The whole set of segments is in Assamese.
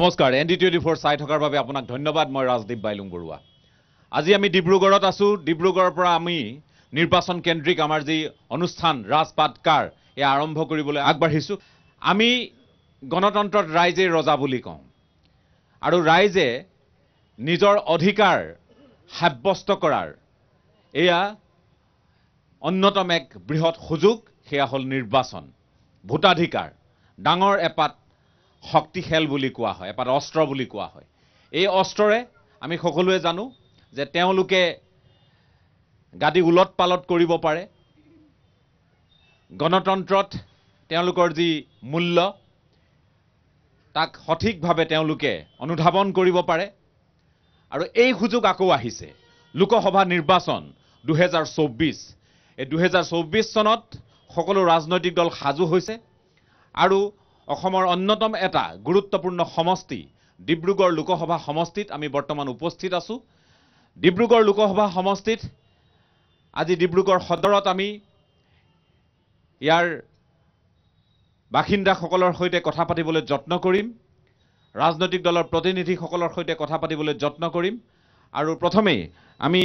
নমস্কাৰ এন ডি টিভি ফ'ৰ চাই থকাৰ বাবে আপোনাক ধন্যবাদ মই ৰাজদ্বীপ বাইলুং বৰুৱা আজি আমি ডিব্ৰুগড়ত আছোঁ ডিব্ৰুগড়ৰ পৰা আমি নিৰ্বাচন কেন্দ্ৰিক আমাৰ যি অনুষ্ঠান ৰাজপাট কাৰ এয়া আৰম্ভ কৰিবলৈ আগবাঢ়িছোঁ আমি গণতন্ত্ৰত ৰাইজেই ৰজা বুলি কওঁ আৰু ৰাইজে নিজৰ অধিকাৰ সাব্যস্ত কৰাৰ এয়া অন্যতম এক বৃহৎ সুযোগ সেয়া হ'ল নিৰ্বাচন ভোটাধিকাৰ ডাঙৰ এপাত শক্তি খেল বুলি কোৱা হয় এপাত অস্ত্ৰ বুলি কোৱা হয় এই অস্ত্ৰৰে আমি সকলোৱে জানো যে তেওঁলোকে গাদী ওলট পালট কৰিব পাৰে গণতন্ত্ৰত তেওঁলোকৰ যি মূল্য তাক সঠিকভাৱে তেওঁলোকে অনুধাৱন কৰিব পাৰে আৰু এই সুযোগ আকৌ আহিছে লোকসভা নিৰ্বাচন দুহেজাৰ চৌব্বিছ এই দুহেজাৰ চৌব্বিছ চনত সকলো ৰাজনৈতিক দল সাজু হৈছে আৰু অসমৰ অন্যতম এটা গুৰুত্বপূৰ্ণ সমষ্টি ডিব্ৰুগড় লোকসভা সমষ্টিত আমি বৰ্তমান উপস্থিত আছোঁ ডিব্ৰুগড় লোকসভা সমষ্টিত আজি ডিব্ৰুগড় সদৰত আমি ইয়াৰ বাসিন্দাসকলৰ সৈতে কথা পাতিবলৈ যত্ন কৰিম ৰাজনৈতিক দলৰ প্ৰতিনিধিসকলৰ সৈতে কথা পাতিবলৈ যত্ন কৰিম আৰু প্ৰথমেই আমি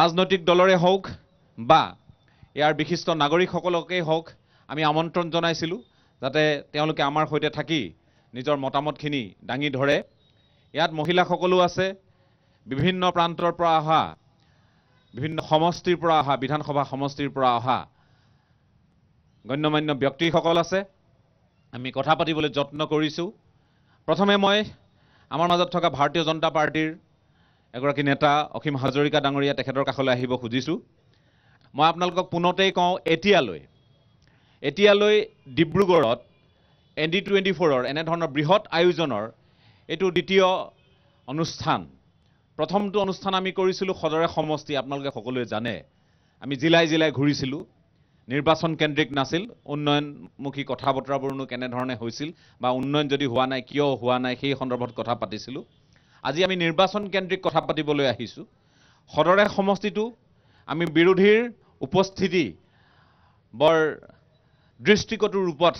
ৰাজনৈতিক দলৰে হওক বা ইয়াৰ বিশিষ্ট নাগৰিকসকলকেই হওক আমি আমন্ত্ৰণ জনাইছিলোঁ যাতে তেওঁলোকে আমাৰ সৈতে থাকি নিজৰ মতামতখিনি দাঙি ধৰে ইয়াত মহিলাসকলো আছে বিভিন্ন প্ৰান্তৰ পৰা অহা বিভিন্ন সমষ্টিৰ পৰা অহা বিধানসভা সমষ্টিৰ পৰা অহা গণ্য মান্য ব্যক্তিসকল আছে আমি কথা পাতিবলৈ যত্ন কৰিছোঁ প্ৰথমে মই আমাৰ মাজত থকা ভাৰতীয় জনতা পাৰ্টীৰ এগৰাকী নেতা অসীম হাজৰিকা ডাঙৰীয়া তেখেতৰ কাষলৈ আহিব খুজিছোঁ মই আপোনালোকক পুনতেই কওঁ এতিয়ালৈ এতিয়ালৈ ডিব্ৰুগড়ত এন ডি টুৱেণ্টি ফ'ৰৰ এনেধৰণৰ বৃহৎ আয়োজনৰ এইটো দ্বিতীয় অনুষ্ঠান প্ৰথমটো অনুষ্ঠান আমি কৰিছিলোঁ সদৰে সমষ্টি আপোনালোকে সকলোৱে জানে আমি জিলাই জিলাই ঘূৰিছিলোঁ নিৰ্বাচন কেন্দ্ৰিক নাছিল উন্নয়নমুখী কথা বতৰাবোৰনো কেনেধৰণে হৈছিল বা উন্নয়ন যদি হোৱা নাই কিয় হোৱা নাই সেই সন্দৰ্ভত কথা পাতিছিলোঁ আজি আমি নিৰ্বাচন কেন্দ্ৰিক কথা পাতিবলৈ আহিছোঁ সদৰে সমষ্টিটো আমি বিৰোধীৰ উপস্থিতি বৰ দৃষ্টিগত ৰূপত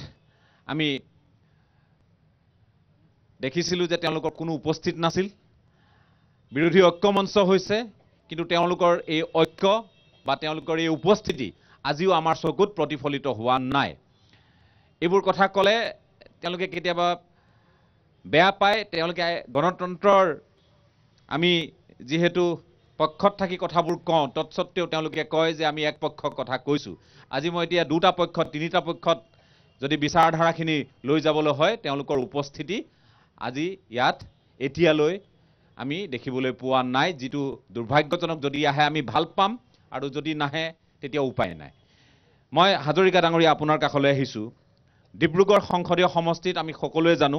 আমি দেখিছিলোঁ যে তেওঁলোকৰ কোনো উপস্থিত নাছিল বিৰোধী ঐক্য মঞ্চ হৈছে কিন্তু তেওঁলোকৰ এই ঐক্য বা তেওঁলোকৰ এই উপস্থিতি আজিও আমাৰ চকুত প্ৰতিফলিত হোৱা নাই এইবোৰ কথা ক'লে তেওঁলোকে কেতিয়াবা বেয়া পায় তেওঁলোকে গণতন্ত্ৰৰ আমি যিহেতু পক্ষত থাকি কথাবোৰ কওঁ তৎসত্ত্বেও তেওঁলোকে কয় যে আমি এক পক্ষক কথা কৈছোঁ আজি মই এতিয়া দুটা পক্ষত তিনিটা পক্ষত যদি বিচাৰধাৰাখিনি লৈ যাবলৈ হয় তেওঁলোকৰ উপস্থিতি আজি ইয়াত এতিয়ালৈ আমি দেখিবলৈ পোৱা নাই যিটো দুৰ্ভাগ্যজনক যদি আহে আমি ভাল পাম আৰু যদি নাহে তেতিয়া উপায় নাই মই হাজৰিকা ডাঙৰীয়া আপোনাৰ কাষলৈ আহিছোঁ ডিব্ৰুগড় সংসদীয় সমষ্টিত আমি সকলোৱে জানো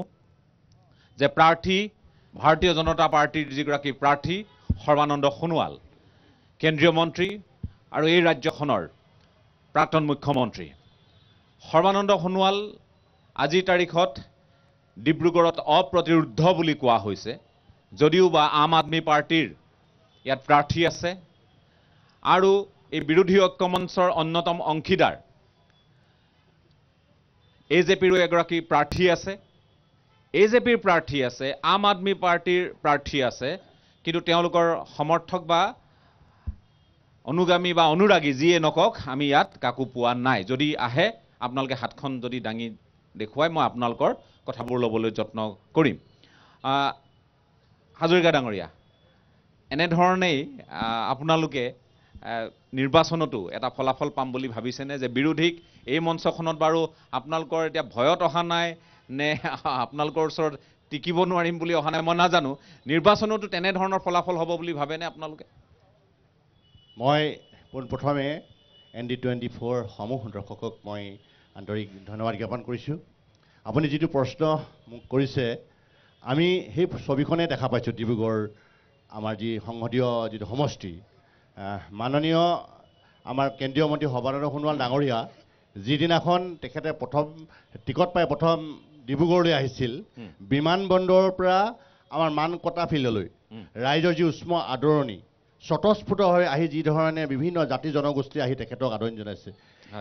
যে প্ৰাৰ্থী ভাৰতীয় জনতা পাৰ্টীৰ যিগৰাকী প্ৰাৰ্থী সৰ্বানন্দ সোণোৱাল কেন্দ্ৰীয় মন্ত্ৰী আৰু এই ৰাজ্যখনৰ প্ৰাক্তন মুখ্যমন্ত্ৰী সৰ্বানন্দ সোণোৱাল আজিৰ তাৰিখত ডিব্ৰুগড়ত অপ্ৰতিৰুদ্ধ বুলি কোৱা হৈছে যদিও বা আম আদমি পাৰ্টীৰ ইয়াত প্ৰাৰ্থী আছে আৰু এই বিৰোধী ঐক্য মঞ্চৰ অন্যতম অংশীদাৰ এ জে পিৰো এগৰাকী প্ৰাৰ্থী আছে এ জে পিৰ প্ৰাৰ্থী আছে আম আদমি পাৰ্টীৰ প্ৰাৰ্থী আছে কিন্তু তেওঁলোকৰ সমৰ্থক বা অনুগামী বা অনুৰাগী যিয়ে নকওক আমি ইয়াত কাকো পোৱা নাই যদি আহে আপোনালোকে হাতখন যদি দাঙি দেখুৱাই মই আপোনালোকৰ কথাবোৰ ল'বলৈ যত্ন কৰিম হাজৰিকা ডাঙৰীয়া এনেধৰণেই আপোনালোকে নিৰ্বাচনতো এটা ফলাফল পাম বুলি ভাবিছেনে যে বিৰোধীক এই মঞ্চখনত বাৰু আপোনালোকৰ এতিয়া ভয়ত অহা নাই নে আপোনালোকৰ ওচৰত টিকিব নোৱাৰিম বুলি অহা নাই মই নাজানো নিৰ্বাচনতো তেনেধৰণৰ ফলাফল হ'ব বুলি ভাবেনে আপোনালোকে মই পোনপ্ৰথমে এন ডি টুৱেণ্টি ফ'ৰ সমূহ দৰ্শকক মই আন্তৰিক ধন্যবাদ জ্ঞাপন কৰিছোঁ আপুনি যিটো প্ৰশ্ন মোক কৰিছে আমি সেই ছবিখনে দেখা পাইছোঁ ডিব্ৰুগড় আমাৰ যি সংসদীয় যিটো সমষ্টি মাননীয় আমাৰ কেন্দ্ৰীয় মন্ত্ৰী সৰ্বানন্দ সোণোৱাল ডাঙৰীয়া যিদিনাখন তেখেতে প্ৰথম টিকট পাই প্ৰথম ডিব্ৰুগড়লৈ আহিছিল বিমান বন্দৰৰ পৰা আমাৰ মান কটা ফিল্ডলৈ ৰাইজৰ যি উষ্ম আদৰণি স্বতঃস্ফুট হৈ আহি যিধৰণে বিভিন্ন জাতি জনগোষ্ঠী আহি তেখেতক আদৰণি জনাইছে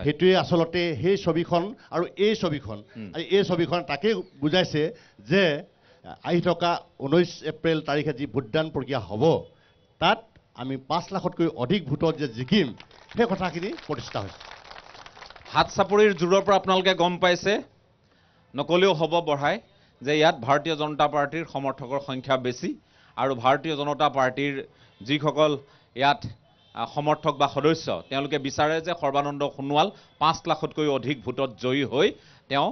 সেইটোৱে আচলতে সেই ছবিখন আৰু এই ছবিখন এই ছবিখন তাকেই বুজাইছে যে আহি থকা ঊনৈছ এপ্ৰিল তাৰিখে যি ভোটদান প্ৰক্ৰিয়া হ'ব তাত আমি পাঁচ লাখতকৈ অধিক ভোটত যে জিকিম সেই কথাখিনি প্ৰতিষ্ঠা হৈছে হাত চাপৰিৰ জোৰৰ পৰা আপোনালোকে গম পাইছে নকলেও হ'ব বঢ়াই যে ইয়াত ভাৰতীয় জনতা পাৰ্টীৰ সমৰ্থকৰ সংখ্যা বেছি আৰু ভাৰতীয় জনতা পাৰ্টীৰ যিসকল ইয়াত সমৰ্থক বা সদস্য তেওঁলোকে বিচাৰে যে সৰ্বানন্দ সোণোৱাল পাঁচ লাখতকৈও অধিক ভোটত জয়ী হৈ তেওঁ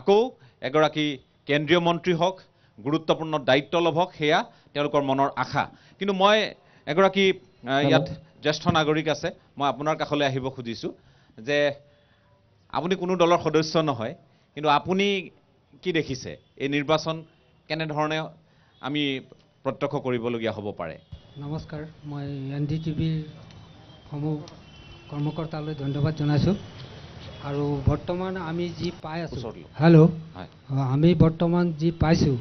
আকৌ এগৰাকী কেন্দ্ৰীয় মন্ত্ৰী হওক গুৰুত্বপূৰ্ণ দায়িত্ব লভক সেয়া তেওঁলোকৰ মনৰ আশা কিন্তু মই এগৰাকী ইয়াত জ্যেষ্ঠ নাগৰিক আছে মই আপোনাৰ কাষলৈ আহিব খুজিছোঁ যে আপুনি কোনো দলৰ সদস্য নহয় কিন্তু আপুনি কি দেখিছে এই নিৰ্বাচন কেনেধৰণে আমি প্ৰত্যক্ষ কৰিবলগীয়া হ'ব পাৰে নমস্কাৰ মই এন ডি টিভিৰ সমূহ কৰ্মকৰ্তালৈ ধন্যবাদ জনাইছোঁ আৰু বৰ্তমান আমি যি পাই আছো হেল্ল' আমি বৰ্তমান যি পাইছোঁ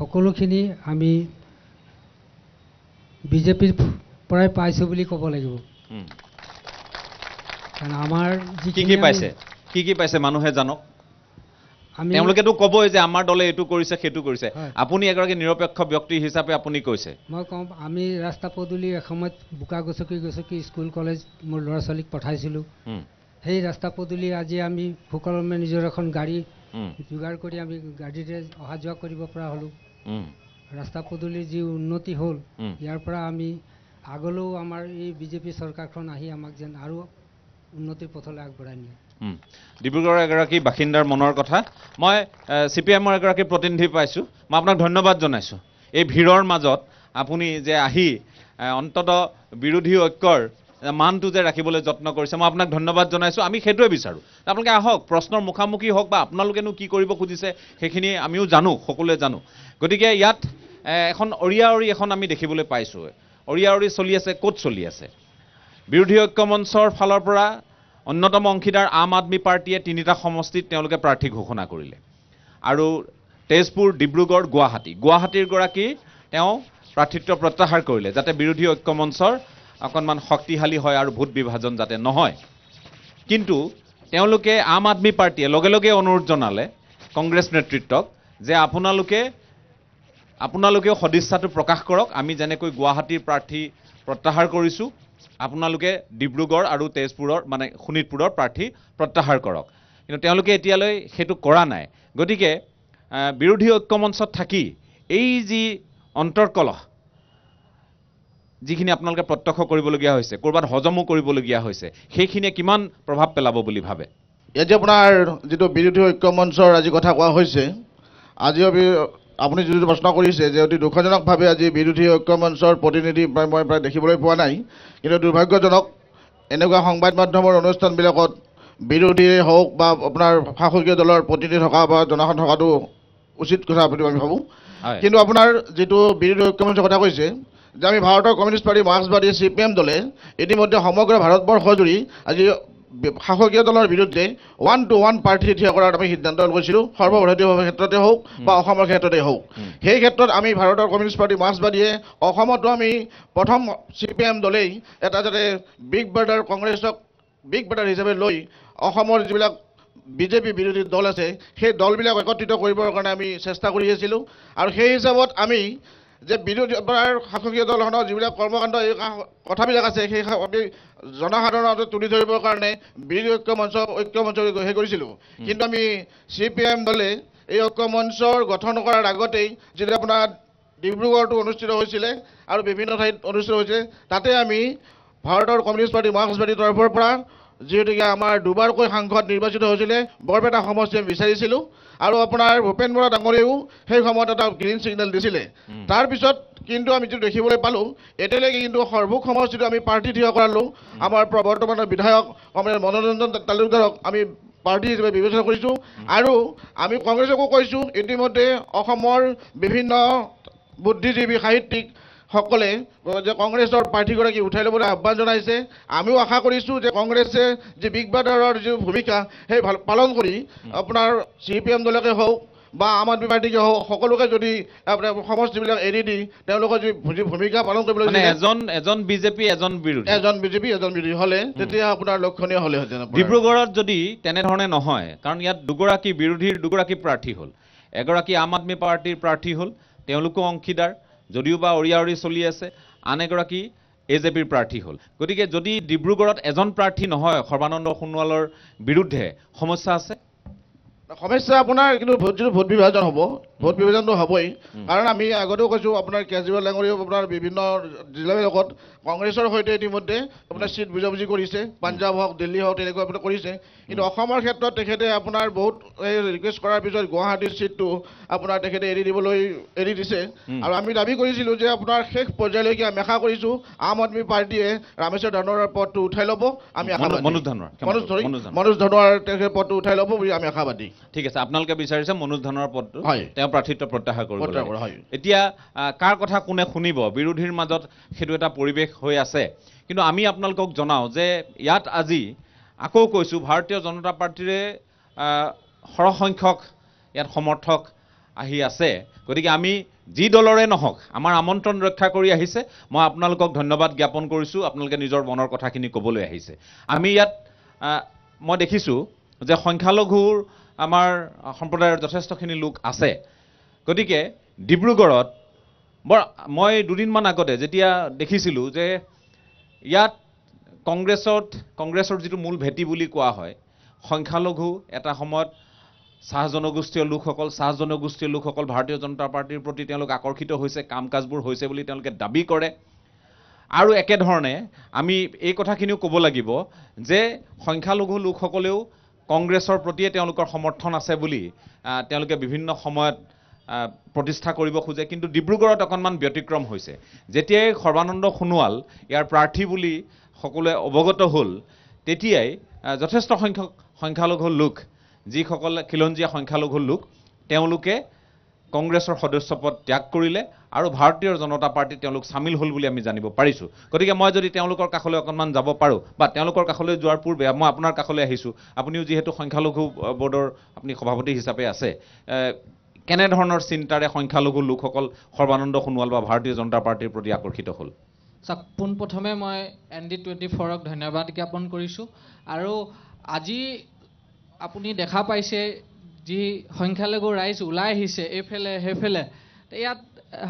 সকলোখিনি আমি বিজেপিৰ পৰাই পাইছোঁ বুলি ক'ব লাগিব আমাৰ কি কি পাইছে কি কি পাইছে মানুহে জানক তেওঁলোকেতো কবই যে আমাৰ দলে এইটো কৰিছে সেইটো কৰিছে আপুনি এগৰাকী নিৰপেক্ষ ব্যক্তি হিচাপে আপুনি কৈছে মই কওঁ আমি ৰাস্তা পদূলি এসময়ত বোকা গচকি গচকি স্কুল কলেজ মোৰ ল'ৰা ছোৱালীক পঠাইছিলোঁ সেই ৰাস্তা পদূলি আজি আমি সুকলমে নিজৰ এখন গাড়ী যোগাৰ কৰি আমি গাড়ীৰে অহা যোৱা কৰিব পৰা হ'লোঁ ৰাস্তা পদূলিৰ যি উন্নতি হ'ল ইয়াৰ পৰা আমি আগলৈও আমাৰ এই বিজেপি চৰকাৰখন আহি আমাক যেন আৰু উন্নতিৰ পথলৈ আগবঢ়াই নিয়ে ডিব্ৰুগড়ৰ এগৰাকী বাসিন্দাৰ মনৰ কথা মই চি পি এমৰ এগৰাকী প্ৰতিনিধি পাইছোঁ মই আপোনাক ধন্যবাদ জনাইছোঁ এই ভিৰৰ মাজত আপুনি যে আহি অন্ততঃ বিৰোধী ঐক্যৰ মানটো যে ৰাখিবলৈ যত্ন কৰিছে মই আপোনাক ধন্যবাদ জনাইছোঁ আমি সেইটোৱে বিচাৰোঁ আপোনালোকে আহক প্ৰশ্নৰ মুখামুখি হওক বা আপোনালোকেনো কি কৰিব খুজিছে সেইখিনি আমিও জানো সকলোৱে জানো গতিকে ইয়াত এখন অৰিয়াৰী এখন আমি দেখিবলৈ পাইছোঁ অৰিয়াৰী চলি আছে ক'ত চলি আছে বিৰোধী ঐক্য মঞ্চৰ ফালৰ পৰা অন্যতম অংশীদাৰ আম আদমী পাৰ্টীয়ে তিনিটা সমষ্টিত তেওঁলোকে প্ৰাৰ্থী ঘোষণা কৰিলে আৰু তেজপুৰ ডিব্ৰুগড় গুৱাহাটী গুৱাহাটীৰ গৰাকী তেওঁ প্ৰাৰ্থিত্ব প্ৰত্যাহাৰ কৰিলে যাতে বিৰোধী ঐক্য মঞ্চৰ অকণমান শক্তিশালী হয় আৰু ভোট বিভাজন যাতে নহয় কিন্তু তেওঁলোকে আম আদমী পাৰ্টীয়ে লগে লগে অনুৰোধ জনালে কংগ্ৰেছ নেতৃত্বক যে আপোনালোকে আপোনালোকেও সদিচ্ছাটো প্ৰকাশ কৰক আমি যেনেকৈ গুৱাহাটীৰ প্ৰাৰ্থী প্ৰত্যাহাৰ কৰিছোঁ আপোনালোকে ডিব্ৰুগড় আৰু তেজপুৰৰ মানে শোণিতপুৰৰ প্ৰাৰ্থী প্ৰত্যাহাৰ কৰক কিন্তু তেওঁলোকে এতিয়ালৈ সেইটো কৰা নাই গতিকে বিৰোধী ঐক্য মঞ্চত থাকি এই যি অন্তৰ্কলহ যিখিনি আপোনালোকে প্ৰত্যক্ষ কৰিবলগীয়া হৈছে ক'ৰবাত হজমো কৰিবলগীয়া হৈছে সেইখিনিয়ে কিমান প্ৰভাৱ পেলাব বুলি ভাবে ইয়াত যে আপোনাৰ যিটো বিৰোধী ঐক্য মঞ্চৰ আজি কথা কোৱা হৈছে আজিৰ আপুনি যিটো প্ৰশ্ন কৰিছে যে অতি দুখজনকভাৱে আজি বিৰোধী ঐক্য মঞ্চৰ প্ৰতিনিধি মই প্ৰায় দেখিবলৈ পোৱা নাই কিন্তু দুৰ্ভাগ্যজনক এনেকুৱা সংবাদ মাধ্যমৰ অনুষ্ঠানবিলাকত বিৰোধীয়ে হওক বা আপোনাৰ শাসকীয় দলৰ প্ৰতিনিধি থকা বা জনসাধাৰণ থকাটো উচিত কথা বুলি আমি ভাবোঁ কিন্তু আপোনাৰ যিটো বিৰোধী ঐক্য মঞ্চৰ কথা কৈছে যে আমি ভাৰতৰ কমিউনিষ্ট পাৰ্টি মাৰ্ক্সবাদী চি পি এম দলে ইতিমধ্যে সমগ্ৰ ভাৰতবৰ্ষ জুৰি আজি শাসকীয় দলৰ বিৰুদ্ধে ওৱান টু ওৱান প্ৰাৰ্থী থিয় কৰাৰ আমি সিদ্ধান্ত লৈছিলোঁ সৰ্বভাৰতীয়ভাৱে ক্ষেত্ৰতে হওক বা অসমৰ ক্ষেত্ৰতে হওক সেই ক্ষেত্ৰত আমি ভাৰতৰ কমিউনিষ্ট পাৰ্টি মাৰ্ক্সবাদীয়ে অসমতো আমি প্ৰথম চি পি এম দলেই এটা যাতে বিগ ব্ৰাদাৰ কংগ্ৰেছক বিগ ব্ৰাদাৰ হিচাপে লৈ অসমৰ যিবিলাক বিজেপি বিৰোধী দল আছে সেই দলবিলাক একত্ৰিত কৰিবৰ কাৰণে আমি চেষ্টা কৰি আছিলোঁ আৰু সেই হিচাপত আমি যে বিৰোধী আপোনাৰ শাসকীয় দলখনেৰ যিবিলাক কৰ্মকাণ্ড এই কথাবিলাক আছে সেই আমি জনসাধাৰণত তুলি ধৰিবৰ কাৰণে বিৰোধী ঐক্য মঞ্চ ঐক্য মঞ্চ হয়ে কৰিছিলোঁ কিন্তু আমি চি পি এম দলে এই ঐক্য মঞ্চৰ গঠন কৰাৰ আগতেই যেটা আপোনাৰ ডিব্ৰুগড়টো অনুষ্ঠিত হৈছিলে আৰু বিভিন্ন ঠাইত অনুষ্ঠিত হৈছিলে তাতে আমি ভাৰতেৰ কমিউনিস্ট পাৰ্টি মাৰ্কসিস্ট তৰফৰ পৰা যিহেতুকে আমাৰ দুবাৰকৈ সাংসদ নিৰ্বাচিত হৈছিলে বৰপেটা সমষ্টি আমি বিচাৰিছিলোঁ আৰু আপোনাৰ ভূপেন বৰা ডাঙৰেও সেই সময়ত এটা গ্ৰীণ ছিগনেল দিছিলে তাৰপিছত কিন্তু আমি যিটো দেখিবলৈ পালোঁ এতিয়ালৈকে কিন্তু সৰ্বোক যিটো আমি পাৰ্টি থিয় কৰালোঁ আমাৰ বৰ্তমানৰ বিধায়ক কংগ্ৰেছ মনোৰঞ্জন তালুকদাৰক আমি পাৰ্টি হিচাপে বিবেচনা কৰিছোঁ আৰু আমি কংগ্ৰেছকো কৈছোঁ ইতিমধ্যে অসমৰ বিভিন্ন বুদ্ধিজীৱী সাহিত্যিক সকলে যে কংগ্ৰেছৰ প্ৰাৰ্থীগৰাকী উঠাই ল'বলৈ আহ্বান জনাইছে আমিও আশা কৰিছোঁ যে কংগ্ৰেছে যি বিগ ব্ৰাদাৰৰ যি ভূমিকা সেই পালন কৰি আপোনাৰ চি পি এম দলকে হওক বা আম আদমি পাৰ্টিকে হওক সকলোকে যদি সমষ্টিবিলাক এৰি দি তেওঁলোকৰ যি ভূমিকা পালন কৰিবলৈ এজন এজন বিজেপি এজন বিৰোধী এজন বিজেপি এজন বিৰোধী হ'লে তেতিয়া আপোনাৰ লক্ষণীয় হ'লেহেঁতেন ডিব্ৰুগড়ত যদি তেনেধৰণে নহয় কাৰণ ইয়াত দুগৰাকী বিৰোধীৰ দুগৰাকী প্ৰাৰ্থী হ'ল এগৰাকী আম আদমি পাৰ্টীৰ প্ৰাৰ্থী হ'ল তেওঁলোকো অংশীদাৰ যদিওবা অৰিয়া অৰি চলি আছে আন এগৰাকী এ জে পিৰ প্ৰাৰ্থী হ'ল গতিকে যদি ডিব্ৰুগড়ত এজন প্ৰাৰ্থী নহয় সৰ্বানন্দ সোণোৱালৰ বিৰুদ্ধে সমস্যা আছে সমস্যা আপোনাৰ কিন্তু ভোট যিটো ভোট বিভাজন হ'ব ভোট বিভাজনটো হ'বই কাৰণ আমি আগতেও কৈছোঁ আপোনাৰ কেজৰিৱাল ডাঙৰীও আপোনাৰ বিভিন্ন জিলাৰ লগত কংগ্ৰেছৰ সৈতে ইতিমধ্যে আপোনাৰ চিট বুজাবুজি কৰিছে পাঞ্জাৱ হওক দিল্লী হওক তেনেকুৱা আপোনাৰ কৰিছে কিন্তু অসমৰ ক্ষেত্ৰত তেখেতে আপোনাৰ বহুত এই ৰিকুৱেষ্ট কৰাৰ পিছত গুৱাহাটীৰ চিটটো আপোনাৰ তেখেতে এৰি দিবলৈ এৰি দিছে আৰু আমি দাবী কৰিছিলোঁ যে আপোনাৰ শেষ পৰ্যায়লৈকে আমি আশা কৰিছোঁ আম আদমী পাৰ্টীয়ে ৰামেশ্বৰ ধনোৱাৰ পদটো উঠাই ল'ব আমি মনোজ ধানোৱাৰ মনোজ ধনোৱাৰ তেখেতৰ পদটো উঠাই ল'ব বুলি আমি আশাবাদী ঠিক আছে আপোনালোকে বিচাৰিছে মনোজ ধনৰ পদটো তেওঁ প্ৰাৰ্থিত্ব প্ৰত্যাহাৰ কৰিব এতিয়া কাৰ কথা কোনে শুনিব বিৰোধীৰ মাজত সেইটো এটা পৰিৱেশ হৈ আছে কিন্তু আমি আপোনালোকক জনাওঁ যে ইয়াত আজি আকৌ কৈছোঁ ভাৰতীয় জনতা পাৰ্টীৰে সৰহসংখ্যক ইয়াত সমৰ্থক আহি আছে গতিকে আমি যি দলৰে নহওক আমাৰ আমন্ত্ৰণ ৰক্ষা কৰি আহিছে মই আপোনালোকক ধন্যবাদ জ্ঞাপন কৰিছোঁ আপোনালোকে নিজৰ মনৰ কথাখিনি ক'বলৈ আহিছে আমি ইয়াত মই দেখিছোঁ যে সংখ্যালঘুৰ আমাৰ সম্প্ৰদায়ৰ যথেষ্টখিনি লোক আছে গতিকে ডিব্ৰুগড়ত বৰ মই দুদিনমান আগতে যেতিয়া দেখিছিলোঁ যে ইয়াত কংগ্ৰেছত কংগ্ৰেছৰ যিটো মূল ভেটি বুলি কোৱা হয় সংখ্যালঘু এটা সময়ত চাহ জনগোষ্ঠীয় লোকসকল চাহ জনগোষ্ঠীয় লোকসকল ভাৰতীয় জনতা পাৰ্টীৰ প্ৰতি তেওঁলোক আকৰ্ষিত হৈছে কাম কাজবোৰ হৈছে বুলি তেওঁলোকে দাবী কৰে আৰু একেধৰণে আমি এই কথাখিনিও ক'ব লাগিব যে সংখ্যালঘু লোকসকলেও কংগ্ৰেছৰ প্ৰতিয়ে তেওঁলোকৰ সমৰ্থন আছে বুলি তেওঁলোকে বিভিন্ন সময়ত প্ৰতিষ্ঠা কৰিব খোজে কিন্তু ডিব্ৰুগড়ত অকণমান ব্যতিক্ৰম হৈছে যেতিয়াই সৰ্বানন্দ সোণোৱাল ইয়াৰ প্ৰাৰ্থী বুলি সকলোৱে অৱগত হ'ল তেতিয়াই যথেষ্ট সংখ্যক সংখ্যালঘু লোক যিসকলে খিলঞ্জীয়া সংখ্যালঘু লোক তেওঁলোকে কংগ্ৰেছৰ সদস্য পদ ত্যাগ কৰিলে আৰু ভাৰতীয় জনতা পাৰ্টী তেওঁলোক চামিল হ'ল বুলি আমি জানিব পাৰিছোঁ গতিকে মই যদি তেওঁলোকৰ কাষলৈ অকণমান যাব পাৰোঁ বা তেওঁলোকৰ কাষলৈ যোৱাৰ পূৰ্বে মই আপোনাৰ কাষলৈ আহিছোঁ আপুনিও যিহেতু সংখ্যালঘু বৰ্ডৰ আপুনি সভাপতি হিচাপে আছে কেনেধৰণৰ চিন্তাৰে সংখ্যালঘু লোকসকল সৰ্বানন্দ সোণোৱাল বা ভাৰতীয় জনতা পাৰ্টীৰ প্ৰতি আকৰ্ষিত হ'ল চাওক পোনপ্ৰথমে মই এন ডি টুৱেণ্টি ফ'ৰক ধন্যবাদ জ্ঞাপন কৰিছোঁ আৰু আজি আপুনি দেখা পাইছে যি সংখ্যালঘু ৰাইজ ওলাই আহিছে এইফালে সেইফালে ইয়াত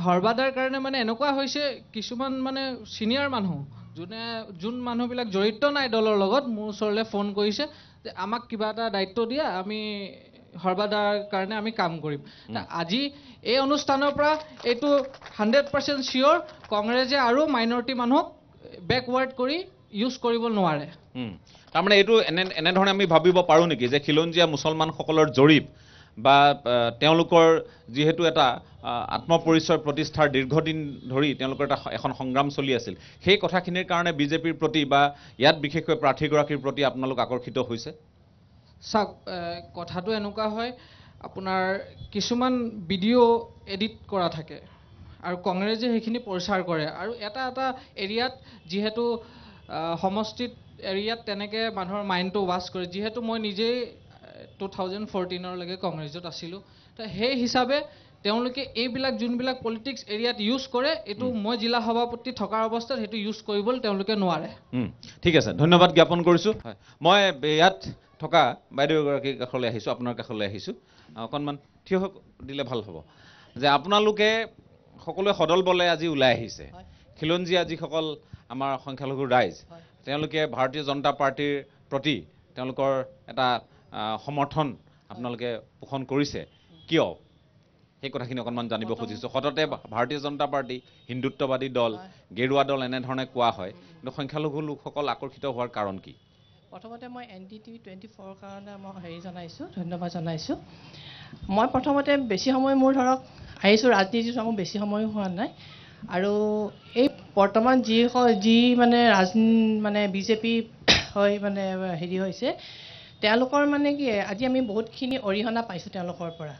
সৰ্বাদাৰ কাৰণে মানে এনেকুৱা হৈছে কিছুমান মানে চিনিয়ৰ মানুহ যোনে যোন মানুহবিলাক জড়িত নাই দলৰ লগত মোৰ ওচৰলৈ ফোন কৰিছে যে আমাক কিবা এটা দায়িত্ব দিয়া আমি সৰ্বাদাৰ কাৰণে আমি কাম কৰিম আজি এই অনুষ্ঠানৰ পৰা এইটো হাণ্ড্ৰেড পাৰ্চেণ্ট চিয়'ৰ কংগ্ৰেছে আৰু মাইনৰিটি মানুহক বেকৱাৰ্ড কৰি ইউজ কৰিব নোৱাৰে তাৰমানে এইটো এনে এনেধৰণে আমি ভাবিব পাৰোঁ নেকি যে খিলঞ্জীয়া মুছলমানসকলৰ জৰীপ বা তেওঁলোকৰ যিহেতু এটা আত্মপৰিচয় প্ৰতিষ্ঠাৰ দীৰ্ঘদিন ধৰি তেওঁলোকৰ এটা এখন সংগ্ৰাম চলি আছিল সেই কথাখিনিৰ কাৰণে বিজেপিৰ প্ৰতি বা ইয়াত বিশেষকৈ প্ৰাৰ্থীগৰাকীৰ প্ৰতি আপোনালোক আকৰ্ষিত হৈছে চাওক কথাটো এনেকুৱা হয় আপোনাৰ কিছুমান ভিডিঅ' এডিট কৰা থাকে আৰু কংগ্ৰেছে সেইখিনি প্ৰচাৰ কৰে আৰু এটা এটা এৰিয়াত যিহেতু সমষ্টিত এৰিয়াত তেনেকৈ মানুহৰ মাইণ্ডটো ৱাছ কৰে যিহেতু মই নিজেই টু থাউজেণ্ড ফৰ্টিনলৈকে কংগ্ৰেছত আছিলোঁ তো সেই হিচাপে তেওঁলোকে এইবিলাক যোনবিলাক পলিটিক্স এৰিয়াত ইউজ কৰে এইটো মই জিলা সভাপতি থকাৰ অৱস্থাত সেইটো ইউজ কৰিবলৈ তেওঁলোকে নোৱাৰে ঠিক আছে ধন্যবাদ জ্ঞাপন কৰিছোঁ হয় মই ইয়াত থকা বাইদেউ এগৰাকীৰ কাষলৈ আহিছোঁ আপোনাৰ কাষলৈ আহিছোঁ অকণমান থিয় দিলে ভাল হ'ব যে আপোনালোকে সকলোৱে সদল বলে আজি ওলাই আহিছে খিলঞ্জীয়া যিসকল আমাৰ সংখ্যালঘু ৰাইজ তেওঁলোকে ভাৰতীয় জনতা পাৰ্টীৰ প্ৰতি তেওঁলোকৰ এটা সমৰ্থন আপোনালোকে পোষণ কৰিছে কিয় সেই কথাখিনি অকণমান জানিব খুজিছোঁ সততে ভাৰতীয় জনতা পাৰ্টী হিন্দুত্ববাদী দল গেৰুৱা দল এনেধৰণে কোৱা হয় কিন্তু সংখ্যালঘু লোকসকল আকৰ্ষিত হোৱাৰ কাৰণ কি প্ৰথমতে মই N D T twenty four কাৰণে মই হেৰি জনাইছোঁ ধন্যবাদ জনাইছোঁ মই প্ৰথমতে বেছি সময় মোৰ ধৰক আহিছোঁ ৰাজনীতি চোৱা মোৰ বেছি সময়ো হোৱা নাই আৰু এই বৰ্তমান যি যি মানে ৰাজ মানে বিজেপি হৈ মানে হেৰি হৈছে তেওঁলোকৰ মানে কি আজি আমি বহুতখিনি অৰিহণা পাইছোঁ তেওঁলোকৰ পৰা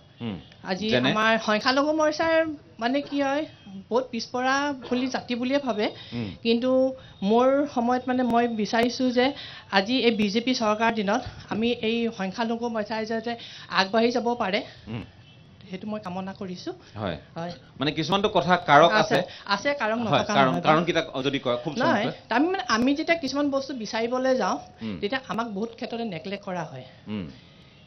আজি আমাৰ সংখ্যালঘু মৰ্চাৰ মানে কি হয় বহুত পিছপৰা বুলি জাতি বুলিয়ে ভাবে কিন্তু মোৰ সময়ত মানে মই বিচাৰিছোঁ যে আজি এই বিজেপি চৰকাৰ দিনত আমি এই সংখ্যালঘু মৰ্চাই যে আগবাঢ়ি যাব পাৰে সেইটো মই কামনা কৰিছো মানে কিছুমানটো আছে কাৰণ আমি মানে আমি যেতিয়া কিছুমান বস্তু বিচাৰিবলৈ যাওঁ তেতিয়া আমাক বহুত ক্ষেত্ৰতে নেগলেক্ট কৰা হয়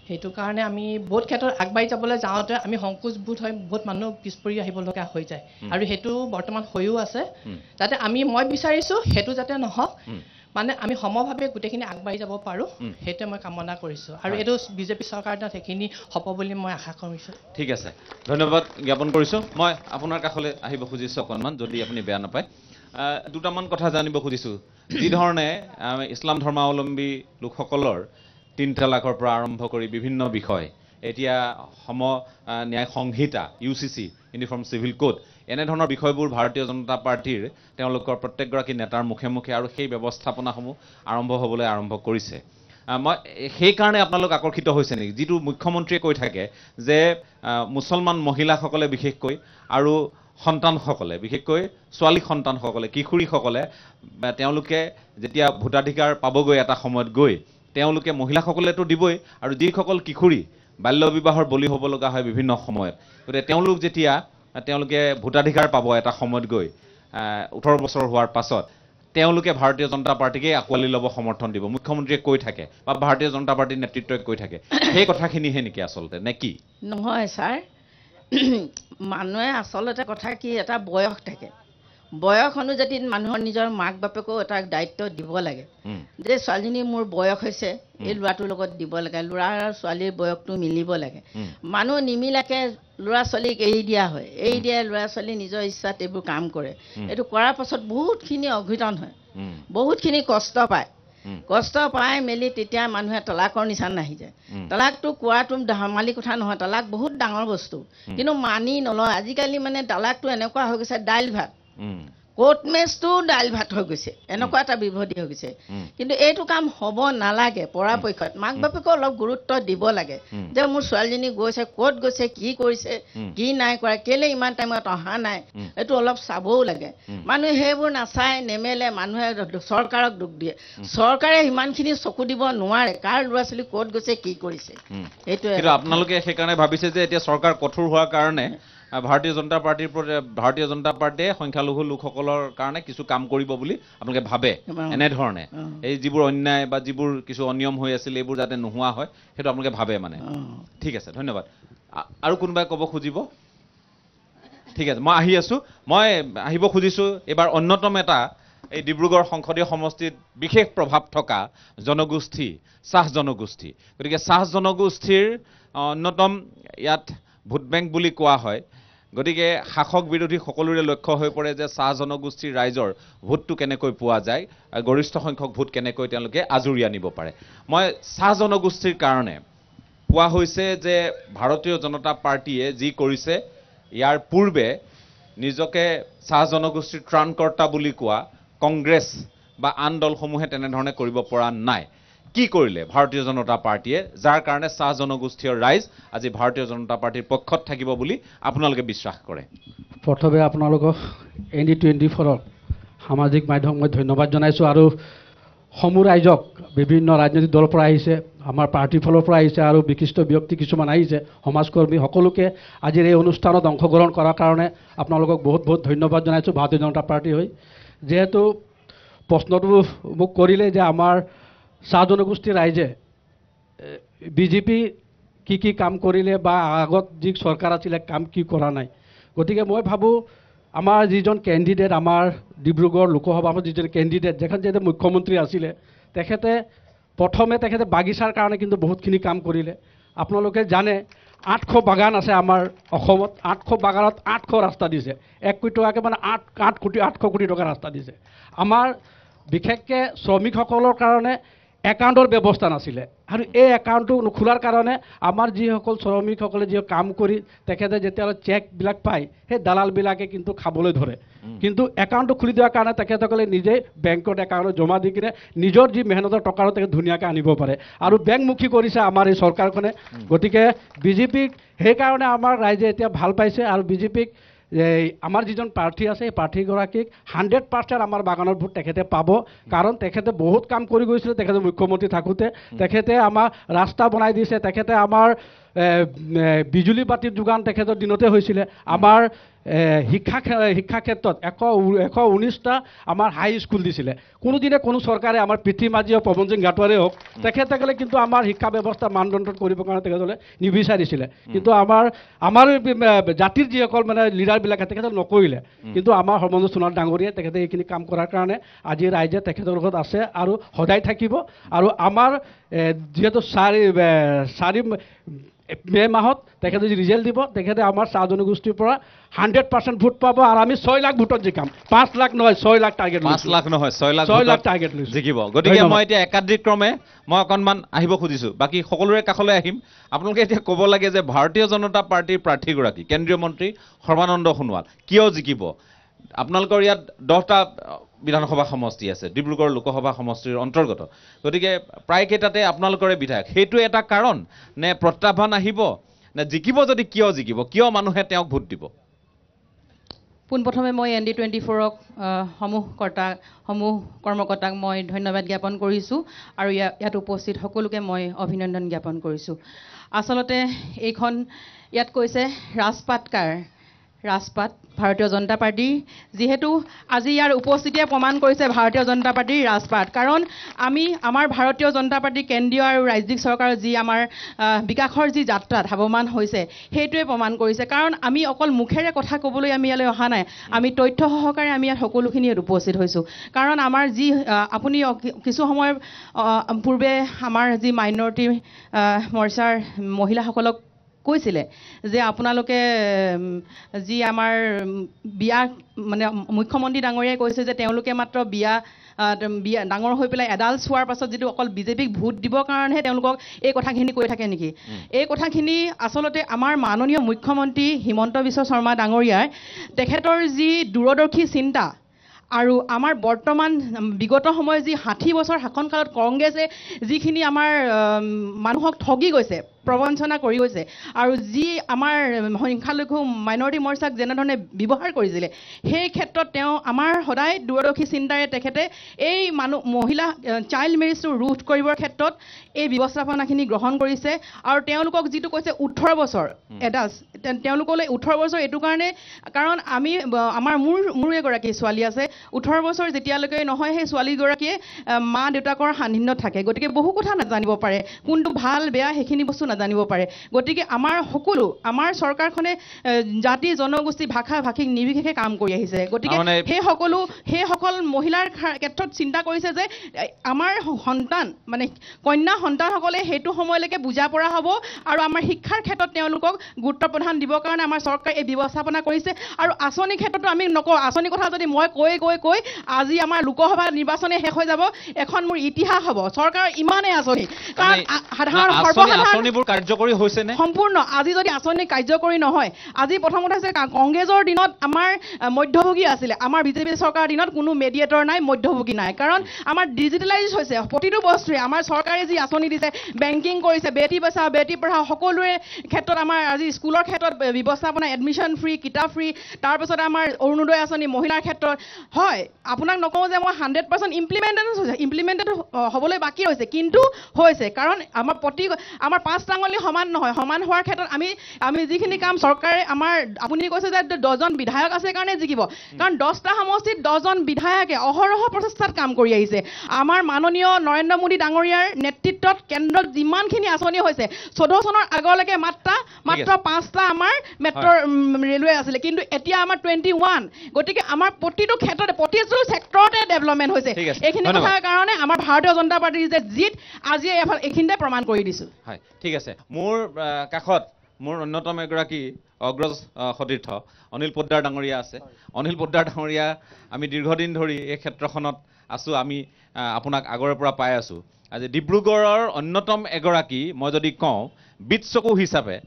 সেইটো কাৰণে আমি বহুত ক্ষেত্ৰত আগবাঢ়ি যাবলৈ যাওঁতে আমি সংকোচ বোধ হয় বহুত মানুহ পিছ পৰি আহিব লগা হৈ যায় আৰু সেইটো বৰ্তমান হৈও আছে যাতে আমি মই বিচাৰিছো সেইটো যাতে নহওক মানে আমি সমভাৱে গোটেইখিনি আগবাঢ়ি যাব পাৰোঁ সেইটোৱে মই কামনা কৰিছোঁ আৰু এইটো বিজেপি চৰকাৰৰ দিনত সেইখিনি হ'ব বুলি মই আশা কৰিছোঁ ঠিক আছে ধন্যবাদ জ্ঞাপন কৰিছোঁ মই আপোনাৰ কাষলৈ আহিব খুজিছোঁ অকণমান যদি আপুনি বেয়া নাপায় দুটামান কথা জানিব খুজিছোঁ যিধৰণে ইছলাম ধৰ্মাৱলম্বী লোকসকলৰ তিনি তালাকৰ পৰা আৰম্ভ কৰি বিভিন্ন বিষয় এতিয়া সম ন্যায় সংহিতা U C C uniform civil code এনেধৰণৰ বিষয়বোৰ ভাৰতীয় জনতা পাৰ্টীৰ তেওঁলোকৰ প্ৰত্যেকগৰাকী নেতাৰ মুখে মুখে আৰু সেই ব্যৱস্থাপনাসমূহ আৰম্ভ হ'বলৈ আৰম্ভ কৰিছে মই সেইকাৰণে আপোনালোক আকৰ্ষিত হৈছে নেকি যিটো মুখ্যমন্ত্ৰীয়ে কৈ থাকে যে মুছলমান মহিলাসকলে বিশেষকৈ আৰু সন্তানসকলে বিশেষকৈ ছোৱালী সন্তানসকলে কিশোৰীসকলে তেওঁলোকে যেতিয়া ভোটাধিকাৰ পাবগৈ এটা সময়ত গৈ তেওঁলোকে মহিলাসকলেতো দিবই আৰু যিসকল কিশোৰী বাল্য বিবাহৰ বলি হ'ব লগা হয় বিভিন্ন সময়ত গতিকে তেওঁলোক যেতিয়া তেওঁলোকে ভোটাধিকাৰ পাব এটা সময়ত গৈ ওঠৰ বছৰ হোৱাৰ পাছত তেওঁলোকে ভাৰতীয় জনতা পাৰ্টীকেই আঁকোৱালি ল'ব সমৰ্থন দিব মুখ্যমন্ত্ৰীয়ে কৈ থাকে বা ভাৰতীয় জনতা পাৰ্টীৰ নেতৃত্বই কৈ থাকে সেই কথাখিনিহে নেকি আচলতে নে কি নহয় ছাৰ মানুহে আচলতে কথা কি এটা বয়স থাকে বয়স অনুযায়ী মানুহৰ নিজৰ মাক বাপেকো এটা দায়িত্ব দিব লাগে যে ছোৱালীজনী মোৰ বয়স হৈছে এই ল'ৰাটোৰ লগত দিব লাগে ল'ৰা আৰু ছোৱালীৰ বয়সটো মিলিব লাগে মানুহ নিমিলাকে ল'ৰা ছোৱালীক এৰি দিয়া হয় এৰি দিয়াই ল'ৰা ছোৱালী নিজৰ ইচ্ছাত এইবোৰ কাম কৰে এইটো কৰাৰ পাছত বহুতখিনি অঘটন হয় বহুতখিনি কষ্ট পায় কষ্ট পাই মেলি তেতিয়া মানুহে তলাকৰ নিচান নাহি যায় তলাকটো কোৱাটো ধেমালি কথা নহয় তলাক বহুত ডাঙৰ বস্তু কিন্তু মানি নলয় আজিকালি মানে তলাকটো এনেকুৱা হৈ গৈছে দাইল ভাত ক'ট দাইল ভাত হৈ গৈছে এনেকুৱা এটা বিভদি হৈ গৈছে কিন্তু এইটো কাম হ'ব নালাগে পৰাপক্ষত মাক বাপেকে অলপ গুৰুত্ব দিব লাগে যে মোৰ ছোৱালীজনী গৈছে ক'ত গৈছে কি কৰিছে কি নাই কৰা কেলৈ ইমান টাইমত অহা নাই এইটো অলপ চাবও লাগে মানুহে সেইবোৰ নাচাই নেমেলে মানুহে চৰকাৰক দুখ দিয়ে চৰকাৰে সিমানখিনি চকু দিব নোৱাৰে কাৰ ল'ৰা ছোৱালী ক'ত গৈছে কি কৰিছে সেইটোৱে আপোনালোকে সেইকাৰণে ভাবিছে যে এতিয়া চৰকাৰ কঠোৰ হোৱাৰ কাৰণে ভাৰতীয় জনতা পাৰ্টীৰ ভাৰতীয় জনতা পাৰ্টীয়ে সংখ্যালঘু লোকসকলৰ কাৰণে কিছু কাম কৰিব বুলি আপোনালোকে ভাবে এনেধৰণে এই যিবোৰ অন্যায় বা যিবোৰ কিছু অনিয়ম হৈ আছিল এইবোৰ যাতে নোহোৱা হয় সেইটো আপোনালোকে ভাবে মানে ঠিক আছে ধন্যবাদ আৰু কোনোবাই ক'ব খুজিব ঠিক আছে মই আহি আছোঁ মই আহিব খুজিছোঁ এইবাৰ অন্যতম এটা এই ডিব্ৰুগড় সংসদীয় সমষ্টিত বিশেষ প্ৰভাৱ থকা জনগোষ্ঠী চাহ জনগোষ্ঠী গতিকে চাহ জনগোষ্ঠীৰ অন্যতম ইয়াত ভোট বেংক বুলি কোৱা হয় গতিকে শাসক বিৰোধী সকলোৰে লক্ষ্য হৈ পৰে যে চাহ জনগোষ্ঠীৰ ৰাইজৰ ভোটটো কেনেকৈ পোৱা যায় গৰিষ্ঠ সংখ্যক ভোট কেনেকৈ তেওঁলোকে আজৰি আনিব পাৰে মই চাহ জনগোষ্ঠীৰ কাৰণে কোৱা হৈছে যে ভাৰতীয় জনতা পাৰ্টীয়ে যি কৰিছে ইয়াৰ পূৰ্বে নিজকে চাহ জনগোষ্ঠীৰ ত্ৰাণকৰ্তা বুলি কোৱা কংগ্ৰেছ বা আন দলসমূহে তেনেধৰণে কৰিব পৰা নাই কি কৰিলে ভাৰতীয় জনতা পাৰ্টিয়ে যাৰ কাৰণে চাহ জনগোষ্ঠীয় ৰাইজ আজি ভাৰতীয় জনতা পাৰ্টীৰ পক্ষত থাকিব বুলি আপোনালোকে বিশ্বাস কৰে প্ৰথমে আপোনালোকক এন ডি টুৱেণ্টি ফোৰক সামাজিক মাধ্যম মই ধন্যবাদ জনাইছোঁ আৰু সমূহ ৰাইজক বিভিন্ন ৰাজনৈতিক দলৰ পৰা আহিছে আমাৰ পাৰ্টীৰ ফালৰ পৰা আহিছে আৰু বিশিষ্ট ব্যক্তি কিছুমান আহিছে সমাজকৰ্মী সকলোকে আজিৰ এই অনুষ্ঠানত অংশগ্ৰহণ কৰাৰ কাৰণে আপোনালোকক বহুত বহুত ধন্যবাদ জনাইছোঁ ভাৰতীয় জনতা পাৰ্টি হৈ যিহেতু প্ৰশ্নটো মোক কৰিলে যে আমাৰ জনগোষ্ঠীৰ ৰাইজে বিজেপি কি কি কাম কৰিলে বা আগত যি চৰকাৰ আছিলে কাম কি কৰা নাই গতিকে মই ভাবোঁ আমাৰ যিজন কেণ্ডিডেট আমাৰ ডিব্ৰুগড় লোকসভাৰ যিজন কেণ্ডিডেট যেখন যিহেতু মুখ্যমন্ত্ৰী আছিলে তেখেতে প্ৰথমে তেখেতে বাগিচাৰ কাৰণে কিন্তু বহুতখিনি কাম কৰিলে আপোনালোকে জানে আঠশ বাগান আছে আমাৰ অসমত আঠশ বাগানত আঠশ ৰাস্তা দিছে এক কোটি টকাকৈ মানে আঠ আঠ কোটি আঠশ কোটি টকা ৰাস্তা দিছে আমাৰ বিশেষকৈ শ্ৰমিকসকলৰ কাৰণে একাউণ্টৰ ব্যৱস্থা নাছিলে আৰু এই একাউণ্টটো নোখোলাৰ কাৰণে আমাৰ যিসকল শ্ৰমিকসকলে যি কাম কৰি তেখেতে যেতিয়া চেকবিলাক পায় সেই দালালবিলাকে কিন্তু খাবলৈ ধৰে কিন্তু একাউণ্টটো খুলি দিয়াৰ কাৰণে তেখেতসকলে নিজেই বেংকত একাউণ্টত জমা দি কিনে নিজৰ যি মেহনতৰ টকাৰো তেখেত ধুনীয়াকৈ আনিব পাৰে আৰু বেংকমুখী কৰিছে আমাৰ এই চৰকাৰখনে গতিকে বিজেপিক সেইকাৰণে আমাৰ ৰাইজে এতিয়া ভাল পাইছে আৰু বিজেপিক এই আমাৰ যিজন প্ৰাৰ্থী আছে সেই প্ৰাৰ্থীগৰাকীক হাণ্ড্ৰেড পাৰ্চেণ্ট আমাৰ বাগানৰ ভোট তেখেতে পাব কাৰণ তেখেতে বহুত কাম কৰি গৈছিলে তেখেতে মুখ্যমন্ত্ৰী থাকোঁতে তেখেতে আমাৰ ৰাস্তা বনাই দিছে তেখেতে আমাৰ বিজুলী বাতিৰ যোগান তেখেতৰ দিনতে হৈছিলে আমাৰ শিক্ষা শিক্ষা ক্ষেত্ৰত এশ এশ ঊনৈছটা আমাৰ হাই স্কুল দিছিলে কোনোদিনে কোনো চৰকাৰে আমাৰ পিতৃ মাজি হওক পৱন সিং গাটোৱাৰে হওক তেখেতসকলে কিন্তু আমাৰ শিক্ষা ব্যৱস্থা মানদণ্ডত কৰিবৰ কাৰণে তেখেতসকলে নিবিচাৰিছিলে কিন্তু আমাৰ আমাৰ জাতিৰ যিসকল মানে লিডাৰবিলাকে তেখেতে নকৰিলে কিন্তু আমাৰ হৰমন্দ সোণোৱাল ডাঙৰীয়াই তেখেতে এইখিনি কাম কৰাৰ কাৰণে আজি ৰাইজে তেখেতৰ লগত আছে আৰু সদায় থাকিব আৰু আমাৰ যিহেতু চাৰি চাৰি মে' মাহত তেখেতে যদি ৰিজাল্ট দিব তেখেতে আমাৰ চাহ জনগোষ্ঠীৰ পৰা হাণ্ড্ৰেড পাৰ্চেণ্ট ভোট পাব আৰু আমি ছয় লাখ ভোটত জিকাম পাঁচ লাখ নহয় ছয় লাখ টাৰ্গেট পাঁচ লাখ নহয় ছয় লাখ ছয় লাখ টাৰ্গেট জিকিব গতিকে মই এতিয়া একাধিক ক্ৰমে মই অকণমান আহিব খুজিছোঁ বাকী সকলোৰে কাষলৈ আহিম আপোনালোকে এতিয়া ক'ব লাগে যে ভাৰতীয় জনতা পাৰ্টীৰ প্ৰাৰ্থীগৰাকী কেন্দ্ৰীয় মন্ত্ৰী সৰ্বানন্দ সোণোৱাল কিয় জিকিব আপোনালোকৰ ইয়াত দহটা বিধানসভা সমষ্টি আছে ডিব্ৰুগড় লোকসভা সমষ্টিৰ অন্তৰ্গত গতিকে প্ৰায়কেইটাতে আপোনালোকৰে বিধায়ক সেইটো এটা কাৰণ নে প্ৰত্যাহ্বান আহিব নে জিকিব যদি কিয় জিকিব কিয় মানুহে তেওঁক ভোট দিব পোনপ্ৰথমে মই এন ডি টুৱেণ্টি ফ'ৰক সমূহকৰ্তা সমূহ কৰ্মকৰ্তাক মই ধন্যবাদ জ্ঞাপন কৰিছোঁ আৰু ইয়াত ইয়াত উপস্থিত সকলোকে মই অভিনন্দন জ্ঞাপন কৰিছোঁ আচলতে এইখন ইয়াত কৈছে ৰাজপাটকাৰ ৰাজপাট ভাৰতীয় জনতা পাৰ্টী যিহেতু আজি ইয়াৰ উপস্থিতিয়ে প্ৰমাণ কৰিছে ভাৰতীয় জনতা পাৰ্টীৰ ৰাজপাট কাৰণ আমি আমাৰ ভাৰতীয় জনতা পাৰ্টী কেন্দ্ৰীয় আৰু ৰাজ্যিক চৰকাৰৰ যি আমাৰ বিকাশৰ যি যাত্ৰা ধাৱমান হৈছে সেইটোৱে প্ৰমাণ কৰিছে কাৰণ আমি অকল মুখেৰে কথা ক'বলৈ আমি ইয়ালৈ অহা নাই আমি তথ্য সহকাৰে আমি ইয়াত সকলোখিনি ইয়াত উপস্থিত হৈছোঁ কাৰণ আমাৰ যি আপুনি কিছু সময় পূৰ্বে আমাৰ যি মাইনৰিটি মৰ্চাৰ মহিলাসকলক কৈছিলে যে আপোনালোকে যি আমাৰ বিয়া মানে মুখ্যমন্ত্ৰী ডাঙৰীয়াই কৈছে যে তেওঁলোকে মাত্ৰ বিয়া বিয়া ডাঙৰ হৈ পেলাই এডাল চোৱাৰ পাছত যিটো অকল বিজেপিক ভোট দিবৰ কাৰণেহে তেওঁলোকক এই কথাখিনি কৈ থাকে নেকি এই কথাখিনি আচলতে আমাৰ মাননীয় মুখ্যমন্ত্ৰী হিমন্ত বিশ্ব শৰ্মা ডাঙৰীয়াই তেখেতৰ যি দূৰদৰ্শী চিন্তা আৰু আমাৰ বৰ্তমান বিগত সময়ৰ যি ষাঠি বছৰ শাসনকালত কংগ্ৰেছে যিখিনি আমাৰ মানুহক ঠগি গৈছে প্ৰবঞ্চনা কৰি গৈছে আৰু যি আমাৰ সংখ্যালঘু মাইনৰিটি মৰ্চাক যেনেধৰণে ব্যৱহাৰ কৰিছিলে সেই ক্ষেত্ৰত তেওঁ আমাৰ সদায় দূৰদৰ্শী চিন্তাৰে তেখেতে এই মানুহ মহিলা চাইল্ড মেৰিজটো ৰোধ কৰিবৰ ক্ষেত্ৰত এই ব্যৱস্থাপনাখিনি গ্ৰহণ কৰিছে আৰু তেওঁলোকক যিটো কৈছে ওঠৰ বছৰ এডাল্ছ তেওঁলোকলৈ ওঠৰ বছৰ এইটো কাৰণে কাৰণ আমি আমাৰ মোৰ মোৰ এগৰাকী ছোৱালী আছে ওঠৰ বছৰ যেতিয়ালৈকে নহয় সেই ছোৱালীগৰাকীয়ে মা দেউতাকৰ সান্নিধ্যত থাকে গতিকে বহু কথা নাজানিব পাৰে কোনটো ভাল বেয়া সেইখিনি বস্তু নাজানিব পাৰে গতিকে আমাৰ সকলো আমাৰ চৰকাৰখনে জাতি জনগোষ্ঠী ভাষা ভাষিক নিৰ্বিশেষে কাম কৰি আহিছে গতিকে সেই সকলো সেইসকল মহিলাৰ ক্ষেত্ৰত চিন্তা কৰিছে যে আমাৰ সন্তান মানে কন্যা সন্তানসকলে সেইটো সময়লৈকে বুজা পৰা হ'ব আৰু আমাৰ শিক্ষাৰ ক্ষেত্ৰত তেওঁলোকক গুৰুত্ব প্ৰদান দিবৰ কাৰণে আমাৰ চৰকাৰে এই ব্যৱস্থাপনা কৰিছে আৰু আঁচনিৰ ক্ষেত্ৰতো আমি নকওঁ আঁচনি কথা যদি মই কৈ গৈ কৈ আজি আমাৰ লোকসভা নিৰ্বাচনে শেষ হৈ যাব এখন মোৰ ইতিহাস হ'ব চৰকাৰৰ ইমানেই আঁচনি কাৰণ সাধাৰণ সৰ্বসাধাৰণ আঁচনিবোৰ কাৰ্যকৰী হৈছেনে সম্পূৰ্ণ আজি যদি আঁচনি কাৰ্যকৰী নহয় আজি প্ৰথম কথা হৈছে কংগ্ৰেছৰ দিনত আমাৰ মধ্যভোগী আছিলে আমাৰ বিজেপি চৰকাৰৰ দিনত কোনো মেডিয়েটৰ নাই মধ্যভোগী নাই কাৰণ আমাৰ ডিজিটেলাইজ হৈছে প্ৰতিটো বস্তুৱে আমাৰ চৰকাৰে যি আঁচনি দিছে বেংকিং কৰিছে বেটি বচাও বেটি পঢ়াও সকলোৰে ক্ষেত্ৰত আমাৰ আজি স্কুলৰ ক্ষেত্ৰত ব্যৱস্থাপনা এডমিশ্যন ফ্ৰী কিতাপ ফ্ৰী তাৰপিছত আমাৰ অৰুণোদয় আঁচনি মহিলাৰ ক্ষেত্ৰত হয় আপোনাক নকওঁ যে মই হাণ্ড্ৰেড পাৰ্চেণ্ট ইমপ্লিমেণ্টেড হৈছে ইমপ্লিমেণ্টেড হ'বলৈ বাকী হৈছে কিন্তু হৈছে কাৰণ আমাৰ প্ৰতি আমাৰ পাঁচ হাতাঙলি সমান নহয় সমান হোৱাৰ ক্ষেত্ৰত আমি আমি যিখিনি কাম চৰকাৰে আমাৰ আপুনি কৈছে যে দহজন বিধায়ক আছে কাৰণে জিকিব কাৰণ দহটা সমষ্টিত দহজন বিধায়কে অহৰহ প্ৰচেষ্টাত কাম কৰি আহিছে আমাৰ মাননীয় নৰেন্দ্ৰ মোদী ডাঙৰীয়াৰ নেতৃত্বত কেন্দ্ৰত যিমানখিনি আঁচনি হৈছে চৈধ্য চনৰ আগলৈকে মাত্ৰ মাত্ৰ পাঁচটা আমাৰ মেট্ৰ' ৰেলৱে আছিলে কিন্তু এতিয়া আমাৰ টুৱেণ্টি ওৱান গতিকে আমাৰ প্ৰতিটো ক্ষেত্ৰতে প্ৰতিটো ছেক্টৰতে ডেভেলপমেণ্ট হৈছে এইখিনি কথাৰ কাৰণে আমাৰ ভাৰতীয় জনতা পাৰ্টিৰ যে জিত আজি এইখিনিতে প্ৰমাণ কৰি দিছোঁ হয় ঠিক আছে আছে মোৰ কাষত মোৰ অন্যতম এগৰাকী অগ্ৰজ সতীৰ্থ অনিল পোদ্দাৰ ডাঙৰীয়া আছে অনিল পোদ্দাৰ ডাঙৰীয়া আমি দীৰ্ঘদিন ধৰি এই ক্ষেত্ৰখনত আছোঁ আমি আপোনাক আগৰে পৰা পাই আছোঁ আজি ডিব্ৰুগড়ৰ অন্যতম এগৰাকী মই যদি কওঁ বীট চকু হিচাপে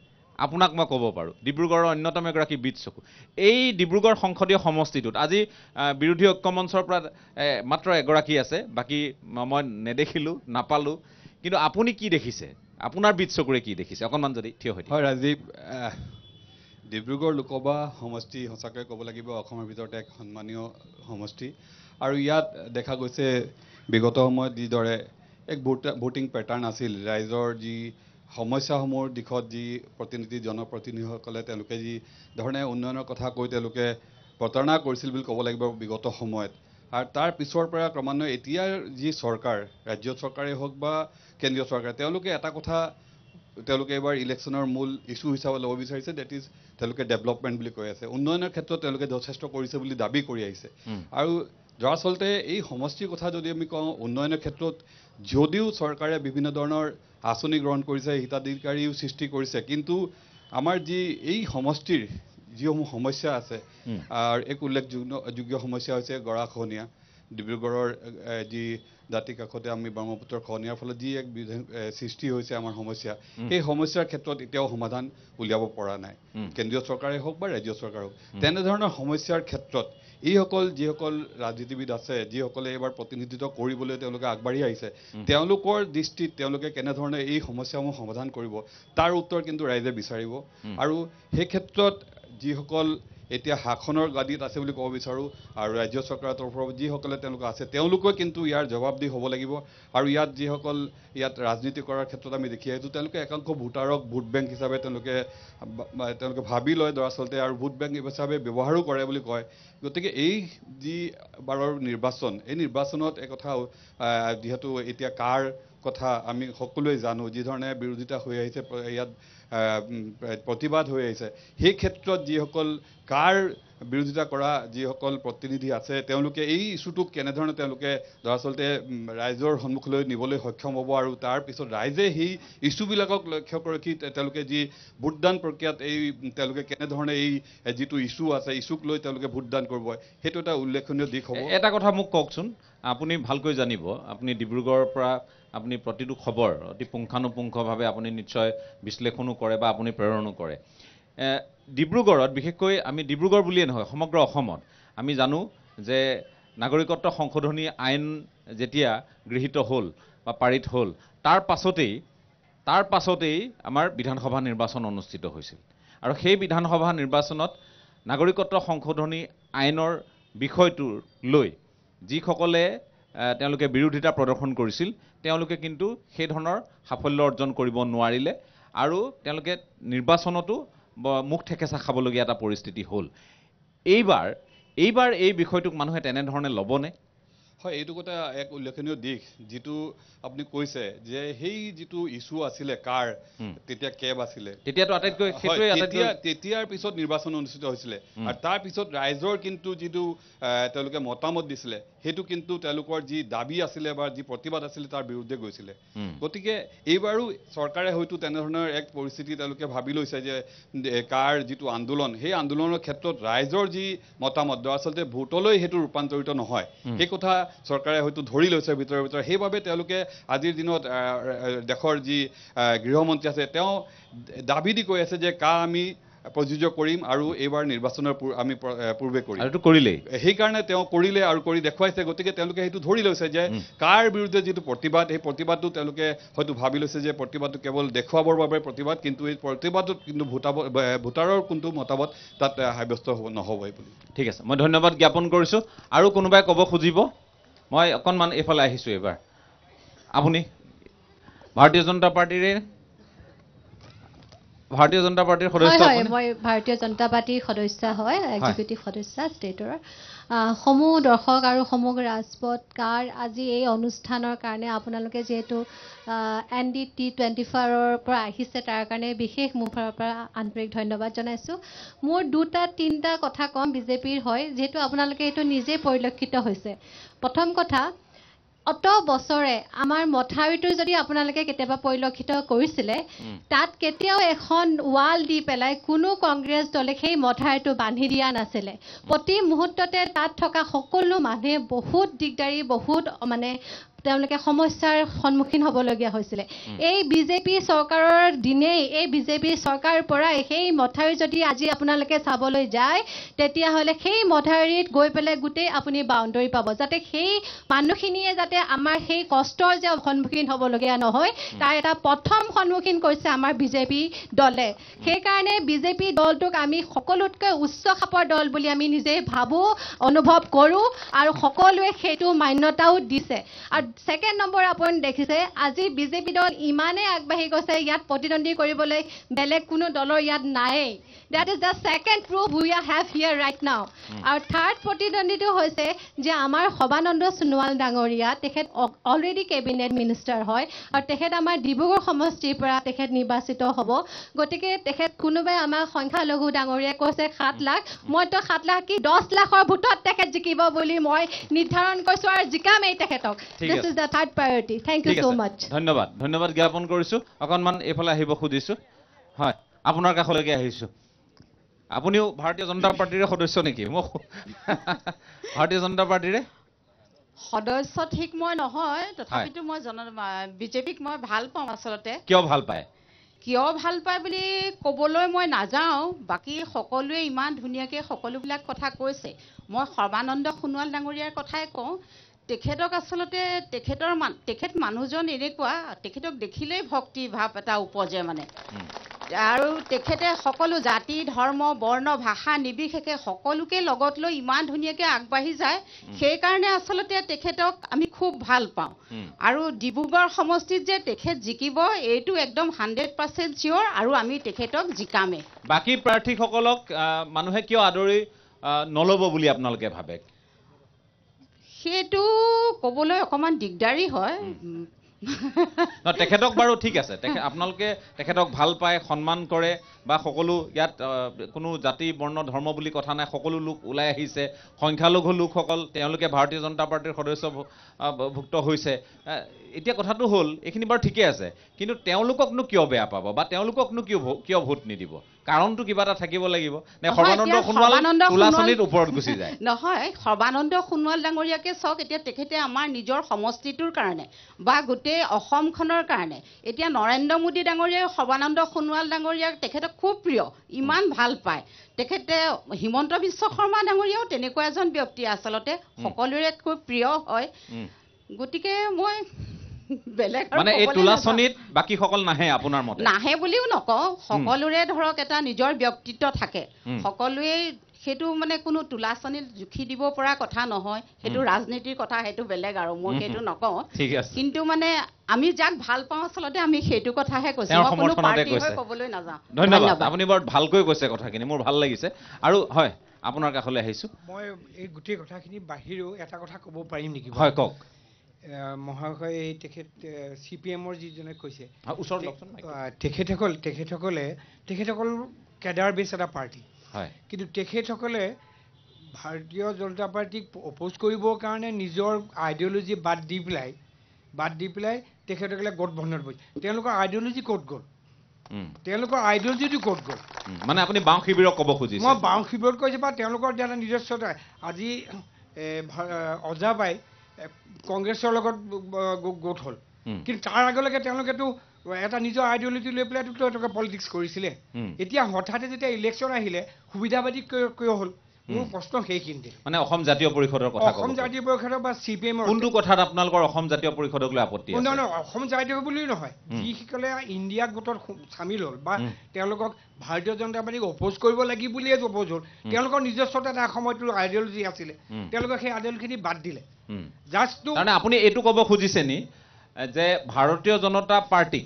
আপোনাক মই ক'ব পাৰোঁ ডিব্ৰুগড়ৰ অন্যতম এগৰাকী বীট চকু এই ডিব্ৰুগড় সংসদীয় সমষ্টিটোত আজি বিৰোধী ঐক্য মঞ্চৰ পৰা মাত্ৰ এগৰাকী আছে বাকী মই নেদেখিলোঁ নাপালোঁ কিন্তু আপুনি কি দেখিছে আপোনাৰ বীট চকুৰে কি দেখিছে অকণমান যদি থিয় হৈ হয় ৰাজীৱ ডিব্ৰুগড় লোকসভা সমষ্টি সঁচাকৈ ক'ব লাগিব অসমৰ ভিতৰতে এক সন্মানীয় সমষ্টি আৰু ইয়াত দেখা গৈছে বিগত সময়ত যিদৰে এক ভোটিং পেটাৰ্ণ আছিল ৰাইজৰ যি সমস্যাসমূহৰ দিশত যি প্ৰতিনিধি জনপ্ৰতিনিধিসকলে তেওঁলোকে যি ধৰণে উন্নয়নৰ কথা কৈ তেওঁলোকে প্ৰতাৰণা কৰিছিল বুলি ক'ব লাগিব বিগত সময়ত আৰু তাৰ পিছৰ পৰা ক্ৰমান্বয়ে এতিয়াৰ যি চৰকাৰ ৰাজ্য চৰকাৰেই হওক বা কেন্দ্ৰীয় চৰকাৰে তেওঁলোকে এটা কথা তেওঁলোকে এইবাৰ ইলেকশ্যনৰ মূল ইছ্যু হিচাপে ল'ব বিচাৰিছে ডেট ইজ তেওঁলোকে ডেভেলপমেণ্ট বুলি কৈ আছে উন্নয়নৰ ক্ষেত্ৰত তেওঁলোকে যথেষ্ট কৰিছে বুলি দাবী কৰি আহিছে আৰু দৰাচলতে এই সমষ্টিৰ কথা যদি আমি কওঁ উন্নয়নৰ ক্ষেত্ৰত যদিও চৰকাৰে বিভিন্ন ধৰণৰ আঁচনি গ্ৰহণ কৰিছে হিতাধিকাৰীও সৃষ্টি কৰিছে কিন্তু আমাৰ যি এই সমষ্টিৰ যিসমূহ সমস্যা আছে আৰু এক উল্লেখযোগ্য সমস্যা হৈছে গৰাখহনীয়া ডিব্ৰুগড়ৰ যি দাঁতি কাষতে আমি ব্ৰহ্মপুত্ৰ খহনীয়াৰ ফলত যি এক সৃষ্টি হৈছে আমাৰ সমস্যা সেই সমস্যাৰ ক্ষেত্ৰত এতিয়াও সমাধান উলিয়াব পৰা নাই কেন্দ্ৰীয় চৰকাৰেই হওক বা ৰাজ্য চৰকাৰে হওক তেনেধৰণৰ সমস্যাৰ ক্ষেত্ৰত এইসকল যিসকল ৰাজনীতিবিদ আছে যিসকলে এইবাৰ প্ৰতিনিধিত্ব কৰিবলৈ তেওঁলোকে আগবাঢ়ি আহিছে তেওঁলোকৰ দৃষ্টিত তেওঁলোকে কেনেধৰণে এই সমস্যাসমূহ সমাধান কৰিব তাৰ উত্তৰ কিন্তু ৰাইজে বিচাৰিব আৰু সেই ক্ষেত্ৰত যিসকল এতিয়া শাসনৰ গাদীত আছে বুলি ক'ব বিচাৰোঁ আৰু ৰাজ্য চৰকাৰৰ তৰফৰ যিসকলে তেওঁলোক আছে তেওঁলোকেও কিন্তু ইয়াৰ জবাব দি হ'ব লাগিব আৰু ইয়াত যিসকল ইয়াত ৰাজনীতি কৰাৰ ক্ষেত্ৰত আমি দেখি আহিছোঁ তেওঁলোকে একাংশ ভোটাৰক ভোট বেংক হিচাপে তেওঁলোকে তেওঁলোকে ভাবি লয় দৰাচলতে আৰু ভোট বেংক হিচাপে ব্যৱহাৰো কৰে বুলি কয় গতিকে এই যিবাৰৰ নিৰ্বাচন এই নিৰ্বাচনত এই কথা যিহেতু এতিয়া কাৰ কথা আমি সকলোৱে জানো যিধৰণে বিৰোধিতা হৈ আহিছে ইয়াত প্ৰতিবাদ হৈ আহিছে সেই ক্ষেত্ৰত যিসকল কাৰ বিৰোধিতা কৰা যিসকল প্ৰতিনিধি আছে তেওঁলোকে এই ইছ্যুটোক কেনেধৰণে তেওঁলোকে দৰাচলতে ৰাইজৰ সন্মুখলৈ নিবলৈ সক্ষম হ'ব আৰু তাৰপিছত ৰাইজে সেই ইছ্যুবিলাকক লক্ষ্য ৰাখি তেওঁলোকে যি ভোটদান প্ৰক্ৰিয়াত এই তেওঁলোকে কেনেধৰণে এই যিটো ইছ্যু আছে ইছ্যুক লৈ তেওঁলোকে ভোটদান কৰিব সেইটো এটা উল্লেখনীয় দিশ হ'ব এটা কথা মোক কওকচোন আপুনি ভালকৈ জানিব আপুনি ডিব্ৰুগড়ৰ পৰা আপুনি প্ৰতিটো খবৰ অতি পুংখানুপুংখভাৱে আপুনি নিশ্চয় বিশ্লেষণো কৰে বা আপুনি প্ৰেৰণো কৰে ডিব্ৰুগড়ত বিশেষকৈ আমি ডিব্ৰুগড় বুলিয়েই নহয় সমগ্ৰ অসমত আমি জানো যে নাগৰিকত্ব সংশোধনী আইন যেতিয়া গৃহীত হ'ল বা পাৰিত হ'ল তাৰ পাছতেই তাৰ পাছতেই আমাৰ বিধানসভা নিৰ্বাচন অনুষ্ঠিত হৈছিল আৰু সেই বিধানসভা নিৰ্বাচনত নাগৰিকত্ব সংশোধনী আইনৰ বিষয়টো লৈ যিসকলে তেওঁলোকে বিৰোধিতা প্ৰদৰ্শন কৰিছিল তেওঁলোকে কিন্তু সেই ধৰণৰ সাফল্য অৰ্জন কৰিব নোৱাৰিলে আৰু তেওঁলোকে নিৰ্বাচনতো মুখ ঠেকেচা খাবলগীয়া এটা পৰিস্থিতি হ'ল এইবাৰ এইবাৰ এই বিষয়টোক মানুহে তেনেধৰণে ল'বনে হয় এইটো কথা এক উল্লেখনীয় দিশ যিটো আপুনি কৈছে যে সেই যিটো ইছ্যু আছিলে কাৰ তেতিয়া কেব আছিলে তেতিয়াতো আটাইতকৈ তেতিয়া তেতিয়াৰ পিছত নিৰ্বাচন অনুষ্ঠিত হৈছিলে আৰু তাৰপিছত ৰাইজৰ কিন্তু যিটো তেওঁলোকে মতামত দিছিলে সেইটো কিন্তু তেওঁলোকৰ যি দাবী আছিলে বা যি প্ৰতিবাদ আছিলে তাৰ বিৰুদ্ধে গৈছিলে গতিকে এইবাৰো চৰকাৰে হয়তো তেনেধৰণৰ এক পৰিস্থিতি তেওঁলোকে ভাবি লৈছে যে কাৰ যিটো আন্দোলন সেই আন্দোলনৰ ক্ষেত্ৰত ৰাইজৰ যি মতামত দৰাচলতে ভোটলৈ সেইটো ৰূপান্তৰিত নহয় সেই কথা চৰকাৰে হয়তো ধৰি লৈছে ভিতৰে ভিতৰত সেইবাবে তেওঁলোকে আজিৰ দিনত দেশৰ যি গৃহমন্ত্ৰী আছে তেওঁ দাবী দি কৈ আছে যে কা আমি প্ৰযোজ্য কৰিম আৰু এইবাৰ নিৰ্বাচনৰ আমি পূৰ্বে কৰিম সেইটো কৰিলেই সেইকাৰণে তেওঁ কৰিলে আৰু কৰি দেখুৱাইছে গতিকে তেওঁলোকে সেইটো ধৰি লৈছে যে কাৰ বিৰুদ্ধে যিটো প্ৰতিবাদ সেই প্ৰতিবাদটো তেওঁলোকে হয়তো ভাবি লৈছে যে প্ৰতিবাদটো কেৱল দেখুৱাবৰ বাবে প্ৰতিবাদ কিন্তু এই প্ৰতিবাদটোত কিন্তু ভোটাব ভোটাৰৰ কোনটো মতামত তাত সাব্যস্ত হ'ব নহ'বই বুলি ঠিক আছে মই ধন্যবাদ জ্ঞাপন কৰিছোঁ আৰু কোনোবাই ক'ব খুজিব মই অকণমান এইফালে আহিছোঁ এইবাৰ আপুনি ভাৰতীয় জনতা পাৰ্টীৰে ভাৰতীয় জনতা পাৰ্টীৰ সদস্য হয় মই ভাৰতীয় জনতা পাৰ্টীৰ সদস্য হয় এক্সিকিউটিভ সদস্য ষ্টেটৰ সমূহ দৰ্শক আৰু সমূহ ৰাজপথ কাৰ আজি এই অনুষ্ঠানৰ কাৰণে আপোনালোকে যিহেতু এন ডি টি টুৱেণ্টি ফ'ৰৰ পৰা আহিছে তাৰ কাৰণে বিশেষ মোৰ ফালৰ পৰা আন্তৰিক ধন্যবাদ জনাইছোঁ মোৰ দুটা তিনিটা কথা ক'ম বিজেপিৰ হয় যিহেতু আপোনালোকে এইটো নিজেই পৰিলক্ষিত হৈছে প্ৰথম কথা অত বছৰে আমাৰ মথাউৰিটো যদি আপোনালোকে কেতিয়াবা পৰিলক্ষিত কৰিছিলে তাত কেতিয়াও এখন ৱাল দি পেলাই কোনো কংগ্ৰেছ দলে সেই মথাউৰিটো বান্ধি দিয়া নাছিলে প্ৰতি মুহূৰ্ততে তাত থকা সকলো মানুহে বহুত দিগদাৰী বহুত মানে তেওঁলোকে সমস্যাৰ সন্মুখীন হ'বলগীয়া হৈছিলে এই বিজেপি চৰকাৰৰ দিনেই এই বিজেপি চৰকাৰৰ পৰাই সেই মথাউৰি যদি আজি আপোনালোকে চাবলৈ যায় তেতিয়াহ'লে সেই মথাউৰিত গৈ পেলাই গোটেই আপুনি বাউণ্ডৰী পাব যাতে সেই মানুহখিনিয়ে যাতে আমাৰ সেই কষ্টৰ যে সন্মুখীন হ'বলগীয়া নহয় তাৰ এটা প্ৰথম সন্মুখীন কৰিছে আমাৰ বিজেপি দলে সেইকাৰণে বিজেপি দলটোক আমি সকলোতকৈ উচ্চ খাপৰ দল বুলি আমি নিজেই ভাবোঁ অনুভৱ কৰোঁ আৰু সকলোৱে সেইটো মান্যতাও দিছে আৰু ছেকেণ্ড নম্বৰ আপুনি দেখিছে আজি বিজেপি দল ইমানেই আগবাঢ়ি গৈছে ইয়াত প্ৰতিদ্বন্দ্বী কৰিবলৈ বেলেগ কোনো দলৰ ইয়াত নায়েই that is the second proof we are have here right now আৰু থাৰ্ড প্ৰতিদ্বন্দ্বীটো হৈছে যে আমাৰ সৰ্বানন্দ সোণোৱাল ডাঙৰীয়া তেখেত অলৰেডি কেবিনেট মিনিষ্টাৰ হয় আৰু তেখেত আমাৰ ডিব্ৰুগড় সমষ্টিৰ পৰা তেখেত নিৰ্বাচিত হ'ব গতিকে তেখেত কোনোবাই আমাৰ সংখ্যালঘু ডাঙৰীয়াই কৈছে সাত লাখ hmm. মইতো সাত লাখ কি দহ লাখৰ ভোটত তেখেত জিকিব বুলি মই নিৰ্ধাৰণ কৈছোঁ আৰু জিকামেই তেখেতক দিছো দিছো third priority thank you so much ধন্যবাদ ধন্যবাদ জ্ঞাপন করছো অকনমান এফালে আহিব খুদিছো হয় আপনার কাছলৈকে আহিছো আপনিও ভারতীয় জনতা পার্টির সদস্য নাকি ভারতীয় জনতা পার্টির সদস্য ঠিক মই নহয় তথাপিতো মই বিজেপিক মই ভাল পাওঁ আচলতে কিয় ভাল পায় কিয় ভাল পায় বুলি ক'বলৈ মই নাযাওঁ বাকী সকলোৱে ইমান ধুনীয়াকৈ সকলোবিলাক কথা কৈছে মই সৰ্বানন্দ সোণোৱাল ডাঙৰীয়াৰ কথাই কওঁ তেখেতক আচলতে তেখেতৰ মান তেখেত মানুহজন এনেকুৱা তেখেতক দেখিলেই ভক্তি ভাৱ এটা উপজে মানে আৰু তেখেতে সকলো জাতি ধৰ্ম বৰ্ণ ভাষা নিৰ্বিশেষে সকলোকে লগত লৈ ইমান ধুনীয়াকৈ আগবাঢ়ি যায় সেইকাৰণে আচলতে তেখেতক আমি খুব ভাল পাওঁ আৰু ডিব্ৰুগড় সমষ্টিত যে তেখেত জিকিব এইটো একদম হাণ্ড্ৰেড পাৰ্চেণ্ট চিয়'ৰ আৰু আমি তেখেতক জিকামেই বাকী প্ৰাৰ্থীসকলক মানুহে কিয় আদৰি নল'ব বুলি আপোনালোকে ভাবে সেইটো ক'বলৈ অকণমান দিগদাৰী হয় তেখেতক বাৰু ঠিক আছে আপোনালোকে তেখেতক ভাল পায় সন্মান কৰে বা সকলো ইয়াত কোনো জাতি বৰ্ণ ধৰ্ম বুলি কথা নাই সকলো লোক ওলাই আহিছে সংখ্যালঘু লোকসকল তেওঁলোকে ভাৰতীয় জনতা পাৰ্টীৰ সদস্য ভুক্ত হৈছে এতিয়া কথাটো হ'ল এইখিনি বাৰু ঠিকেই আছে কিন্তু তেওঁলোককনো কিয় বেয়া পাব বা তেওঁলোককনো কিয় কিয় ভোট নিদিব কাৰণটো কিবা এটা থাকিব লাগিব নে সৰ্বানন্দ সোণোৱাল ওপৰত গুচি যায় নহয় সৰ্বানন্দ সোণোৱাল ডাঙৰীয়াকে চাওক এতিয়া তেখেতে আমাৰ নিজৰ সমষ্টিটোৰ কাৰণে বা গোটেই অসমখনৰ কাৰণে এতিয়া নৰেন্দ্ৰ মোদী ডাঙৰীয়াই সৰ্বানন্দ সোণোৱাল ডাঙৰীয়াক তেখেতক খুব প্ৰিয় ইমান ভাল পায় তেখেতে হিমন্ত বিশ্ব শৰ্মা ডাঙৰীয়াও তেনেকুৱা এজন ব্যক্তি আচলতে সকলোৰে খুব প্ৰিয় হয় গতিকে মই বেলেগ মানে এই তুলাচনীত বাকীসকল নাহে আপোনাৰ মতে নাহে বুলিও নকওঁ সকলোৰে ধৰক এটা নিজৰ ব্যক্তিত্ব থাকে সকলোৱেই সেইটো মানে কোনো তুলাচনীত জুখি দিব পৰা কথা নহয় সেইটো ৰাজনীতিৰ কথা সেইটো বেলেগ আৰু মই সেইটো নকওঁ কিন্তু মানে আমি যাক ভাল পাওঁ আচলতে আমি সেইটো কথাহে কৈছোঁ মই কোনো পাৰ্টি হৈ ক'বলৈ নাযাওঁ ধন্যবাদ আপুনি বৰ ভালকৈ কৈছে কথাখিনি মোৰ ভাল লাগিছে আৰু হয় আপোনাৰ কাষলৈ আহিছোঁ মই এই গোটেই কথাখিনি বাহিৰেও এটা কথা ক'ব পাৰিম নেকি হয় কওক মহাশয় এই তেখেত চি পি এমৰ যিজনে কৈছে তেখেতসকল তেখেতসকলে তেখেতসকল কেডাৰ বেছ এটা পাৰ্টি কিন্তু তেখেতসকলে ভাৰতীয় জনতা পাৰ্টীক অপ'জ কৰিবৰ কাৰণে নিজৰ আইডিঅলজি বাদ দি পেলাই বাদ দি পেলাই তেখেতসকলে গঠবন্ধন কৰিছে তেওঁলোকৰ আইডিঅলজি ক'ত গ'ল তেওঁলোকৰ আইডিঅলজিটো ক'ত গ'ল মানে আপুনি বাওঁ শিবিৰক ক'ব খুজিছে মই বাওঁ শিবিৰত কৈছোঁ বা তেওঁলোকৰ নিজস্বতা আজি অজাবাই কংগ্ৰেছৰ লগত গোট হ'ল কিন্তু তাৰ আগলৈকে তেওঁলোকেতো এটা নিজৰ আইডিঅলজি লৈ পেলাইতো তেওঁলোকে পলিটিক্স কৰিছিলে এতিয়া হঠাতে যেতিয়া ইলেকশ্যন আহিলে সুবিধাবাদী কিয় কিয় হ'ল মোৰ প্ৰশ্ন সেইখিনিতে মানে অসম জাতীয় পৰিষদৰ কথা অসম জাতীয় পৰিষদৰ বা চি পি এমৰ কোনটো কথাত আপোনালোকৰ অসম জাতীয় পৰিষদক লৈ আপত্তি নহয় নহয় অসম জাতীয় বুলি নহয় যিসকলে ইণ্ডিয়া গোটত চামিল হ'ল বা তেওঁলোকক ভাৰতীয় জনতা পাৰ্টীক অপোজ কৰিব লাগিব বুলিয়ে অপোজ হ'ল তেওঁলোকৰ নিজস্বতা এটা সময়টো আইডিয়লজি আছিলে তেওঁলোকে সেই আইডিয়লখিনি বাদ দিলে জাষ্ট মানে আপুনি এইটো ক'ব খুজিছে নি যে ভাৰতীয় জনতা পাৰ্টীক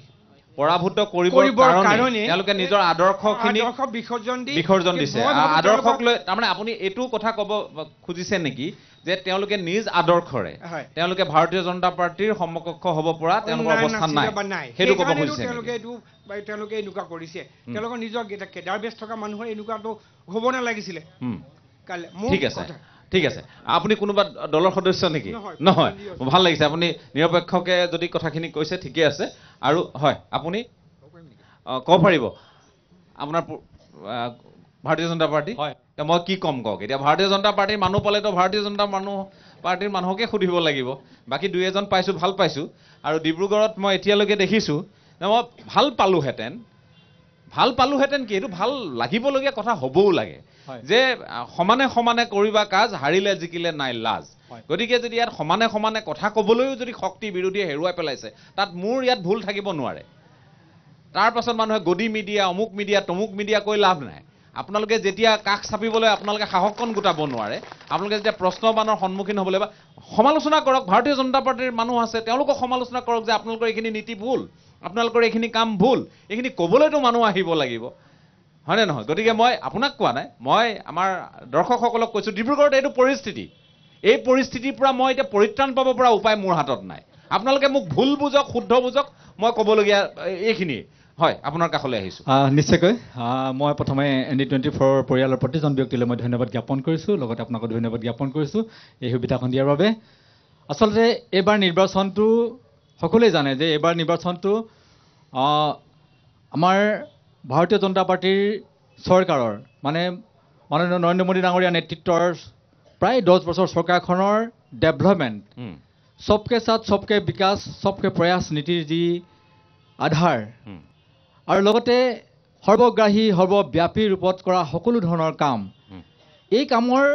পৰাভূত কৰিবৰ তেওঁলোকে নিজৰ আদৰ্শখিনি বিসৰ্জন দি বিসৰ্জন দিছে আদৰ্শক লৈ তাৰমানে আপুনি এইটো কথা ক'ব খুজিছে নেকি যে তেওঁলোকে নিজ আদৰ্শৰে তেওঁলোকে ভাৰতীয় জনতা পাৰ্টীৰ সমকক্ষ হ'ব পৰা তেওঁলোকৰ অৱস্থান নাই সেইটো ক'ব খুজিছে তেওঁলোকে এইটো তেওঁলোকে এনেকুৱা কৰিছে তেওঁলোকৰ নিজৰ কেদাৰ বেচ থকা মানুহৰ এনেকুৱাটো হ'ব নালাগিছিলে ঠিক আছে ঠিক আছে আপুনি কোনোবা দলৰ সদস্য নেকি নহয় ভাল লাগিছে আপুনি নিৰপেক্ষকে যদি কথাখিনি কৈছে ঠিকেই আছে আৰু হয় আপুনি ক'ব পাৰিব আপোনাৰ ভাৰতীয় জনতা পাৰ্টি হয় মই কি ক'ম কওক এতিয়া ভাৰতীয় জনতা পাৰ্টিৰ মানুহ পালেতো ভাৰতীয় জনতা মানুহ পাৰ্টিৰ মানুহকে সুধিব লাগিব বাকী দুই এজন পাইছোঁ ভাল পাইছোঁ আৰু ডিব্ৰুগড়ত মই এতিয়ালৈকে দেখিছোঁ যে মই ভাল পালোঁহেঁতেন ভাল পালোঁহেঁতেন কি এইটো ভাল লাগিবলগীয়া কথা হ'বও লাগে যে সমানে সমানে কৰিবা কাজ হাৰিলে জিকিলে নাই লাজ গতিকে যদি ইয়াত সমানে সমানে কথা ক'বলৈও যদি শক্তি বিৰোধীয়ে হেৰুৱাই পেলাইছে তাত মোৰ ইয়াত ভুল থাকিব নোৱাৰে তাৰ পাছত মানুহে গদি মিডিয়া অমুক মিডিয়া তমুক মিডিয়া কৈ লাভ নাই আপোনালোকে যেতিয়া কাষ চাপিবলৈ আপোনালোকে সাহসকণ গোটাব নোৱাৰে আপোনালোকে যেতিয়া প্ৰশ্নবানৰ সন্মুখীন হ'বলৈ বা সমালোচনা কৰক ভাৰতীয় জনতা পাৰ্টীৰ মানুহ আছে তেওঁলোকক সমালোচনা কৰক যে আপোনালোকৰ এইখিনি নীতি ভুল আপোনালোকৰ এইখিনি কাম ভুল এইখিনি ক'বলৈতো মানুহ আহিব লাগিব হয়নে নহয় গতিকে মই আপোনাক কোৱা নাই মই আমাৰ দৰ্শকসকলক কৈছোঁ ডিব্ৰুগড়ত এইটো পৰিস্থিতি এই পৰিস্থিতিৰ পৰা মই এতিয়া পৰিত্ৰাণ পাব পৰা উপায় মোৰ হাতত নাই আপোনালোকে মোক ভুল বুজক শুদ্ধ বুজক মই ক'বলগীয়া এইখিনিয়ে হয় আপোনাৰ কাষলৈ আহিছোঁ নিশ্চয়কৈ মই প্ৰথমে এন ডি টুৱেণ্টি ফ'ৰৰ পৰিয়ালৰ প্ৰতিজন ব্যক্তিলৈ মই ধন্যবাদ জ্ঞাপন কৰিছোঁ লগতে আপোনাকো ধন্যবাদ জ্ঞাপন কৰিছোঁ এই সুবিধাখন দিয়াৰ বাবে আচলতে এইবাৰ নিৰ্বাচনটো সকলোৱে জানে যে এইবাৰ নিৰ্বাচনটো আমাৰ ভাৰতীয় জনতা পাৰ্টীৰ চৰকাৰৰ মানে মাননীয় নৰেন্দ্ৰ মোদী ডাঙৰীয়া নেতৃত্বৰ প্ৰায় দহ বছৰ চৰকাৰখনৰ ডেভেলপমেণ্ট চবকে চাথ চবকে বিকাশ চবকে প্ৰয়াস নীতিৰ যি আধাৰ আৰু লগতে সৰ্বগ্ৰাহী সৰ্বব্যাপী ৰূপত কৰা সকলো ধৰণৰ কাম এই কামৰ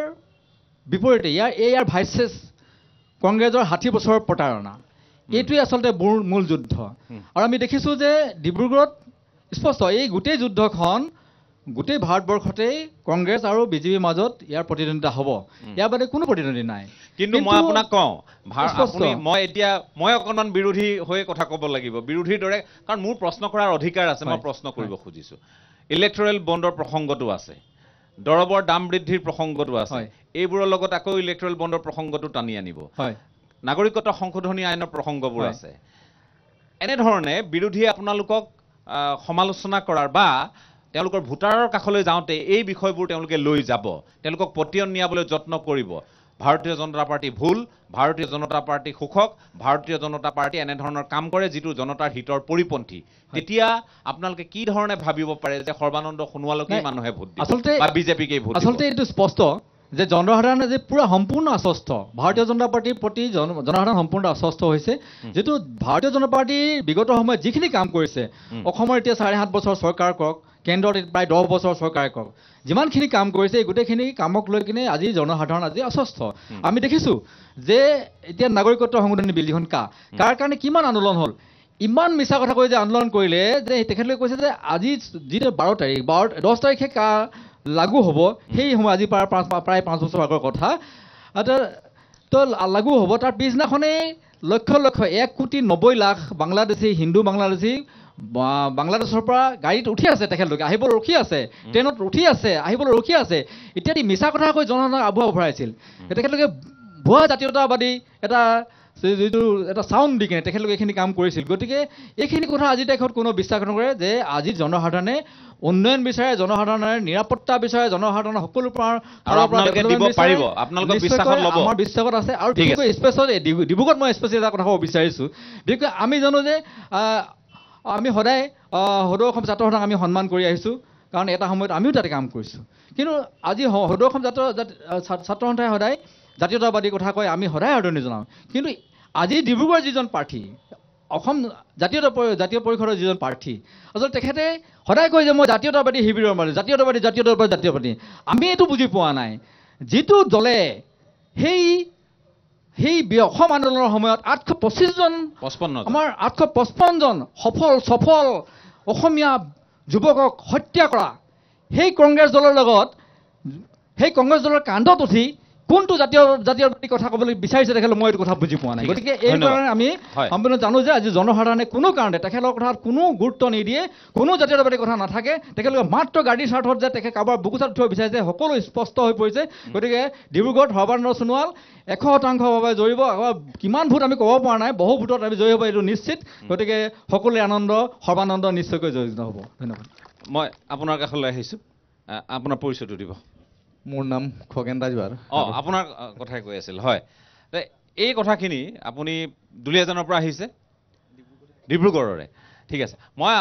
বিপৰীতে ইয়াৰ এয়াৰ ভাইচেছ কংগ্ৰেছৰ ষাঠি বছৰ প্ৰতাৰণা এইটোৱেই আচলতে মোৰ মূল যুদ্ধ আৰু আমি দেখিছোঁ যে ডিব্ৰুগড়ত স্পষ্ট এই গোটেই যুদ্ধখন গোটেই ভাৰতবৰ্ষতেই কংগ্ৰেছ আৰু বিজেপিৰ মাজত ইয়াৰ প্ৰতিদ্বন্দ্বিতা হ'ব ইয়াৰ বাদে কোনো প্ৰতিদ্বন্দ্বী নাই কিন্তু মই আপোনাক কওঁ মই এতিয়া মই অকণমান বিৰোধী হৈ কথা ক'ব লাগিব বিৰোধীৰ দৰে কাৰণ মোৰ প্ৰশ্ন কৰাৰ অধিকাৰ আছে মই প্ৰশ্ন কৰিব খুজিছোঁ ইলেক্ট্ৰেল বণ্ডৰ প্ৰসংগটো আছে দৰৱৰ দাম বৃদ্ধিৰ প্ৰসংগটো আছে এইবোৰৰ লগত আকৌ ইলেক্টৰেল বণ্ডৰ প্ৰসংগটো টানি আনিব নাগৰিকত্ব সংশোধনী আইনৰ প্ৰসংগবোৰ আছে এনেধৰণে বিৰোধীয়ে আপোনালোকক সমালোচনা কৰাৰ বা তেওঁলোকৰ ভোটাৰৰ কাষলৈ যাওঁতে এই বিষয়বোৰ তেওঁলোকে লৈ যাব তেওঁলোকক পতিয়ন নিয়াবলৈ যত্ন কৰিব ভাৰতীয় জনতা পাৰ্টি ভুল ভাৰতীয় জনতা পাৰ্টি সুখক ভাৰতীয় জনতা পাৰ্টি এনেধৰণৰ কাম কৰে যিটো জনতাৰ হিতৰ পৰিপন্থী তেতিয়া আপোনালোকে কি ধৰণে ভাবিব পাৰে যে সৰ্বানন্দ সোণোৱালকেই মানুহে ভোট দিব বা বিজেপিকেই ভোট আচলতে এইটো স্পষ্ট যে জনসাধাৰণে যে পুৰা সম্পূৰ্ণ আশ্বস্ত ভাৰতীয় জনতা পাৰ্টীৰ প্ৰতি জন জনসাধাৰণ সম্পূৰ্ণ আশ্বস্ত হৈছে যিটো ভাৰতীয় জনতা পাৰ্টী বিগত সময়ত যিখিনি কাম কৰিছে অসমৰ এতিয়া চাৰে সাত বছৰ চৰকাৰ কওক কেন্দ্ৰত প্ৰায় দহ বছৰ চৰকাৰে কওক যিমানখিনি কাম কৰিছে এই গোটেইখিনি কামক লৈ কিনে আজি জনসাধাৰণ আজি আশ্বস্ত আমি দেখিছোঁ যে এতিয়া নাগৰিকত্ব সংশোধনী বিলখন কা কাৰ কাৰণে কিমান আন্দোলন হ'ল ইমান মিছা কথা কৈ যে আন্দোলন কৰিলে যে তেখেতলোকে কৈছে যে আজি যিটো বাৰ তাৰিখ বাৰ দহ তাৰিখে কা লাগু হ'ব সেই সময় আজি পৰা পাঁচ প্ৰায় পাঁচ বছৰ আগৰ কথা তো লাগু হ'ব তাৰ পিছদিনাখনেই লক্ষ লক্ষ এক কোটি নব্বৈ লাখ বাংলাদেশী হিন্দু বাংলাদেশী বাংলাদেশৰ পৰা গাড়ীত উঠি আছে তেখেতলোকে আহিবলৈ ৰখি আছে ট্ৰেইনত উঠি আছে আহিবলৈ ৰখি আছে ইত্যাদি মিছা কথা কৈ জনসাধাৰণক আবহাৱ ভৰাইছিল তেখেতলোকে ভুৱা জাতীয়তাবাদী এটা যিটো এটা চাউণ্ড দি কিনে তেখেতলোকে এইখিনি কাম কৰিছিল গতিকে এইখিনি কথা আজিৰ তাৰিখত কোনো বিশ্বাস নকৰে যে আজি জনসাধাৰণে উন্নয়ন বিচাৰে জনসাধাৰণে নিৰাপত্তা বিচাৰে জনসাধাৰণে সকলো বিশ্বাসত আছে আৰু বিশেষকৈ স্পেচিয়েল ডিব্ৰুগড়ত মই স্পেচিয়েল এটা কথা ক'ব বিচাৰিছোঁ বিশেষকৈ আমি জানো যে আমি সদায় সদৌ অসম ছাত্ৰ সন্থাক আমি সন্মান কৰি আহিছোঁ কাৰণ এটা সময়ত আমিও তাতে কাম কৰিছোঁ কিন্তু আজি সদৌ অসম ছাত্ৰ ছাত্ৰ সন্থাই সদায় জাতীয়তাবাদীৰ কথা কয় আমি সদায় আদৰণি জনাওঁ কিন্তু আজি ডিব্ৰুগড়ৰ যিজন প্ৰাৰ্থী অসম জাতীয়তা জাতীয় পৰিষদৰ যিজন প্ৰাৰ্থী আচলতে তেখেতে সদায় কয় যে মই জাতীয়তাবাদী শিবিৰৰ মাজত জাতীয়তাবাদী জাতীয়তাবাদী জাতীয়বাদী আমি এইটো বুজি পোৱা নাই যিটো দলে সেই সেই অসম আন্দোলনৰ সময়ত আঠশ পঁচিছজন পঁচপন্ন আমাৰ আঠশ পঁচপন্নজন সফল সফল অসমীয়া যুৱকক হত্যা কৰা সেই কংগ্ৰেছ দলৰ লগত সেই কংগ্ৰেছ দলৰ কাণ্ডত উঠি কোনটো জাতীয় জাতীয় বাদী কথা ক'বলৈ বিচাৰিছে তেখেতে মই এইটো কথা বুজি পোৱা নাই গতিকে এই কাৰণে আমি সম্পূৰ্ণ জানো যে আজি জনসাধাৰণে কোনো কাৰণে তেখেতলোকৰ কথাত কোনো গুৰুত্ব নিদিয়ে কোনো জাতীয়তাবাদী কথা নাথাকে তেখেতলোকে মাত্ৰ গাড়ীৰ স্বাৰ্থত যে তেখেত কাৰোবাৰ বুকু চাত উঠিব বিচাৰিছে সকলো স্পষ্ট হৈ পৰিছে গতিকে ডিব্ৰুগড় সৰ্বানন্দ সোণোৱাল এশ শতাংশভাৱে জয়িব কিমান ভোট আমি ক'ব পৰা নাই বহু ভোটত আমি জয়ী হ'ব এইটো নিশ্চিত গতিকে সকলোৱে আনন্দ সৰ্বানন্দ নিশ্চয়কৈ জড়িত হ'ব ধন্যবাদ মই আপোনাৰ কাষলৈ আহিছোঁ আপোনাৰ পৰিচয়টো দিব মোৰ নাম খগেন ৰাজবাৰ অঁ আপোনাৰ কথাই কৈ আছিল হয় এই কথাখিনি আপুনি দুলীয়াজানৰ পৰা আহিছে ডিব্ৰুগড়ৰে ঠিক আছে মই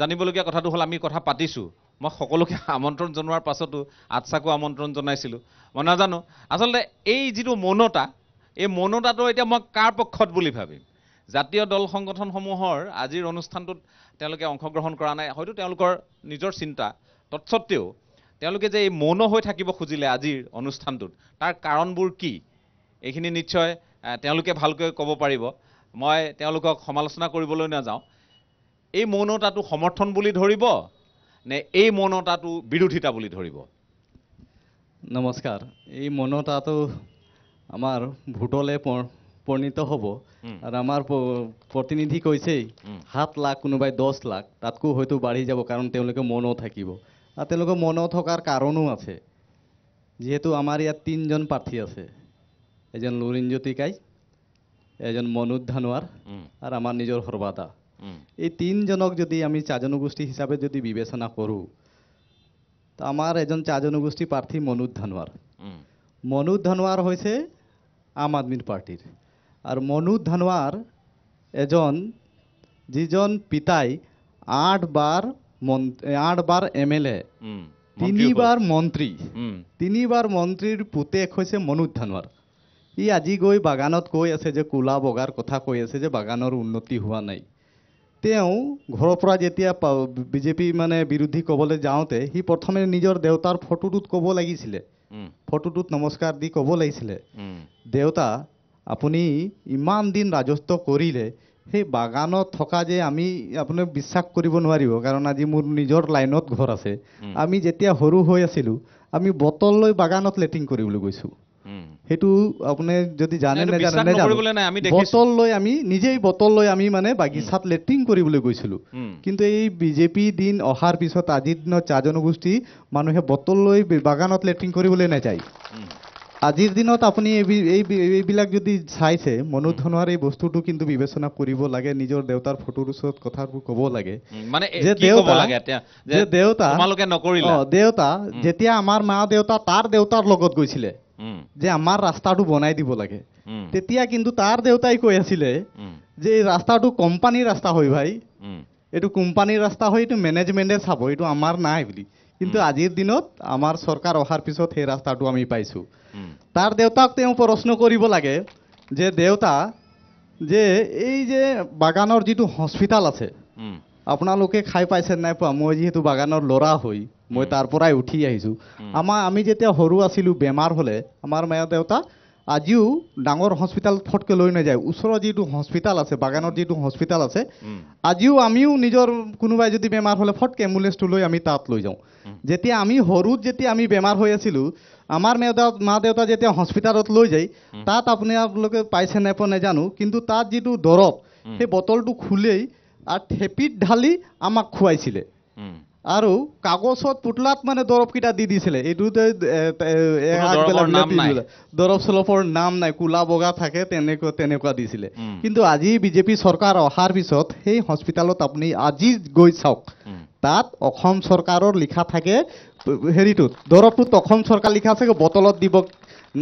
জানিবলগীয়া কথাটো হ'ল আমি কথা পাতিছোঁ মই সকলোকে আমন্ত্ৰণ জনোৱাৰ পাছতো আচ্ছাকো আমন্ত্ৰণ জনাইছিলোঁ মই নাজানো আচলতে এই যিটো মৌনতা এই মৌনতাটো এতিয়া মই কাৰ পক্ষত বুলি ভাবিম জাতীয় দল সংগঠনসমূহৰ আজিৰ অনুষ্ঠানটোত তেওঁলোকে অংশগ্ৰহণ কৰা নাই হয়তো তেওঁলোকৰ নিজৰ চিন্তা তৎসত্বেও তেওঁলোকে যে এই মৌন হৈ থাকিব খুজিলে আজিৰ অনুষ্ঠানটোত তাৰ কাৰণবোৰ কি এইখিনি নিশ্চয় তেওঁলোকে ভালকৈ ক'ব পাৰিব মই তেওঁলোকক সমালোচনা কৰিবলৈ নাযাওঁ এই মৌনতাটো সমৰ্থন বুলি ধৰিব নে এই মৌনতাটো বিৰোধিতা বুলি ধৰিব নমস্কাৰ এই মৌনতাটো আমাৰ ভোটলৈ পৰিণীত হ'ব আৰু আমাৰ প্ৰতিনিধি কৈছেই সাত লাখ কোনোবাই দহ লাখ তাতকৈ হয়তো বাঢ়ি যাব কাৰণ তেওঁলোকে মৌনও থাকিব তেওঁলোকৰ মনত থকাৰ কাৰণো আছে যিহেতু আমাৰ ইয়াত তিনিজন প্ৰাৰ্থী আছে এজন লুৰিণ জ্যোতিকাই এজন মনোজ ধানোৱাৰ আৰু আমাৰ নিজৰ সৰ্বাদা এই তিনিজনক যদি আমি চাহ জনগোষ্ঠী হিচাপে যদি বিবেচনা কৰোঁ তো আমাৰ এজন চাহ জনগোষ্ঠী প্ৰাৰ্থী মনোজ ধানোৱাৰ মনোজ ধানোৱাৰ হৈছে আম আদমীৰ পাৰ্টীৰ আৰু মনোজ ধানোৱাৰ এজন যিজন পিতাই আঠবাৰ আঠবাৰ এম এল এ তিনিবাৰ মন্ত্ৰী তিনিবাৰ মন্ত্ৰীৰ পুতেক হৈছে মনোজ ধানোৱাৰ ই আজি গৈ বাগানত কৈ আছে যে কোলা বগাৰ কথা কৈ আছে যে বাগানৰ উন্নতি হোৱা নাই তেওঁ ঘৰৰ পৰা যেতিয়া বিজেপি মানে বিৰোধী ক'বলৈ যাওঁতে সি প্ৰথমে নিজৰ দেউতাৰ ফটোটোত ক'ব লাগিছিলে ফটোটোত নমস্কাৰ দি ক'ব লাগিছিলে দেউতা আপুনি ইমান দিন ৰাজত্ব কৰিলে সেই বাগানত থকা যে আমি আপুনি বিশ্বাস কৰিব নোৱাৰিব কাৰণ আজি মোৰ নিজৰ লাইনত ঘৰ আছে আমি যেতিয়া সৰু হৈ আছিলো আমি বটল লৈ বাগানত লেট্ৰিন কৰিবলৈ গৈছো সেইটো আপুনি যদি জানে নাজানে বটল লৈ আমি নিজেই বটল লৈ আমি মানে বাগিচাত লেট্ৰিন কৰিবলৈ গৈছিলো কিন্তু এই বিজেপি দিন অহাৰ পিছত আজিৰ দিনত চাহ জনগোষ্ঠী মানুহে বটল লৈ বাগানত লেট্ৰিন কৰিবলৈ নাযায় আজিৰ দিনত আপনি এইবিলাক যদি চাইছে মনোজ ধনোৱাৰ এই বস্তুটো কিন্তু বিবেচনা কৰিব লাগে নিজৰ দেউতাৰ ফটোৰ ওচৰত কথাবোৰ ক'ব লাগে দেউতা যেতিয়া আমাৰ মা দেউতা তাৰ দেউতাৰ লগত গৈছিলে যে আমাৰ ৰাস্তাটো বনাই দিব লাগে তেতিয়া কিন্তু তাৰ দেউতাই কৈ আছিলে যে এই ৰাস্তাটো কোম্পানীৰ ৰাস্তা হয় ভাই এইটো কোম্পানীৰ ৰাস্তা হয় এইটো মেনেজমেণ্টে চাব এইটো আমাৰ নাই বুলি কিন্তু আজিৰ দিনত আমাৰ চৰকাৰ অহাৰ পিছত সেই ৰাস্তাটো আমি পাইছো তাৰ দেউতাক তেওঁ প্ৰশ্ন কৰিব লাগে যে দেউতা যে এই যে বাগানৰ যিটো হসপিটাল আছে আপোনালোকে খাই পাইছে নাই পোৱা মই যিহেতু বাগানৰ ল'ৰা হৈ মই তাৰ পৰাই উঠি আহিছোঁ আমাৰ আমি যেতিয়া সৰু আছিলোঁ বেমাৰ হলে আমাৰ মায়া দেউতা আজিও ডাঙৰ হস্পিটেল ফটকে লৈ নাযায় ওচৰৰ যিটো হসপিটাল আছে বাগানৰ যিটো হসপিটাল আছে আজিও আমিও নিজৰ কোনোবাই যদি বেমাৰ হলে ফটকে এম্বুলেঞ্চটো লৈ আমি তাত লৈ যাওঁ যেতিয়া আমি সৰুত যেতিয়া আমি বেমাৰ হৈ আছিলোঁ আমাৰ মে মা দেউতা যেতিয়া হস্পিটেলত লৈ যায় তাত আপুনি আপোনালোকে পাইছে নাই পোৱা নাজানো কিন্তু তাত যিটো দৰৱ সেই বটলটো খুলেই আৰু ঠেপিত ঢালি আমাক খুৱাইছিলে আৰু কাগজত পুতলাত মানে দৰৱ কেইটা দি দিছিলে এইটোতে দৰৱ চলপৰ নাম নাই কোলা বগা থাকে তেনেকুৱা তেনেকুৱা দিছিলে কিন্তু আজি বিজেপি চৰকাৰ অহাৰ পিছত সেই হস্পিটেলত আপুনি আজি গৈ চাওক তাত অসম চৰকাৰৰ লিখা থাকে হেৰিটো দৰৱটো তখন চৰকাৰ লিখা আছে বটলত দিব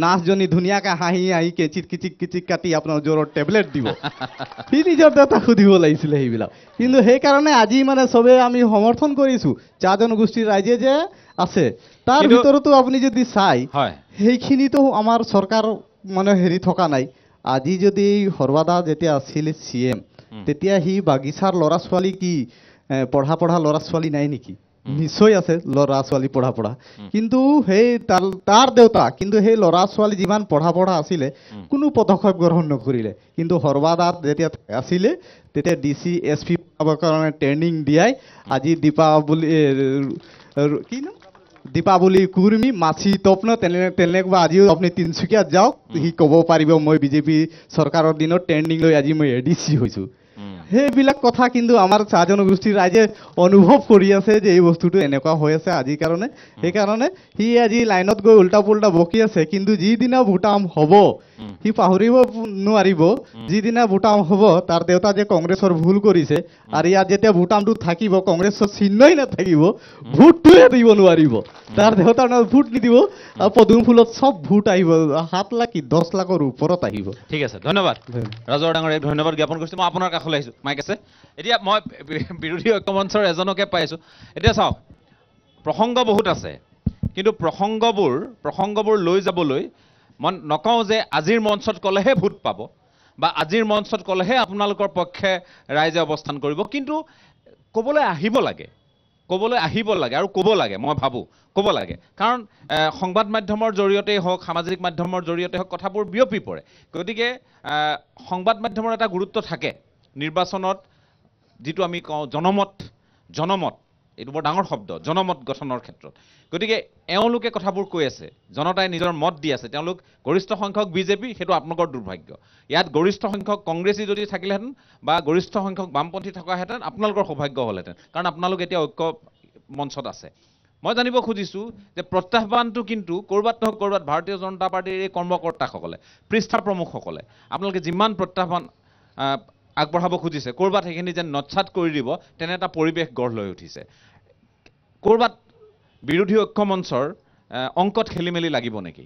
নাচজনী ধুনীয়াকে হাঁহি হাঁহি কেঁচিত কিচিক কিচিক কাটি আপোনাৰ জ্বৰৰ টেবলেট দিব সি নিজৰ দেউতাক সুধিব লাগিছিলে সেইবিলাক কিন্তু সেইকাৰণে আজি মানে চবে আমি সমৰ্থন কৰিছো চাহ জনগোষ্ঠীৰ ৰাইজে যে আছে তাৰ ভিতৰতো আপুনি যদি চাই সেইখিনিতো আমাৰ চৰকাৰ মানে হেৰি থকা নাই আজি যদি সৰ্বাদা যেতিয়া আছিল চি এম তেতিয়া সি বাগিচাৰ ল'ৰা ছোৱালী কি পঢ়া পঢ়া ল'ৰা ছোৱালী নাই নেকি নিশ্চয় আছে ল'ৰা ছোৱালী পঢ়া পঢ়া কিন্তু সেই তাৰ তাৰ দেউতা কিন্তু সেই ল'ৰা ছোৱালী যিমান পঢ়া পঢ়া আছিলে কোনো পদক্ষেপ গ্ৰহণ নকৰিলে কিন্তু সৰ্বাদাৰ যেতিয়া আছিলে তেতিয়া ডি চি এছ পি পাবৰ কাৰণে ট্ৰেইনিং দিয়াই আজি দীপাৱলী কিনো দীপাৱলী কুৰ্মী মাচি তপ্ন তেনে তেনেকুৱা আজিও আপুনি তিনিচুকীয়াত যাওক সি ক'ব পাৰিব মই বিজেপি চৰকাৰৰ দিনত ট্ৰেইনিং লৈ আজি মই এ ডি চি হৈছোঁ সেইবিলাক কথা কিন্তু আমাৰ চাহ জনগোষ্ঠীৰ ৰাইজে অনুভৱ কৰি আছে যে এই বস্তুটো এনেকুৱা হৈ আছে আজিৰ কাৰণে সেইকাৰণে সি আজি লাইনত গৈ উল্টা পুল্টা বকি আছে কিন্তু যিদিনা ভূটাম হ'ব সি পাহৰিব নোৱাৰিব যিদিনা ভূটান হ'ব তাৰ দেউতা যে কংগ্ৰেছৰ ভুল কৰিছে আৰু ইয়াত যেতিয়া ভূটামটো থাকিব কংগ্ৰেছৰ চিহ্নই নাথাকিব ভোটটোৱে দিব নোৱাৰিব তাৰ দেউতাৰ নহয় ভোট নিদিব আৰু পদুম ফুলত চব ভোট আহিব সাত লাখ দহ লাখৰ ওপৰত আহিব ঠিক আছে ধন্যবাদ ৰাজৰ ডাঙৰ ধন্যবাদ জ্ঞাপন কৰিছোঁ মই আপোনাৰ কাষত কথাটো আহিছোঁ মাইক আছে এতিয়া মই বিৰোধী ঐক্য মঞ্চৰ এজনকে পাইছোঁ এতিয়া চাওক প্ৰসংগ বহুত আছে কিন্তু প্ৰসংগবোৰ প্ৰসংগবোৰ লৈ যাবলৈ মই নকওঁ যে আজিৰ মঞ্চত ক'লেহে ভোট পাব বা আজিৰ মঞ্চত ক'লেহে আপোনালোকৰ পক্ষে ৰাইজে অৱস্থান কৰিব কিন্তু ক'বলৈ আহিব লাগে ক'বলৈ আহিব লাগে আৰু ক'ব লাগে মই ভাবোঁ ক'ব লাগে কাৰণ সংবাদ মাধ্যমৰ জৰিয়তেই হওক সামাজিক মাধ্যমৰ জৰিয়তেই হওক কথাবোৰ বিয়পি পৰে গতিকে সংবাদ মাধ্যমৰ এটা গুৰুত্ব থাকে নিৰ্বাচনত যিটো আমি কওঁ জনমত জনমত এইটো বৰ ডাঙৰ শব্দ জনমত গঠনৰ ক্ষেত্ৰত গতিকে এওঁলোকে কথাবোৰ কৈ আছে জনতাই নিজৰ মত দি আছে তেওঁলোক গৰিষ্ঠ সংখ্যক বিজেপি সেইটো আপোনালোকৰ দুৰ্ভাগ্য ইয়াত গৰিষ্ঠ সংখ্যক কংগ্ৰেছী যদি থাকিলেহেঁতেন বা গৰিষ্ঠ সংখ্যক বামপন্থী থকাহেঁতেন আপোনালোকৰ সৌভাগ্য হ'লহেঁতেন কাৰণ আপোনালোক এতিয়া ঐক্য মঞ্চত আছে মই জানিব খুজিছোঁ যে প্ৰত্যাহ্বানটো কিন্তু ক'ৰবাত নহওক ক'ৰবাত ভাৰতীয় জনতা পাৰ্টীৰ এই কৰ্মকৰ্তাসকলে পৃষ্ঠা প্ৰমুখসকলে আপোনালোকে যিমান প্ৰত্যাহ্বান আগবঢ়াব খুজিছে ক'ৰবাত সেইখিনি যেন নচ্ছাত কৰি দিব তেনে এটা পৰিৱেশ গঢ় লৈ উঠিছে ক'ৰবাত বিৰোধী ঐক্য মঞ্চৰ অংকত খেলি মেলি লাগিব নেকি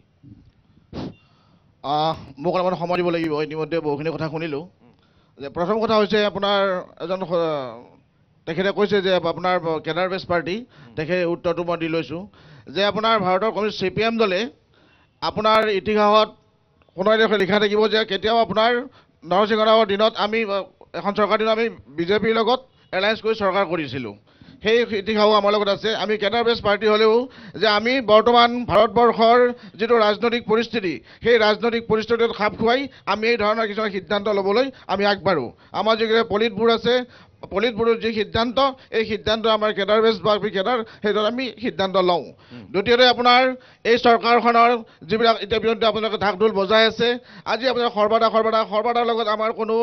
মোক অলপমান সময় দিব লাগিব ইতিমধ্যে বহুখিনি কথা শুনিলোঁ যে প্ৰথম কথা হৈছে আপোনাৰ এজন তেখেতে কৈছে যে আপোনাৰ কেডাৰ বেছ পাৰ্টি তেখেত উত্তৰটো মই দি লৈছোঁ যে আপোনাৰ ভাৰতৰ কমিউনিষ্ট চি পি এম দলে আপোনাৰ ইতিহাসত কোনো দেশে লিখা থাকিব যে কেতিয়াও আপোনাৰ নৰসিংহ ৰাৱৰ দিনত আমি এখন চৰকাৰ দিনত আমি বিজেপিৰ লগত এলায়েন্স কৰি চৰকাৰ কৰিছিলোঁ সেই ইতিহাসো আমাৰ লগত আছে আমি কেডাৰ বেষ্ট পাৰ্টি হ'লেও যে আমি বৰ্তমান ভাৰতবৰ্ষৰ যিটো ৰাজনৈতিক পৰিস্থিতি সেই ৰাজনৈতিক পৰিস্থিতিটোত খাপ খুৱাই আমি এই ধৰণৰ কিছুমান সিদ্ধান্ত ল'বলৈ আমি আগবাঢ়োঁ আমাৰ যিকেইটা পলিতবোৰ আছে পলিটবোৰৰ যি সিদ্ধান্ত এই সিদ্ধান্ত আমাৰ কেডাৰ বেছ বা কেডাৰ সেইদৰে আমি সিদ্ধান্ত লওঁ দ্বিতীয়তে আপোনাৰ এই চৰকাৰখনৰ যিবিলাক ইতিপূৰ্বে আপোনালোকে ঢাক ঢোল বজাই আছে আজি আপোনাৰ সৰ্বদা সৰ্বদা সৰ্বদাৰ লগত আমাৰ কোনো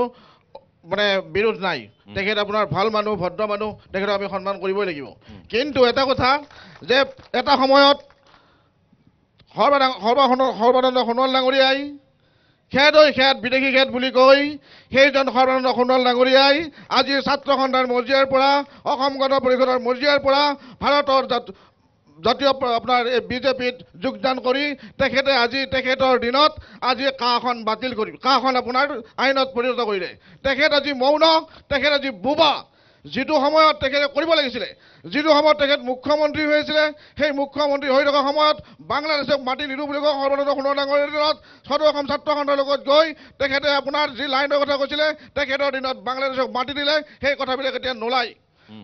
মানে বিৰোধ নাই তেখেত আপোনাৰ ভাল মানুহ ভদ্ৰ মানুহ তেখেতক আমি সন্মান কৰিবই লাগিব কিন্তু এটা কথা যে এটা সময়ত সৰ্বদা সৰ্বসন সৰ্বানন্দ সোণোৱাল ডাঙৰীয়াই খেদৈ খেদ বিদেশী খেদ বুলি কৈ সেইজন সৰ্বানন্দ সোণোৱাল ডাঙৰীয়াই আজি ছাত্ৰ সন্থাৰ মজিয়াৰ পৰা অসম গণ পৰিষদৰ মজিয়াৰ পৰা ভাৰতৰ জাতীয় আপোনাৰ এই বিজেপিত যোগদান কৰি তেখেতে আজি তেখেতৰ দিনত আজি কাহখন বাতিল কৰি কাহখন আপোনাৰ আইনত পৰিণত কৰিলে তেখেত আজি মৌন তেখেত আজি বোবা যিটো সময়ত তেখেতে কৰিব লাগিছিলে যিটো সময়ত তেখেত মুখ্যমন্ত্ৰী হৈ আছিলে সেই মুখ্যমন্ত্ৰী হৈ থকা সময়ত বাংলাদেশক মাতি নিদিওঁ বুলি কয় সৰ্বানন্দ সোণৰ ডাঙৰীৰ দিনত সদৌ অসম ছাত্ৰসন্থাৰ লগত গৈ তেখেতে আপোনাৰ যি লাইনৰ কথা কৈছিলে তেখেতৰ দিনত বাংলাদেশক মাতি দিলে সেই কথাবিলাক এতিয়া নোলাই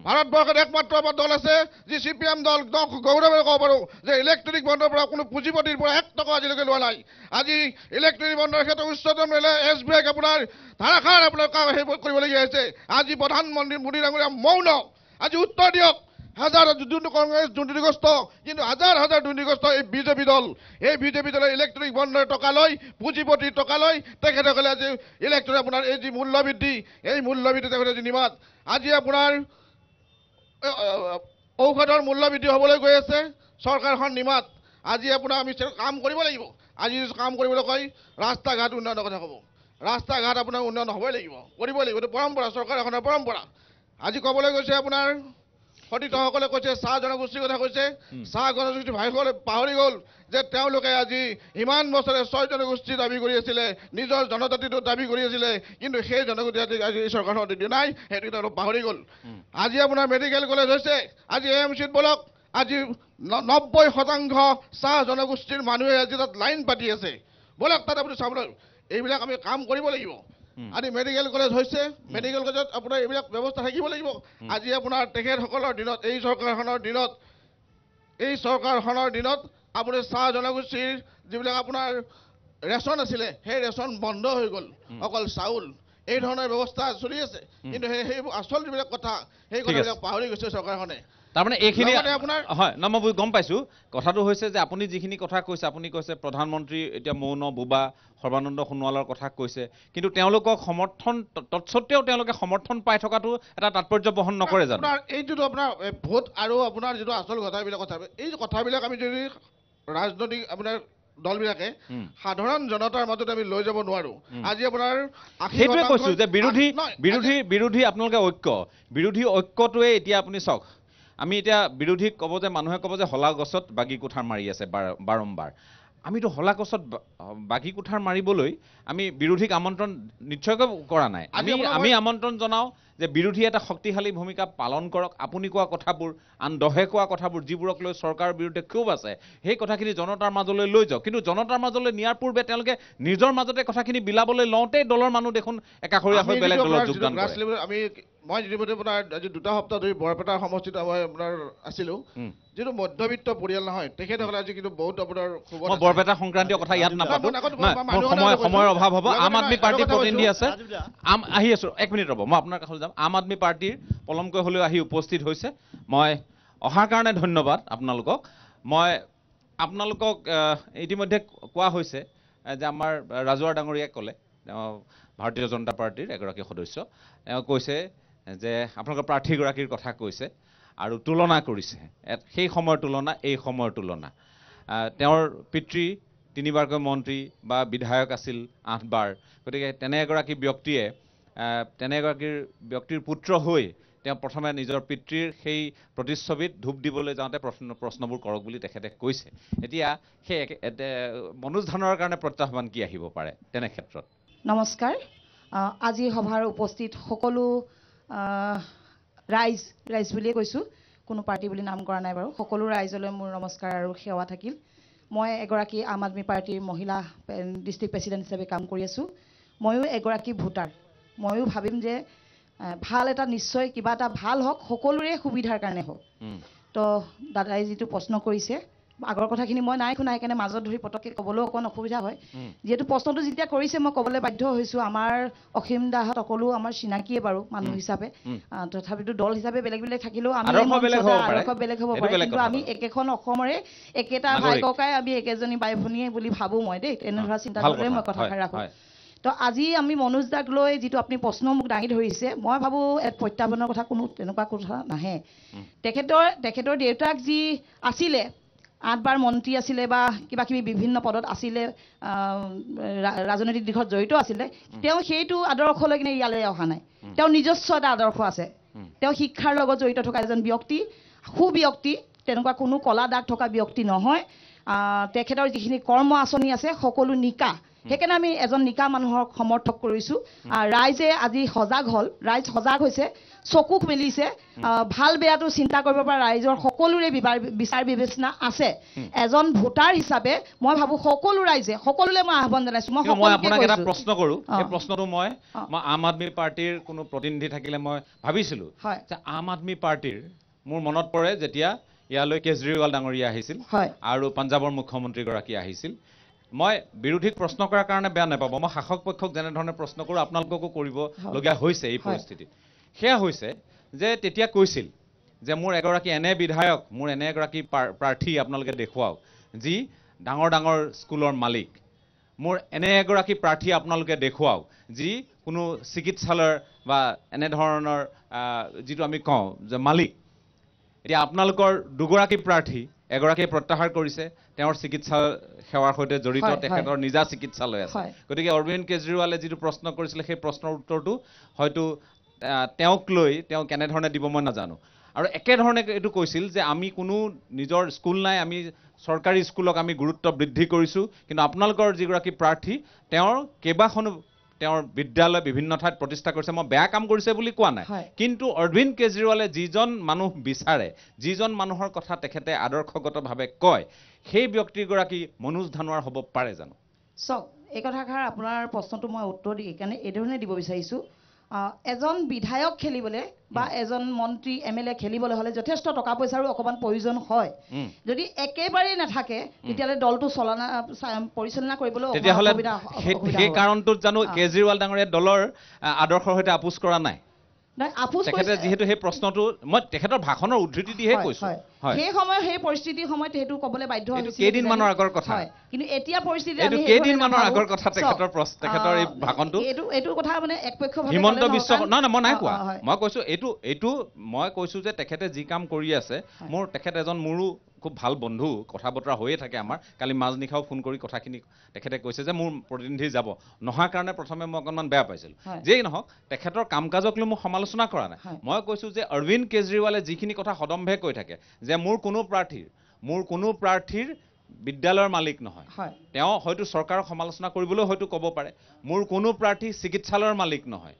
ভাৰতবৰ্ষত একমাত্ৰ আমাৰ দল আছে যি চি পি এম দল গৌৰৱেৰে ক'ব পাৰোঁ যে ইলেক্ট্ৰনিক বন্দৰৰ পৰা কোনো পুঁজিপতিৰ পৰা এক টকা আজিলৈকে লোৱা নাই আজি ইলেক্ট্ৰনিক বন্দৰৰ ক্ষেত্ৰত উচ্চতম ৰেলে এছ বি আইক আপোনাৰ ধাৰাসাৰ আপোনাৰ কাম সেই কৰিবলগীয়া হৈছে আজি প্ৰধানমন্ত্ৰী মোদী ডাঙৰীয়া মৌন আজি উত্তৰ দিয়ক হাজাৰ যোনটো কংগ্ৰেছ দুৰ্নীতিগ্ৰস্ত কিন্তু হাজাৰ হাজাৰ দুৰ্নীতিগ্ৰস্ত এই বিজেপি দল এই বিজেপি দলে ইলেক্ট্ৰনিক বন্ধৰ টকা লৈ পুঁজিপতিৰ টকা লৈ তেখেতসকলে আজি ইলেক্ট্ৰনিক আপোনাৰ এই যি মূল্যবৃদ্ধি এই মূল্যবৃদ্ধি তেখেতে আজি নিমাত আজি আপোনাৰ ঔষধৰ মূল্যবৃদ্ধি হ'বলৈ গৈ আছে চৰকাৰখন নিমাত আজি আপোনাৰ আমি কাম কৰিব লাগিব আজি কাম কৰিবলৈ কয় ৰাস্তা ঘাট উন্নয়নৰ কথা ক'ব ৰাস্তা ঘাট আপোনাৰ উন্নয়ন হ'বই লাগিব কৰিবই লাগিব এইটো পৰম্পৰা চৰকাৰ এখনৰ পৰম্পৰা আজি ক'বলৈ গৈছে আপোনাৰ সতীৰ্থসকলে কৈছে চাহ জনগোষ্ঠীৰ কথা কৈছে চাহ জনগোষ্ঠী ভাইসকলে পাহৰি গ'ল যে তেওঁলোকে আজি ইমান বছৰে ছয় জনগোষ্ঠী দাবী কৰি আছিলে নিজৰ জনজাতিটো দাবী কৰি আছিলে কিন্তু সেই জনগোষ্ঠী আজি চৰকাৰখনৰ অতিথি নাই সেইটো তেওঁলোক পাহৰি গ'ল আজি আপোনাৰ মেডিকেল কলেজ হৈছে আজি এ এম চিত বলক আজি নব্বৈ শতাংশ চাহ জনগোষ্ঠীৰ মানুহে আজি তাত লাইন পাতি আছে বলক তাত আপুনি চাবলৈ এইবিলাক আমি কাম কৰিব লাগিব আজি মেডিকেল কলেজ হৈছে মেডিকেল কলেজত আপোনাৰ এইবিলাক ব্যৱস্থা থাকিব লাগিব আজি আপোনাৰ তেখেতসকলৰ দিনত এই চৰকাৰখনৰ দিনত এই চৰকাৰখনৰ দিনত আপুনি চাহ জনগোষ্ঠীৰ যিবিলাক আপোনাৰ ৰেচন আছিলে সেই ৰেচন বন্ধ হৈ গ'ল অকল চাউল এই ধৰণৰ ব্যৱস্থা চলি আছে কিন্তু সেই সেই আচল যিবিলাক কথা সেই কথাবিলাক পাহৰি গৈছে চৰকাৰখনে তাৰমানে এইখিনি আপোনাৰ হয় ন মই বুজি গম পাইছো কথাটো হৈছে যে আপুনি যিখিনি কথা কৈছে আপুনি কৈছে প্ৰধানমন্ত্ৰী এতিয়া মৌন বোবা সৰ্বানন্দ সোণোৱালৰ কথা কৈছে কিন্তু তেওঁলোকক সমৰ্থন তৎসত্বেও তেওঁলোকে সমৰ্থন পাই থকাটো এটা তাৎপৰ্য বহন নকৰে জানো এইটোতো আপোনাৰ ভোট আৰু আপোনাৰ যিটো আচল কথাবিলাক কথা এই কথাবিলাক আমি যদি ৰাজনৈতিক আপোনাৰ দলবিলাকে সাধাৰণ জনতাৰ মাজত আমি লৈ যাব নোৱাৰো আজি আপোনাৰ সেইটোৱে কৈছো যে বিৰোধী বিৰোধী বিৰোধী আপোনালোকে ঐক্য বিৰোধী ঐক্যটোৱে এতিয়া আপুনি চাওক আমি এতিয়া বিৰোধীক ক'ব যে মানুহে ক'ব যে শলা গছত বাগি কোঠাৰ মাৰি আছে বাৰ বাৰম্বাৰ আমিতো শলা গছত বাগি কোঠাৰ মাৰিবলৈ আমি বিৰোধীক আমন্ত্ৰণ নিশ্চয়কৈ কৰা নাই আমি আমি আমন্ত্ৰণ জনাওঁ যে বিৰোধীয়ে এটা শক্তিশালী ভূমিকা পালন কৰক আপুনি কোৱা কথাবোৰ আন দহে কোৱা কথাবোৰ যিবোৰক লৈ চৰকাৰৰ বিৰুদ্ধে ক্ষোভ আছে সেই কথাখিনি জনতাৰ মাজলৈ লৈ যাওক কিন্তু জনতাৰ মাজলৈ নিয়াৰ পূৰ্বে তেওঁলোকে নিজৰ মাজতে কথাখিনি বিলাবলৈ লওঁতেই দলৰ মানুহ দেখোন একাষৰীয়া হৈ বেলেগ দলত যোগদান আমি মই ইতিমধ্যে আপোনাৰ আজি দুটা সপ্তাহ ধৰি বৰপেটা সমষ্টিত মই আপোনাৰ আছিলো যিটো মধ্যবিত্ত পৰিয়াল নহয় তেখেতসকলে আজি কিন্তু বহুত আপোনাৰ বৰপেটা সংক্ৰান্তীয় কথা ইয়াত নাপাতো সময়ৰ অভাৱ হ'ব আম আদমি পাৰ্টীৰ প্ৰতিনিধি আছে আম আহি আছো এক মিনিট ৰ'ব মই আপোনাৰ কাষলৈ যাম আম আদমি পাৰ্টীৰ পলমকৈ হ'লেও আহি উপস্থিত হৈছে মই অহাৰ কাৰণে ধন্যবাদ আপোনালোকক মই আপোনালোকক ইতিমধ্যে কোৱা হৈছে যে আমাৰ ৰাজুৱা ডাঙৰীয়াই ক'লে তেওঁ ভাৰতীয় জনতা পাৰ্টীৰ এগৰাকী সদস্য তেওঁ কৈছে যে আপোনালোকৰ প্ৰাৰ্থীগৰাকীৰ কথা কৈছে আৰু তুলনা কৰিছে সেই সময়ৰ তুলনা এই সময়ৰ তুলনা তেওঁৰ পিতৃ তিনিবাৰকৈ মন্ত্ৰী বা বিধায়ক আছিল আঠবাৰ গতিকে তেনে এগৰাকী ব্যক্তিয়ে তেনে এগৰাকীৰ ব্যক্তিৰ পুত্ৰ হৈ তেওঁ প্ৰথমে নিজৰ পিতৃৰ সেই প্ৰতিচ্ছবিত ধূপ দিবলৈ যাওঁতে প্ৰশ্ন প্ৰশ্নবোৰ কৰক বুলি তেখেতে কৈছে এতিয়া সেই মনোজ ধানৰ কাৰণে প্ৰত্যাহ্বান কি আহিব পাৰে তেনে ক্ষেত্ৰত নমস্কাৰ আজি সভাৰ উপস্থিত সকলো ৰাইজ ৰাইজ বুলিয়ে কৈছোঁ কোনো পাৰ্টি বুলি নাম কৰা নাই বাৰু সকলো ৰাইজলৈ মোৰ নমস্কাৰ আৰু সেৱা থাকিল মই এগৰাকী আম আদমী পাৰ্টীৰ মহিলা ডিষ্ট্ৰিক্ট প্ৰেচিডেণ্ট হিচাপে কাম কৰি আছোঁ ময়ো এগৰাকী ভোটাৰ ময়ো ভাবিম যে ভাল এটা নিশ্চয় কিবা এটা ভাল হওক সকলোৰে সুবিধাৰ কাৰণে হওক তো দাদাই যিটো প্ৰশ্ন কৰিছে আগৰ কথাখিনি মই নাই শুনা সেইকাৰণে মাজত ধৰি পটককৈ ক'বলৈও অকণ অসুবিধা হয় যিহেতু প্ৰশ্নটো যেতিয়া কৰিছে মই ক'বলৈ বাধ্য হৈছোঁ আমাৰ অসীম দাহঁত সকলো আমাৰ চিনাকিয়ে বাৰু মানুহ হিচাপে তথাপিতো দল হিচাপে বেলেগ বেলেগ থাকিলেও আমাৰ বেলেগ হ'ব পাৰে কিন্তু আমি একেখন অসমৰে একেটা ভাই ককাই আমি একেজনী বাই ভনীয়ে বুলি ভাবোঁ মই দেই তেনেধৰণৰ চিন্তা চিন্তাধাৰাৰে মই কথাষাৰ ৰাখোঁ তো আজি আমি মনোজ দাক লৈ যিটো আপুনি প্ৰশ্ন মোক দাঙি ধৰিছে মই ভাবোঁ এক প্ৰত্যাহ্বানৰ কথা কোনো তেনেকুৱা কথা নাহে তেখেতৰ তেখেতৰ দেউতাক যি আছিলে আঠবাৰ মন্ত্ৰী আছিলে বা কিবা কিবি বিভিন্ন পদত আছিলে ৰাজনৈতিক দিশত জড়িত আছিলে তেওঁ সেইটো আদৰ্শ লৈ কিনে ইয়ালৈ অহা নাই তেওঁ নিজস্ব এটা আদৰ্শ আছে তেওঁ শিক্ষাৰ লগত জড়িত থকা এজন ব্যক্তি সু ব্যক্তি তেনেকুৱা কোনো কলা দাগ থকা ব্যক্তি নহয় তেখেতৰ যিখিনি কৰ্ম আঁচনি আছে সকলো নিকা সেইকাৰণে আমি এজন নিকা মানুহক সমৰ্থক কৰিছো ৰাইজে আজি সজাগ হ'ল ৰাইজ সজাগ হৈছে চকুক মেলিছে ভাল বেয়াটো চিন্তা কৰিব পৰা ৰাইজৰ সকলোৰে বিচাৰ বিবেচনা আছে এজন ভোটাৰ হিচাপে মই ভাবো সকলো ৰাইজে সকলোলৈ মই আহ্বান জনাইছো মই আপোনাক এটা প্ৰশ্ন কৰো সেই প্ৰশ্নটো মই মই আম আদমী পাৰ্টীৰ কোনো প্ৰতিনিধি থাকিলে মই ভাবিছিলো হয় যে আম আদমী পাৰ্টীৰ মোৰ মনত পৰে যেতিয়া ইয়ালৈ কেজৰিৱাল ডাঙৰীয়া আহিছিল আৰু পাঞ্জাৱৰ মুখ্যমন্ত্ৰীগৰাকী আহিছিল মই বিৰোধীক প্ৰশ্ন কৰাৰ কাৰণে বেয়া নাপাব মই শাসক পক্ষক যেনেধৰণে প্ৰশ্ন কৰোঁ আপোনালোককো কৰিবলগীয়া হৈছে এই পৰিস্থিতিত সেয়া হৈছে যে তেতিয়া কৈছিল যে মোৰ এগৰাকী এনে বিধায়ক মোৰ এনে এগৰাকী প্ৰাৰ্থী আপোনালোকে দেখুৱাওক যি ডাঙৰ ডাঙৰ স্কুলৰ মালিক মোৰ এনে এগৰাকী প্ৰাৰ্থী আপোনালোকে দেখুৱাওক যি কোনো চিকিৎসালয়ৰ বা এনেধৰণৰ যিটো আমি কওঁ যে মালিক এতিয়া আপোনালোকৰ দুগৰাকী প্ৰাৰ্থী এগৰাকীয়ে প্ৰত্যাহাৰ কৰিছে তেওঁৰ চিকিৎসা সেৱাৰ সৈতে জড়িত তেখেতৰ নিজা চিকিৎসালয় আছে গতিকে অৰবিন্দ কেজৰিৱালে যিটো প্ৰশ্ন কৰিছিলে সেই প্ৰশ্নৰ উত্তৰটো হয়তো তেওঁক লৈ তেওঁ কেনেধৰণে দিব মই নাজানো আৰু একেধৰণে এইটো কৈছিল যে আমি কোনো নিজৰ স্কুল নাই আমি চৰকাৰী স্কুলক আমি গুৰুত্ব বৃদ্ধি কৰিছোঁ কিন্তু আপোনালোকৰ যিগৰাকী প্ৰাৰ্থী তেওঁৰ কেইবাখনো তেওঁৰ বিদ্যালয় বিভিন্ন ঠাইত প্ৰতিষ্ঠা কৰিছে মই বেয়া কাম কৰিছে বুলি কোৱা নাই কিন্তু অৰবিন্দ কেজৰিৱালে যিজন মানুহ বিচাৰে যিজন মানুহৰ কথা তেখেতে আদৰ্শগতভাৱে কয় সেই ব্যক্তিগৰাকী মনোজ ধানোৱাৰ হ'ব পাৰে জানো চাওক এই কথাষাৰ আপোনাৰ প্ৰশ্নটো মই উত্তৰ দি এইকাৰণে এইধৰণে দিব বিচাৰিছোঁ এজন বিধায়ক খেলিবলৈ বা এজন মন্ত্ৰী এম এল এ খেলিবলৈ হ'লে যথেষ্ট টকা পইচাৰো অকণমান প্ৰয়োজন হয় যদি একেবাৰেই নাথাকে তেতিয়াহ'লে দলটো চলনা পৰিচালনা কৰিবলৈ তেতিয়াহ'লে সেই কাৰণটোত জানো কেজৰিৱাল ডাঙৰীয়া দলৰ আদৰ্শৰ সৈতে আপোচ কৰা নাই তেখেতে যিহেতু সেই প্ৰশ্নটো মই তেখেতৰ ভাষণৰ উদ্ধৃতি দিহে কৈছো সেই সময়ত সেই পৰিস্থিতিৰ সময়ত সেইটো কবলৈ বাধ্য হৈছিল কেইদিনমানৰ আগৰ কথা কিন্তু এতিয়া পৰিস্থিতি কেইদিনমানৰ আগৰ কথা তেখেতৰ তেখেতৰ এই ভাষণটো এইটো এইটো কথা মানে একপক্ষভাৱে হিমন্ত বিশ্ব নহয় নহয় মই নাই কোৱা মই কৈছো এইটো এইটো মই কৈছো যে তেখেতে যি কাম কৰি আছে মোৰ তেখেত এজন মোৰো খুব ভাল বন্ধু কথা বতৰা হৈয়ে থাকে আমাৰ কালি মাজনিশাও ফোন কৰি কথাখিনি তেখেতে কৈছে যে মোৰ প্ৰতিনিধি যাব নহাৰ কাৰণে প্ৰথমে মই অকণমান বেয়া পাইছিলোঁ যেই নহওক তেখেতৰ কাম কাজক লৈ মোক সমালোচনা কৰা নাই মই কৈছোঁ যে অৰবিন্দ কেজৰিৱালে যিখিনি কথা সদম্ভে কৈ থাকে যে মোৰ কোনো প্ৰাৰ্থীৰ মোৰ কোনো প্ৰাৰ্থীৰ বিদ্যালয়ৰ মালিক নহয় তেওঁ হয়তো চৰকাৰক সমালোচনা কৰিবলৈও হয়তো ক'ব পাৰে মোৰ কোনো প্ৰাৰ্থী চিকিৎসালয়ৰ মালিক নহয়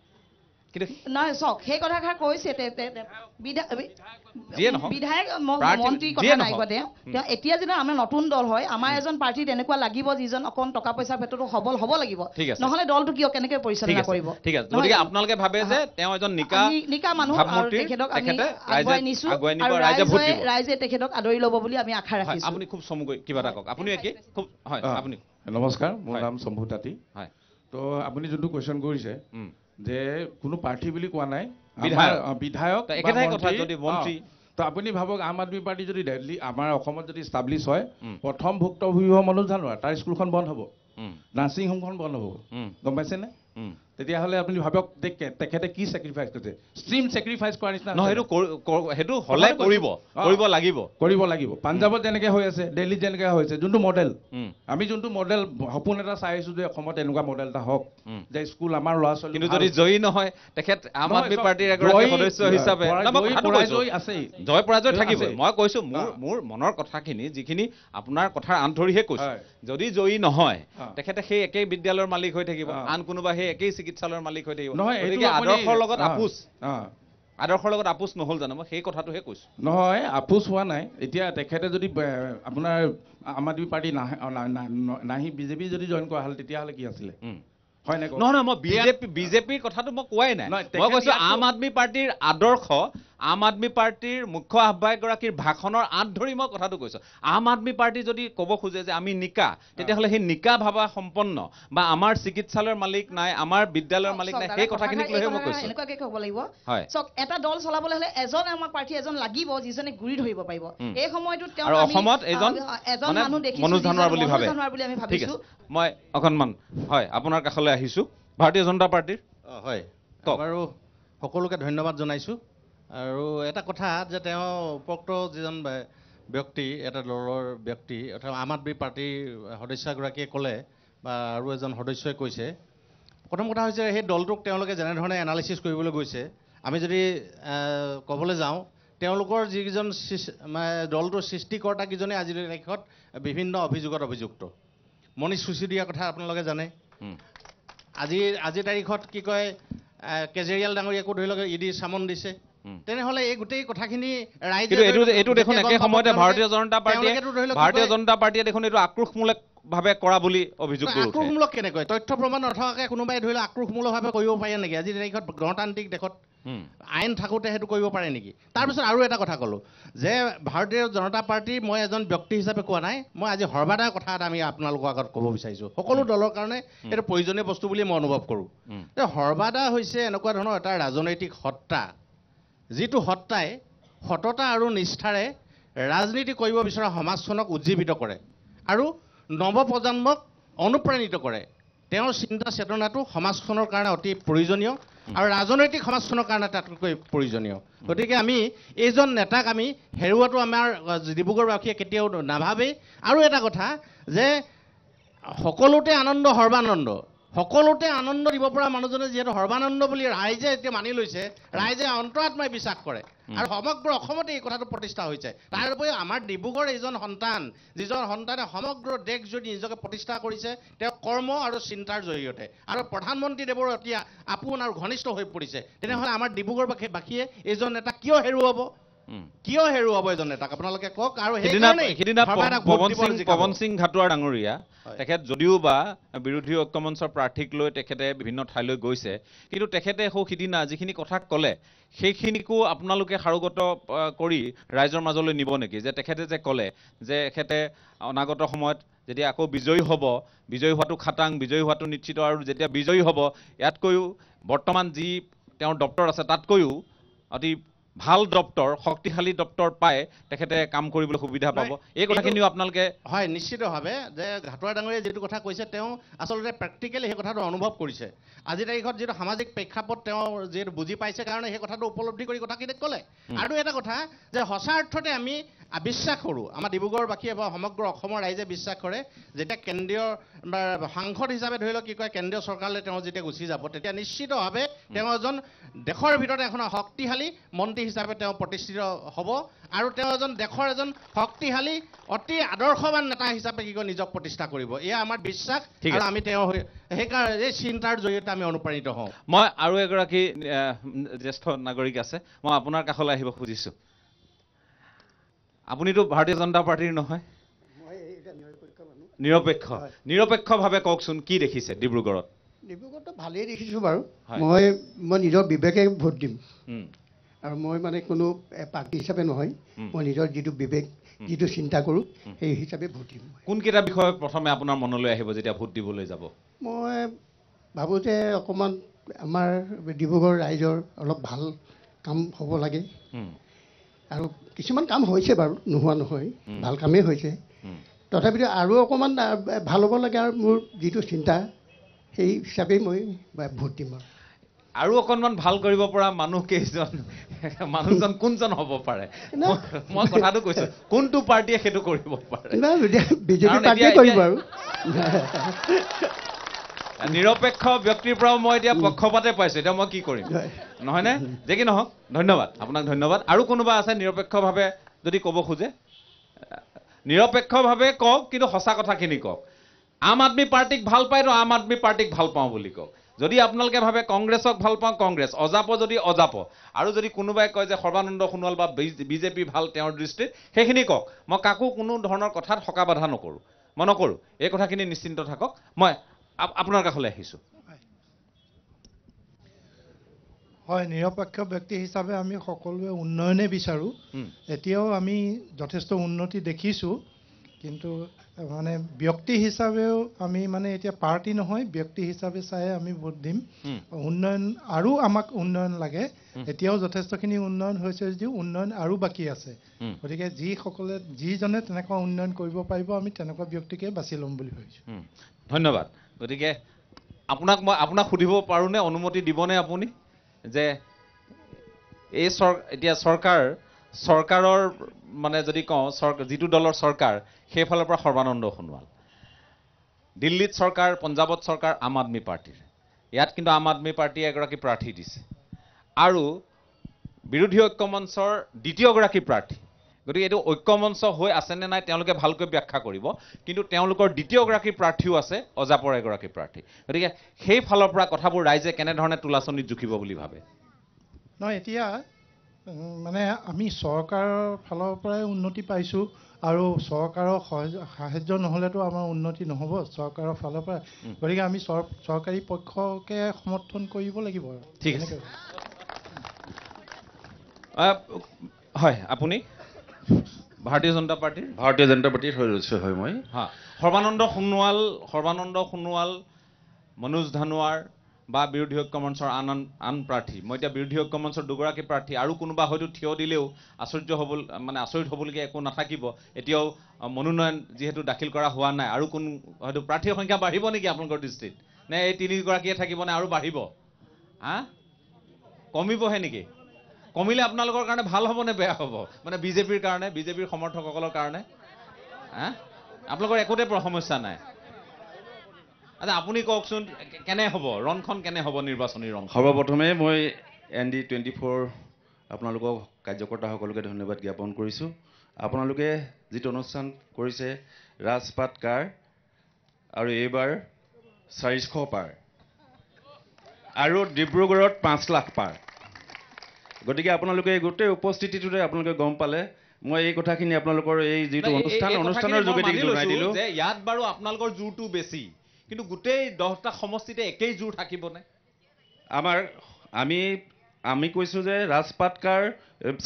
এতিয়া যেন আমি নতুন দল হয় আমাৰ এজন প্ৰাৰ্থী তেনেকুৱা লাগিব যিজন অকণ টকা পইচাৰ ক্ষেত্ৰতো সবল হব লাগিব নহলে দলটো কিয় কেনেকে পৰিচালনা কৰিব ঠিক আছে গতিকে আপোনালোকে ভাবে যে তেওঁ এজন নিকা নিকা মানুহ তেখেতক নিছো ৰাইজে তেখেতক আদৰি লব বুলি আমি আশা ৰাখিছো আপুনি খুব চমুকৈ কিবা এটা কওক আপুনি নমস্কাৰ মোৰ নাম শম্ভু তাঁতি হয় ত' আপুনি যোনটো কুৱেশ্যন কৰিছে যে কোনো প্ৰাৰ্থী বুলি কোৱা নাই বিধায়ক আপুনি ভাবক আম আদমী পাৰ্টি যদি দিল্লী আমাৰ অসমত যদি ষ্টাব্লিছ হয় প্ৰথম ভুক্তভোগী হোৱা মানুহজন হোৱা তাৰ স্কুলখন বন্ধ হ'ব নাৰ্ছিং হোমখন বন্ধ হ'ব গম পাইছেনে তেতিয়াহ'লে আপুনি ভাবক তেখেতে কি চেক্ৰিফাইচ কৰিছে ষ্ট্ৰিম চেক্ৰিফাইচ কৰাৰ নিচিনা নহয় সেইটো সেইটো হ'লে কৰিব কৰিব লাগিব কৰিব লাগিব পাঞ্জাৱত যেনেকৈ হৈ আছে দেলহিত যেনেকৈ হৈ আছে যোনটো মডেল আমি যোনটো মডেল সপোন এটা চাই আছোঁ যে অসমত এনেকুৱা মডেল এটা হওক যে স্কুল আমাৰ ল'ৰা ছোৱালী কিন্তু যদি জয়ী নহয় তেখেত আম আদমী পাৰ্টীৰ এগৰাকী সদস্য হিচাপে জয় পৰাজয় থাকিব মই কৈছোঁ মোৰ মোৰ মনৰ কথাখিনি যিখিনি আপোনাৰ কথাৰ আন ধৰিহে কৈছোঁ যদি জয়ী নহয় তেখেতে সেই একেই বিদ্যালয়ৰ মালিক হৈ থাকিব আন কোনোবা সেই একেই চিকিৎসা চিকিৎসালয়ৰ মালিক হৈ থাকিব নহয় গতিকে আদৰ্শৰ লগত আপোচ আদৰ্শৰ লগত আপোচ নহ'ল জানো মই সেই কথাটোহে কৈছোঁ নহয় আপোচ হোৱা নাই এতিয়া তেখেতে যদি আপোনাৰ আম আদমি পাৰ্টি নাহে নাহি বিজেপি যদি জইন কৰা হ'ল তেতিয়াহ'লে কি আছিলে হয় নাই নহয় নহয় মই বিজেপি বিজেপিৰ কথাটো মই কোৱাই নাই মই কৈছো আম আদমি পাৰ্টিৰ আদৰ্শ আম আদমী পাৰ্টীৰ মুখ্য আহ্বায়কগৰাকীৰ ভাষণৰ আঁত ধৰি মই কথাটো কৈছো আম আদমী পাৰ্টী যদি ক'ব খোজে যে আমি নিকা তেতিয়াহ'লে সেই নিকা ভাবা সম্পন্ন বা আমাৰ চিকিৎসালয়ৰ মালিক নাই আমাৰ বিদ্যালয়ৰ মালিক নাই সেই কথাখিনিক লৈহে মই কৈছো হয় এটা দল চলাবলৈ হ'লে এজন আমাৰ প্ৰাৰ্থী এজন লাগিব যিজনে গুৰি ধৰিব পাৰিব এই সময়টোত আৰু অসমত এজন এজন মানুহ দেখি বুলি ভাবে ঠিক আছে মই অকণমান হয় আপোনাৰ কাষলৈ আহিছো ভাৰতীয় জনতা পাৰ্টীৰ হয় কওক আৰু সকলোকে ধন্যবাদ জনাইছো আৰু এটা কথা যে তেওঁ উপক্ত যিজন ব্যক্তি এটা দলৰ ব্যক্তি অথবা আম আদমি পাৰ্টীৰ সদস্যগৰাকীয়ে ক'লে বা আৰু এজন সদস্যই কৈছে প্ৰথম কথা হৈছে সেই দলটোক তেওঁলোকে যেনেধৰণে এনালিচিছ কৰিবলৈ গৈছে আমি যদি ক'বলৈ যাওঁ তেওঁলোকৰ যিকেইজন দলটোৰ সৃষ্টিকৰ্তাকেইজনে আজিৰ তাৰিখত বিভিন্ন অভিযোগত অভিযুক্ত মনীষ সুচিদিয়াৰ কথা আপোনালোকে জানে আজি আজিৰ তাৰিখত কি কয় কেজৰিৱাল ডাঙৰীয়াকো ধৰি লওক ই ডি চামন দিছে তেনেহলে এই গোটেই কথাখিনি এইটো দেখোন একে সময়তে ভাৰতীয় জনতা পাৰ্টীয়ে ভাৰতীয় জনতা পাৰ্টীয়ে দেখোন এইটো আক্ৰোশমূলক ভাৱে কৰা বুলি অভিযোগ আক্ৰোশমূলক কেনেকৈ তথ্য প্ৰমাণ নথকাকে কোনোবাই ধৰি লওক আক্ৰোশমূলকভাৱে কৰিব পাৰে নেকি আজি তাৰিখত গণতান্ত্ৰিক দেশত আইন থাকোতে সেইটো কৰিব পাৰে নেকি তাৰপিছত আৰু এটা কথা কলো যে ভাৰতীয় জনতা পাৰ্টীৰ মই এজন ব্যক্তি হিচাপে কোৱা নাই মই আজি সৰ্বাদায় কথা এটা আমি আপোনালোকৰ আগত ক'ব বিচাৰিছো সকলো দলৰ কাৰণে এইটো প্ৰয়োজনীয় বস্তু বুলি মই অনুভৱ কৰোঁ যে সৰ্বাদা হৈছে এনেকুৱা ধৰণৰ এটা ৰাজনৈতিক সত্তা যিটো সত্তাই সততা আৰু নিষ্ঠাৰে ৰাজনীতি কৰিব বিচৰা সমাজখনক উজ্জীৱিত কৰে আৰু নৱপ্ৰজন্মক অনুপ্ৰাণিত কৰে তেওঁৰ চিন্তা চেতনাটো সমাজখনৰ কাৰণে অতি প্ৰয়োজনীয় আৰু ৰাজনৈতিক সমাজখনৰ কাৰণে তাতকৈ প্ৰয়োজনীয় গতিকে আমি এইজন নেতাক আমি হেৰুৱাটো আমাৰ ডিব্ৰুগড়বাসীয়ে কেতিয়াও নাভাবেই আৰু এটা কথা যে সকলোতে আনন্দ সৰ্বানন্দ সকলোতে আনন্দ দিব পৰা মানুহজনে যিহেতু সৰ্বানন্দ বুলি ৰাইজে এতিয়া মানি লৈছে ৰাইজে অন্তৰাত্মাই বিশ্বাস কৰে আৰু সমগ্ৰ অসমতে এই কথাটো প্ৰতিষ্ঠা হৈছে তাৰ উপৰিও আমাৰ ডিব্ৰুগড় এজন সন্তান যিজন সন্তানে সমগ্ৰ দেশ যদি নিজকে প্ৰতিষ্ঠা কৰিছে তেওঁ কৰ্ম আৰু চিন্তাৰ জৰিয়তে আৰু প্ৰধানমন্ত্ৰীদেৱৰ এতিয়া আপোন আৰু ঘনিষ্ঠ হৈ পৰিছে তেনেহ'লে আমাৰ ডিব্ৰুগড় বাসীয়ে এজন নেতা কিয় হেৰুৱাব কিয় হেৰুৱাব এজনে তাক আপোনালোকে কওক আৰু সেইদিনা পৱন সিং পৱন সিং ঘাটোৱাৰ ডাঙৰীয়া তেখেত যদিও বা বিৰোধী ঐক্য মঞ্চৰ প্ৰাৰ্থীক লৈ তেখেতে বিভিন্ন ঠাইলৈ গৈছে কিন্তু তেখেতে সৌ সিদিনা যিখিনি কথা ক'লে সেইখিনিকো আপোনালোকে সাৰোগত কৰি ৰাইজৰ মাজলৈ নিব নেকি যে তেখেতে যে ক'লে যে এখেতে অনাগত সময়ত যেতিয়া আকৌ বিজয়ী হ'ব বিজয়ী হোৱাটো খাটাং বিজয়ী হোৱাটো নিশ্চিত আৰু যেতিয়া বিজয়ী হ'ব ইয়াতকৈও বৰ্তমান যি তেওঁৰ দপ্তৰ আছে তাতকৈও অতি ভাল ডক্টৰ শক্তিশালী ডক্টৰ পাই তেখেতে কাম কৰিবলৈ সুবিধা পাব এই কথাখিনিও আপোনালোকে হয় নিশ্চিতভাৱে যে ঘাটোৱা ডাঙৰীয়াই যিটো কথা কৈছে তেওঁ আচলতে প্ৰেক্টিকেলি সেই কথাটো অনুভৱ কৰিছে আজিৰ তাৰিখত যিটো সামাজিক প্ৰেক্ষাপট তেওঁ যিহেতু বুজি পাইছে কাৰণে সেই কথাটো উপলব্ধি কৰি কথাখিনি ক'লে আৰু এটা কথা যে সঁচা অৰ্থতে আমি বিশ্বাস কৰোঁ আমাৰ ডিব্ৰুগড় বাসীয়ে বা সমগ্ৰ অসমৰ ৰাইজে বিশ্বাস কৰে যেতিয়া কেন্দ্ৰীয় সাংসদ হিচাপে ধৰি লওক কি কয় কেন্দ্ৰীয় চৰকাৰলৈ তেওঁ যেতিয়া গুচি যাব তেতিয়া নিশ্চিতভাৱে তেওঁ এজন দেশৰ ভিতৰত এখন শক্তিশালী মন্ত্ৰী হিচাপে তেওঁ প্ৰতিষ্ঠিত হ'ব আৰু তেওঁ এজন দেশৰ এজন শক্তিশালী অতি আদৰ্শৱান নেতা হিচাপে কি কয় নিজক প্ৰতিষ্ঠা কৰিব এয়া আমাৰ বিশ্বাস ঠিক আমি তেওঁ সেইকাৰণে এই চিন্তাৰ জৰিয়তে আমি অনুপ্ৰাণিত হওঁ মই আৰু এগৰাকী জ্যেষ্ঠ নাগৰিক আছে মই আপোনাৰ কাষলৈ আহিব খুজিছোঁ আপুনিতো ভাৰতীয় জনতা পাৰ্টীৰ নহয় নিৰপেক্ষ নিৰপেক্ষভাৱে কওকচোন কি দেখিছে ডিব্ৰুগড়ত ডিব্ৰুগড়টো ভালেই দেখিছোঁ বাৰু মই মই নিজৰ বিবেকে ভোট দিম আৰু মই মানে কোনো পাৰ্টি হিচাপে নহয় মই নিজৰ যিটো বিবেক যিটো চিন্তা কৰোঁ সেই হিচাপে ভোট দিম কোনকেইটা বিষয় প্ৰথমে আপোনাৰ মনলৈ আহিব যেতিয়া ভোট দিবলৈ যাব মই ভাবোঁ যে অকণমান আমাৰ ডিব্ৰুগড় ৰাইজৰ অলপ ভাল কাম হ'ব লাগে আৰু কিছুমান কাম হৈছে বাৰু নোহোৱা নহয় ভাল কামেই হৈছে তথাপিতো আৰু অকণমান ভাল হ'ব লাগে আৰু মোৰ যিটো চিন্তা সেই হিচাপেই মই ভোট দিম আৰু আৰু অকণমান ভাল কৰিব পৰা মানুহ কেইজন মানুহজন কোনজন হ'ব পাৰে মই কথাটো কৈছো কোনটো পাৰ্টীয়ে সেইটো কৰিব পাৰে বিজেপি পাৰ্টীয়ে কৰিব আৰু নিৰপেক্ষ ব্যক্তিৰ পৰাও মই এতিয়া পক্ষপাতে পাইছোঁ এতিয়া মই কি কৰিম নহয়নে যে কি নহওক ধন্যবাদ আপোনাক ধন্যবাদ আৰু কোনোবা আছে নিৰপেক্ষভাৱে যদি ক'ব খোজে নিৰপেক্ষভাৱে কওক কিন্তু সঁচা কথাখিনি কওক আম আদমি পাৰ্টিক ভাল পায় আৰু আম আদমি পাৰ্টিক ভাল পাওঁ বুলি কওক যদি আপোনালোকে ভাবে কংগ্ৰেছক ভাল পাওঁ কংগ্ৰেছ অজাপ যদি অজাপ আৰু যদি কোনোবাই কয় যে সৰ্বানন্দ সোণোৱাল বা বিজেপি ভাল তেওঁৰ দৃষ্টিত সেইখিনি কওক মই কাকো কোনো ধৰণৰ কথাত সকা বাধা নকৰোঁ মই নকৰোঁ এই কথাখিনি নিশ্চিন্ত থাকক মই আপোনাৰ কাষলৈ আহিছোঁ হয় নিৰপেক্ষ ব্যক্তি হিচাপে আমি সকলোৱে উন্নয়নে বিচাৰোঁ এতিয়াও আমি যথেষ্ট উন্নতি দেখিছোঁ কিন্তু মানে ব্যক্তি হিচাপেও আমি মানে এতিয়া পাৰ্টি নহয় ব্যক্তি হিচাপে চাই আমি ভোট দিম উন্নয়ন আৰু আমাক উন্নয়ন লাগে এতিয়াও যথেষ্টখিনি উন্নয়ন হৈছে যদিও উন্নয়ন আৰু বাকী আছে গতিকে যিসকলে যিজনে তেনেকুৱা উন্নয়ন কৰিব পাৰিব আমি তেনেকুৱা ব্যক্তিকে বাছি ল'ম বুলি ভাবিছোঁ ধন্যবাদ গতিকে আপোনাক মই আপোনাক সুধিব পাৰোঁনে অনুমতি দিবনে আপুনি যে এই চৰ এতিয়া চৰকাৰ চৰকাৰৰ মানে যদি কওঁ চৰকাৰ যিটো দলৰ চৰকাৰ সেইফালৰ পৰা সৰ্বানন্দ সোণোৱাল দিল্লীত চৰকাৰ পঞ্জাৱত চৰকাৰ আম আদমী পাৰ্টীৰ ইয়াত কিন্তু আম আদমী পাৰ্টীয়ে এগৰাকী প্ৰাৰ্থী দিছে আৰু বিৰোধী ঐক্য মঞ্চৰ দ্বিতীয়গৰাকী প্ৰাৰ্থী গতিকে এইটো ঐক্যমঞ্চ হৈ আছেনে নাই তেওঁলোকে ভালকৈ ব্যাখ্যা কৰিব কিন্তু তেওঁলোকৰ দ্বিতীয়গৰাকী প্ৰাৰ্থীও আছে অজাপৰ এগৰাকী প্ৰাৰ্থী গতিকে সেই ফালৰ পৰা কথাবোৰ ৰাইজে কেনেধৰণে তোলাচনীত জুখিব বুলি ভাবে নহয় এতিয়া মানে আমি চৰকাৰৰ ফালৰ পৰাই উন্নতি পাইছোঁ আৰু চৰকাৰৰ সাহাৰ্য নহ'লেতো আমাৰ উন্নতি নহ'ব চৰকাৰৰ ফালৰ পৰা গতিকে আমি চৰকাৰী পক্ষকে সমৰ্থন কৰিব লাগিব ঠিক আছে হয় আপুনি ভাৰতীয় জনতা পাৰ্টীৰ ভাৰতীয় জনতা পাৰ্টীৰ হয় মই হা সৰ্বানন্দ সোণোৱাল সৰ্বানন্দ সোণোৱাল মনোজ ধানোৱাৰ বা বিৰোধী ঐক্য মঞ্চৰ আন আন আন প্ৰাৰ্থী মই এতিয়া বিৰোধী ঐক্য মঞ্চৰ দুগৰাকী প্ৰাৰ্থী আৰু কোনোবা হয়তো থিয় দিলেও আশ্চৰ্য হ'ব মানে আচৰিত হ'বলগীয়া একো নাথাকিব এতিয়াও মনোনয়ন যিহেতু দাখিল কৰা হোৱা নাই আৰু কোন হয়তো প্ৰাৰ্থীৰ সংখ্যা বাঢ়িব নেকি আপোনালোকৰ দৃষ্টিত নে এই তিনিগৰাকীয়ে থাকিব নে আৰু বাঢ়িব হা কমিবহে নেকি কমিলে আপোনালোকৰ কাৰণে ভাল হ'ব নে বেয়া হ'ব মানে বিজেপিৰ কাৰণে বিজেপিৰ সমৰ্থকসকলৰ কাৰণে আপোনালোকৰ একোতে সমস্যা নাই আচ্ছা আপুনি কওকচোন কেনে হ'ব ৰণখন কেনে হ'ব নিৰ্বাচনী ৰণ সৰ্বপ্ৰথমে মই এন ডি টুৱেণ্টি ফ'ৰ আপোনালোকক কাৰ্যকৰ্তাসকলকে ধন্যবাদ জ্ঞাপন কৰিছোঁ আপোনালোকে যিটো অনুষ্ঠান কৰিছে ৰাজপাট কাৰ আৰু এইবাৰ চাৰিশ পাৰ আৰু ডিব্ৰুগড়ত পাঁচ লাখ পাৰ গতিকে আপোনালোকে এই গোটেই উপস্থিতিটোতে আপোনালোকে গম পালে মই এই কথাখিনি আপোনালোকৰ এই যিটো অনুষ্ঠান অনুষ্ঠানৰ যোগেদি জনাই দিলোঁ যে ইয়াত বাৰু আপোনালোকৰ জোৰটো বেছি কিন্তু গোটেই দহটা সমষ্টিতে একেই জোৰ থাকিবনে আমাৰ আমি আমি কৈছোঁ যে ৰাজপাটকাৰ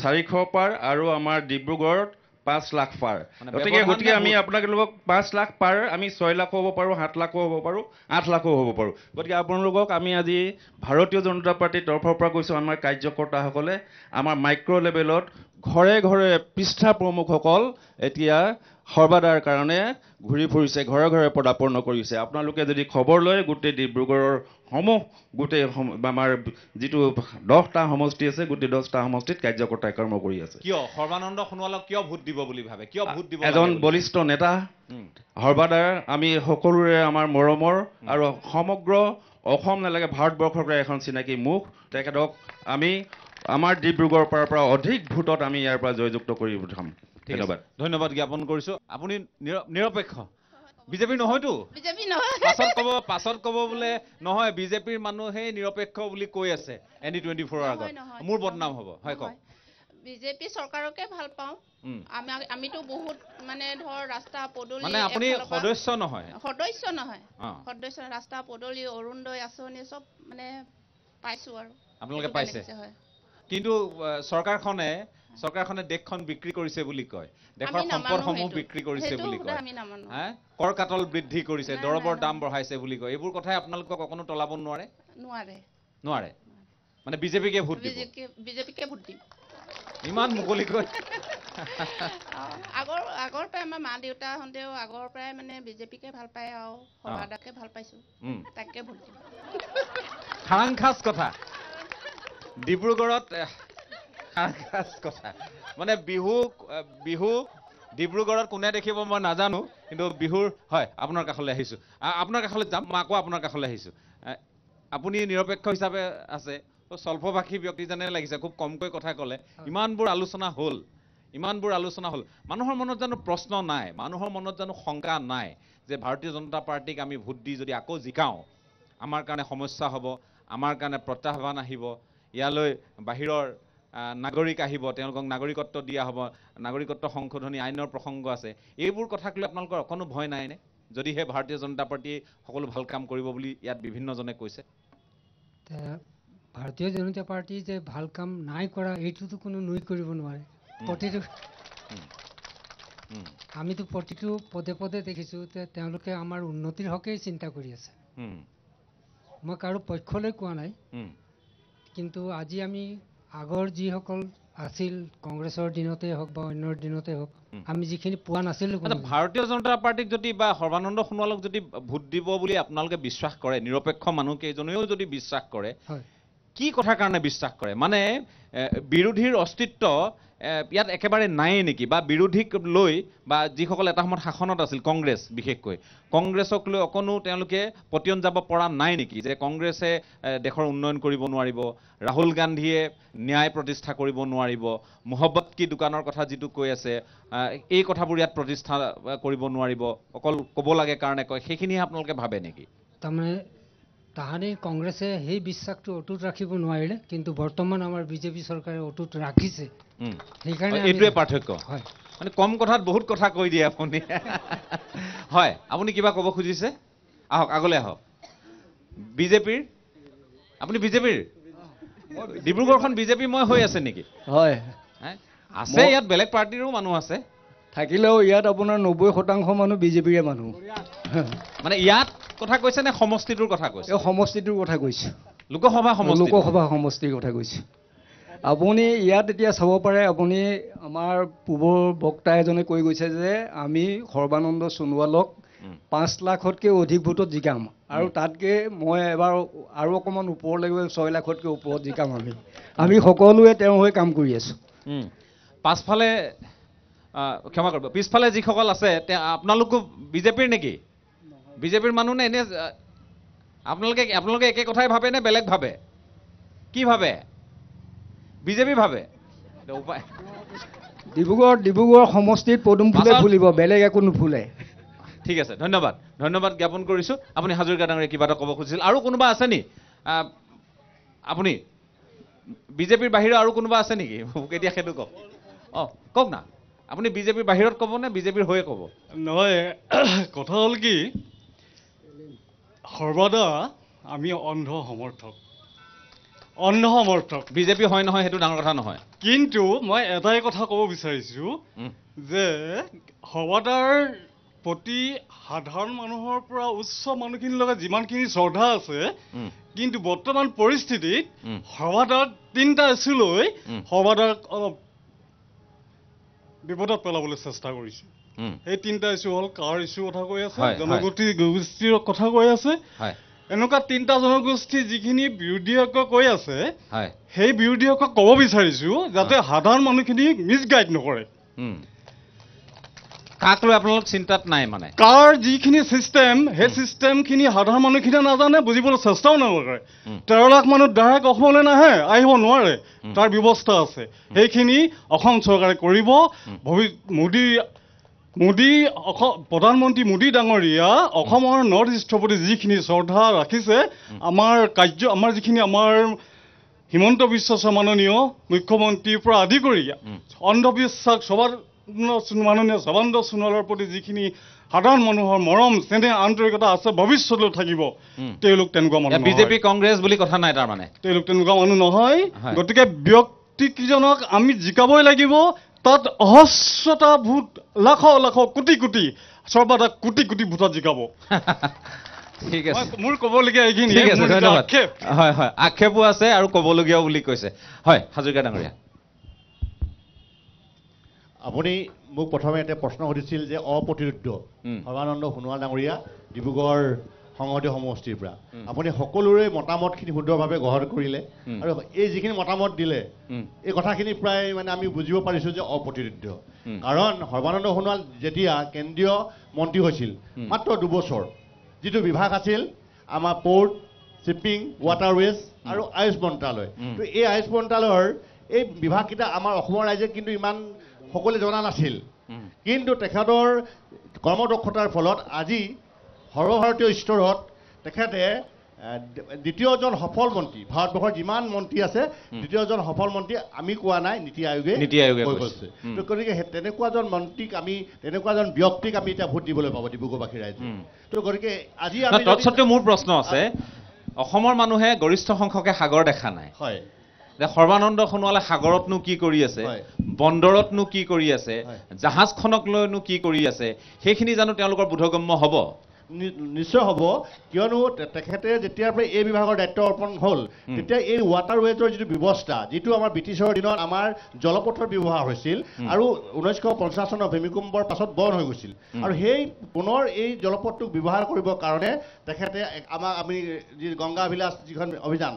চাৰিশ পাৰ আৰু আমাৰ ডিব্ৰুগড় পাঁচ লাখ পাৰ গতিকে গতিকে আমি আপোনালোকক পাঁচ লাখ পাৰ আমি ছয় লাখো হ'ব পাৰোঁ সাত লাখো হ'ব পাৰোঁ আঠ লাখো হ'ব পাৰোঁ গতিকে আপোনালোকক আমি আজি ভাৰতীয় জনতা পাৰ্টীৰ তৰফৰ পৰা কৈছোঁ আমাৰ কাৰ্যকৰ্তাসকলে আমাৰ মাইক্ৰ' লেভেলত ঘৰে ঘৰে পৃষ্ঠা প্ৰমুখসকল এতিয়া সৰ্বাদাৰ কাৰণে ঘূৰি ফুৰিছে ঘৰে ঘৰে পদাপন্ন কৰিছে আপোনালোকে যদি খবৰ লয় গোটেই ডিব্ৰুগড়ৰ সমূহ গোটেই আমাৰ যিটো দহটা সমষ্টি আছে গোটেই দহটা সমষ্টিত কাৰ্যকৰ্তাই কৰ্ম কৰি আছে কিয় সৰ্বানন্দ সোণোৱালক কিয় ভোট দিব বুলি ভাবে কিয় ভোট দিব এজন বলিষ্ঠ নেতা সৰ্বাদাৰ আমি সকলোৰে আমাৰ মৰমৰ আৰু সমগ্ৰ অসম নালাগে ভাৰতবৰ্ষৰ পৰা এখন চিনাকি মুখ তেখেতক আমি আমাৰ ডিব্ৰুগড়ৰ পৰা অধিক ভোটত আমি ইয়াৰ পৰা জয়যুক্ত কৰি উঠাম ধন্যবাদ ধন্যবাদ জ্ঞাপন কৰিছো আপুনি নিৰপেক্ষ বিজেপি নহয়তো পাছত কব পাছত কব বোলে নহয় বিজেপিৰ মানুহেই নিৰপেক্ষ বুলি কৈ আছে এন টুৱেণ্টি ফ'ৰৰ আগত মোৰ বদনাম হ'ব হয় কওক বিজেপি চৰকাৰকে ভাল পাওঁ আমিতো বহুত মানে ধৰ ৰাস্তা পদূলি মানে আপুনি সদস্য নহয় সদস্য নহয় সদস্য ৰাস্তা পদূলি অৰুণোদয় আঁচনি চব মানে পাইছো আৰু আপোনালোকে পাইছে কিন্তু চৰকাৰখনে চৰকাৰখনে দেশখন বিক্ৰী কৰিছে বুলি কয় দেশৰ সম্পদসমূহ বিক্ৰী কৰিছে বুলি কয় হা কৰ কাতল বৃদ্ধি কৰিছে দৰৱৰ দাম বঢ়াইছে বুলি কয় এইবোৰ কথাই আপোনালোকক অকণো টলাব নোৱাৰে নোৱাৰে মানে বিজেপিকে ভোট বিজেপিকে ভোট দিম ইমান মুকলিকৈ আগৰ আগৰ পৰাই আমাৰ মা দেউতাহঁতেও আগৰ পৰাই মানে বিজেপিকে ভাল পায় আৰু সভাদাকে ভাল পাইছো তাকে ভোট দিম খাৰাংখাচ কথা ডিব্ৰুগড়ত কথা মানে বিহু বিহু ডিব্ৰুগড়ত কোনে দেখিব মই নাজানো কিন্তু বিহুৰ হয় আপোনাৰ কাষলৈ আহিছোঁ আপোনাৰ কাষলৈ যাম মই আকৌ আপোনাৰ কাষলৈ আহিছোঁ আপুনি নিৰপেক্ষ হিচাপে আছে স্বল্পভাষী ব্যক্তিজনে লাগিছে খুব কমকৈ কথা ক'লে ইমানবোৰ আলোচনা হ'ল ইমানবোৰ আলোচনা হ'ল মানুহৰ মনত জানো প্ৰশ্ন নাই মানুহৰ মনত জানো শংকা নাই যে ভাৰতীয় জনতা পাৰ্টীক আমি ভোট দি যদি আকৌ জিকাওঁ আমাৰ কাৰণে সমস্যা হ'ব আমাৰ কাৰণে প্ৰত্যাহ্বান আহিব ইয়ালৈ বাহিৰৰ নাগৰিক আহিব তেওঁলোকক নাগৰিকত্ব দিয়া হ'ব নাগৰিকত্ব সংশোধনী আইনৰ প্ৰসংগ আছে এইবোৰ কথাক লৈ আপোনালোকৰ অকণো ভয় নাইনে যদিহে ভাৰতীয় জনতা পাৰ্টীয়ে সকলো ভাল কাম কৰিব বুলি ইয়াত বিভিন্নজনে কৈছে ভাৰতীয় জনতা পাৰ্টী যে ভাল কাম নাই কৰা এইটোতো কোনো নুই কৰিব নোৱাৰে প্ৰতিটো আমিতো প্ৰতিটো পদে পদে দেখিছোঁ যে তেওঁলোকে আমাৰ উন্নতিৰ হকেই চিন্তা কৰি আছে মই কাৰো পক্ষলৈ কোৱা নাই কিন্তু আজি আমি আগৰ যিসকল আছিল কংগ্ৰেছৰ দিনতে হওক বা অন্যৰ দিনতে হওক আমি যিখিনি পোৱা নাছিলো ভাৰতীয় জনতা পাৰ্টীক যদি বা সৰ্বানন্দ সোণোৱালক যদি ভোট দিব বুলি আপোনালোকে বিশ্বাস কৰে নিৰপেক্ষ মানুহ কেইজনেও যদি বিশ্বাস কৰে কি কথাৰ কাৰণে বিশ্বাস কৰে মানে বিৰোধীৰ অস্তিত্ব ইয়াত একেবাৰে নায়েই নেকি বা বিৰোধীক লৈ বা যিসকল এটা সময়ত শাসনত আছিল কংগ্ৰেছ বিশেষকৈ কংগ্ৰেছক লৈ অকণো তেওঁলোকে পতিয়ন যাব পৰা নাই নেকি যে কংগ্ৰেছে দেশৰ উন্নয়ন কৰিব নোৱাৰিব ৰাহুল গান্ধীয়ে ন্যায় প্ৰতিষ্ঠা কৰিব নোৱাৰিব মহব্বত কি দোকানৰ কথা যিটো কৈ আছে এই কথাবোৰ ইয়াত প্ৰতিষ্ঠা কৰিব নোৱাৰিব অকল ক'ব লাগে কাৰণে কয় সেইখিনিহে আপোনালোকে ভাবে নেকি তাৰমানে তাহানি কংগ্ৰেছে সেই বিশ্বাসটো অটুট ৰাখিব নোৱাৰিলে কিন্তু বৰ্তমান আমাৰ বিজেপি চৰকাৰে অটুট ৰাখিছে সেইকাৰণে এইটোৱে পাৰ্থক্য হয় মানে কম কথাত বহুত কথা কৈ দিয়ে আপুনি হয় আপুনি কিবা কব খুজিছে আহক আগলৈ আহক বিজেপিৰ আপুনি বিজেপিৰ ডিব্ৰুগড়খন বিজেপি মই হৈ আছে নেকি হয় আছে ইয়াত বেলেগ পাৰ্টিৰো মানুহ আছে থাকিলেও ইয়াত আপোনাৰ নব্বৈ শতাংশ মানুহ বিজেপিৰে মানুহ মানে ইয়াত কথা কৈছে নে সমষ্টিটোৰ কথা কৈছে সমষ্টিটোৰ কথা কৈছে লোকসভা লোকসভা সমষ্টিৰ কথা কৈছে আপুনি ইয়াত এতিয়া চাব পাৰে আপুনি আমাৰ পূবৰ বক্তা এজনে কৈ গৈছে যে আমি সৰ্বানন্দ সোণোৱালক পাঁচ লাখতকৈ অধিক ভোটত জিকাম আৰু তাতকৈ মই এবাৰ আৰু অকণমান ওপৰলৈ ছয় লাখতকৈ ওপৰত জিকাম আমি আমি সকলোৱে তেওঁ হৈ কাম কৰি আছো পাছফালে ক্ষমা কৰিব পিছফালে যিসকল আছে আপোনালোকো বিজেপিৰ নেকি বিজেপিৰ মানুহ নে এনে আপোনালোকে আপোনালোকে একে কথাই ভাবে নে বেলেগ ভাবে কি ভাবে বিজেপি ভাবে ডিব্ৰুগড় ডিব্ৰুগড় সমষ্টিত পদুম ফুলে ফুলিব বেলেগ একো নুফুলে ঠিক আছে ধন্যবাদ ধন্যবাদ জ্ঞাপন কৰিছোঁ আপুনি হাজৰিকা ডাঙৰীয়ে কিবা এটা ক'ব খুজিছিল আৰু কোনোবা আছে নি আপুনি বিজেপিৰ বাহিৰৰ আৰু কোনোবা আছে নেকি মোক এতিয়া সেইটো কওক অঁ কওক না আপুনি বিজেপিৰ বাহিৰত ক'ব নে বিজেপিৰ হৈয়ে ক'ব নহয় কথা হ'ল কি সৰ্বদা আমি অন্ধ সমৰ্থক অন্ধ সমৰ্থক বিজেপি হয় নহয় সেইটো ডাঙৰ কথা নহয় কিন্তু মই এটাই কথা ক'ব বিচাৰিছো যে সৰ্বদাৰ প্ৰতি সাধাৰণ মানুহৰ পৰা উচ্চ মানুহখিনিৰ লগত যিমানখিনি শ্ৰদ্ধা আছে কিন্তু বৰ্তমান পৰিস্থিতিত সৰ্বাদাৰ তিনিটা এচিলৈ সৰ্বদাৰক অলপ বিপদত পেলাবলৈ চেষ্টা কৰিছে সেই তিনিটা ইচ্যু হ'ল কাৰ ইচ্যু কথা কৈ আছে জনগোষ্ঠী গোষ্ঠীৰ কথা কৈ আছে এনেকুৱা তিনিটা জনগোষ্ঠী যিখিনি বিৰোধীয়ক কৈ আছে সেই বিৰোধীয়ক ক'ব বিচাৰিছো যাতে সাধাৰণ মানুহখিনি মিছগাইড নকৰে কাক লৈ আপোনালোক চিন্তাত নাই মানে কাৰ যিখিনি চিষ্টেম সেই চিষ্টেমখিনি সাধাৰণ মানুহখিনিয়ে নাজানে বুজিবলৈ চেষ্টাও নকৰে তেৰ লাখ মানুহ ডাইৰেক্ট অসমলৈ নাহে আহিব নোৱাৰে তাৰ ব্যৱস্থা আছে সেইখিনি অসম চৰকাৰে কৰিব ভৱি মোদীৰ মোদী প্ৰধানমন্ত্ৰী মোদী ডাঙৰীয়া অসমৰ নৰ্থ ইষ্টৰ প্ৰতি যিখিনি শ্ৰদ্ধা ৰাখিছে আমাৰ কাৰ্য আমাৰ যিখিনি আমাৰ হিমন্ত বিশ্ব সমাননীয় মুখ্যমন্ত্ৰীৰ পৰা আদি কৰি অন্ধবিশ্বাস সবান মাননীয় সৰ্বানন্দ সোণোৱালৰ প্ৰতি যিখিনি সাধাৰণ মানুহৰ মৰম চেনে আন্তৰিকতা আছে ভৱিষ্যতলৈ থাকিব তেওঁলোক তেনেকুৱা মানুহ বিজেপি কংগ্ৰেছ বুলি কথা নাই তাৰমানে তেওঁলোক তেনেকুৱা মানুহ নহয় গতিকে ব্যক্তিকেইজনক আমি জিকাবই লাগিব তাত অহস্ৰতা ভূত লাখ লাখ কোটি কোটি সৰ্বাধিক কোটি কোটি ভূতত জিকাব ঠিক আছে মোৰ ক'বলগীয়া এইখিনি ঠিক আছে ধন্যবাদ হয় হয় আক্ষেপো আছে আৰু ক'বলগীয়াও বুলি কৈছে হয় হাজৰিকা ডাঙৰীয়া আপুনি মোক প্ৰথমে এটা প্ৰশ্ন সুধিছিল যে অপ্ৰতিৰোধ্য সৰ্বানন্দ সোণোৱাল ডাঙৰীয়া ডিব্ৰুগড় সংহতি সমষ্টিৰ পৰা আপুনি সকলোৰে মতামতখিনি শুদ্ধভাৱে গ্ৰহণ কৰিলে আৰু এই যিখিনি মতামত দিলে এই কথাখিনি প্ৰায় মানে আমি বুজিব পাৰিছোঁ যে অপ্ৰতিৰোধ্য কাৰণ সৰ্বানন্দ সোণোৱাল যেতিয়া কেন্দ্ৰীয় মন্ত্ৰী হৈছিল মাত্ৰ দুবছৰ যিটো বিভাগ আছিল আমাৰ পৰ্ট শ্বিপিং ৱাটাৰৱেজ আৰু আয়ুষ মন্ত্ৰালয় তো এই আয়ুষ মন্ত্ৰালয়ৰ এই বিভাগকেইটা আমাৰ অসমৰ ৰাইজে কিন্তু ইমান সকলোৱে জনা নাছিল কিন্তু তেখেতৰ কৰ্মদক্ষতাৰ ফলত আজি সৰ্বভাৰতীয় স্তৰত তেখেতে দ্বিতীয়জন সফল মন্ত্ৰী ভাৰতবৰ্ষৰ যিমান মন্ত্ৰী আছে দ্বিতীয়জন সফল মন্ত্ৰী আমি কোৱা নাই নীতি আয়োগে নীতি আয়োগে কৈছে গতিকে সেই তেনেকুৱাজন মন্ত্ৰীক আমি তেনেকুৱাজন ব্যক্তিক আমি এতিয়া ভোট দিবলৈ পাব ডিব্ৰুগড়বাসী ৰাইজে তো গতিকে আজি তৎসত্ত্বেও মোৰ প্ৰশ্ন আছে অসমৰ মানুহে গৰিষ্ঠ সংখ্যকে সাগৰ দেখা নাই হয় যে সৰ্বানন্দ সোণোৱালে সাগৰতনো কি কৰি আছে বন্দৰতনো কি কৰি আছে জাহাজখনক লৈনো কি কৰি আছে সেইখিনি জানো তেওঁলোকৰ বোধগম্য হ'ব নিশ্চয় হ'ব কিয়নো তেখেতে যেতিয়াৰ পৰা এই বিভাগৰ দায়িত্ব অৰ্পণ হ'ল তেতিয়া এই ৱাটাৰৱেজৰ যিটো ব্যৱস্থা যিটো আমাৰ ব্ৰিটিছৰ দিনত আমাৰ জলপথৰ ব্যৱহাৰ হৈছিল আৰু ঊনৈছশ পঞ্চাছ চনৰ ভূমিকম্পৰ পাছত বন্ধ হৈ গৈছিল আৰু সেই পুনৰ এই জলপথটোক ব্যৱহাৰ কৰিবৰ কাৰণে তেখেতে আমাক আমি যি গংগা ভিলাচ যিখন অভিযান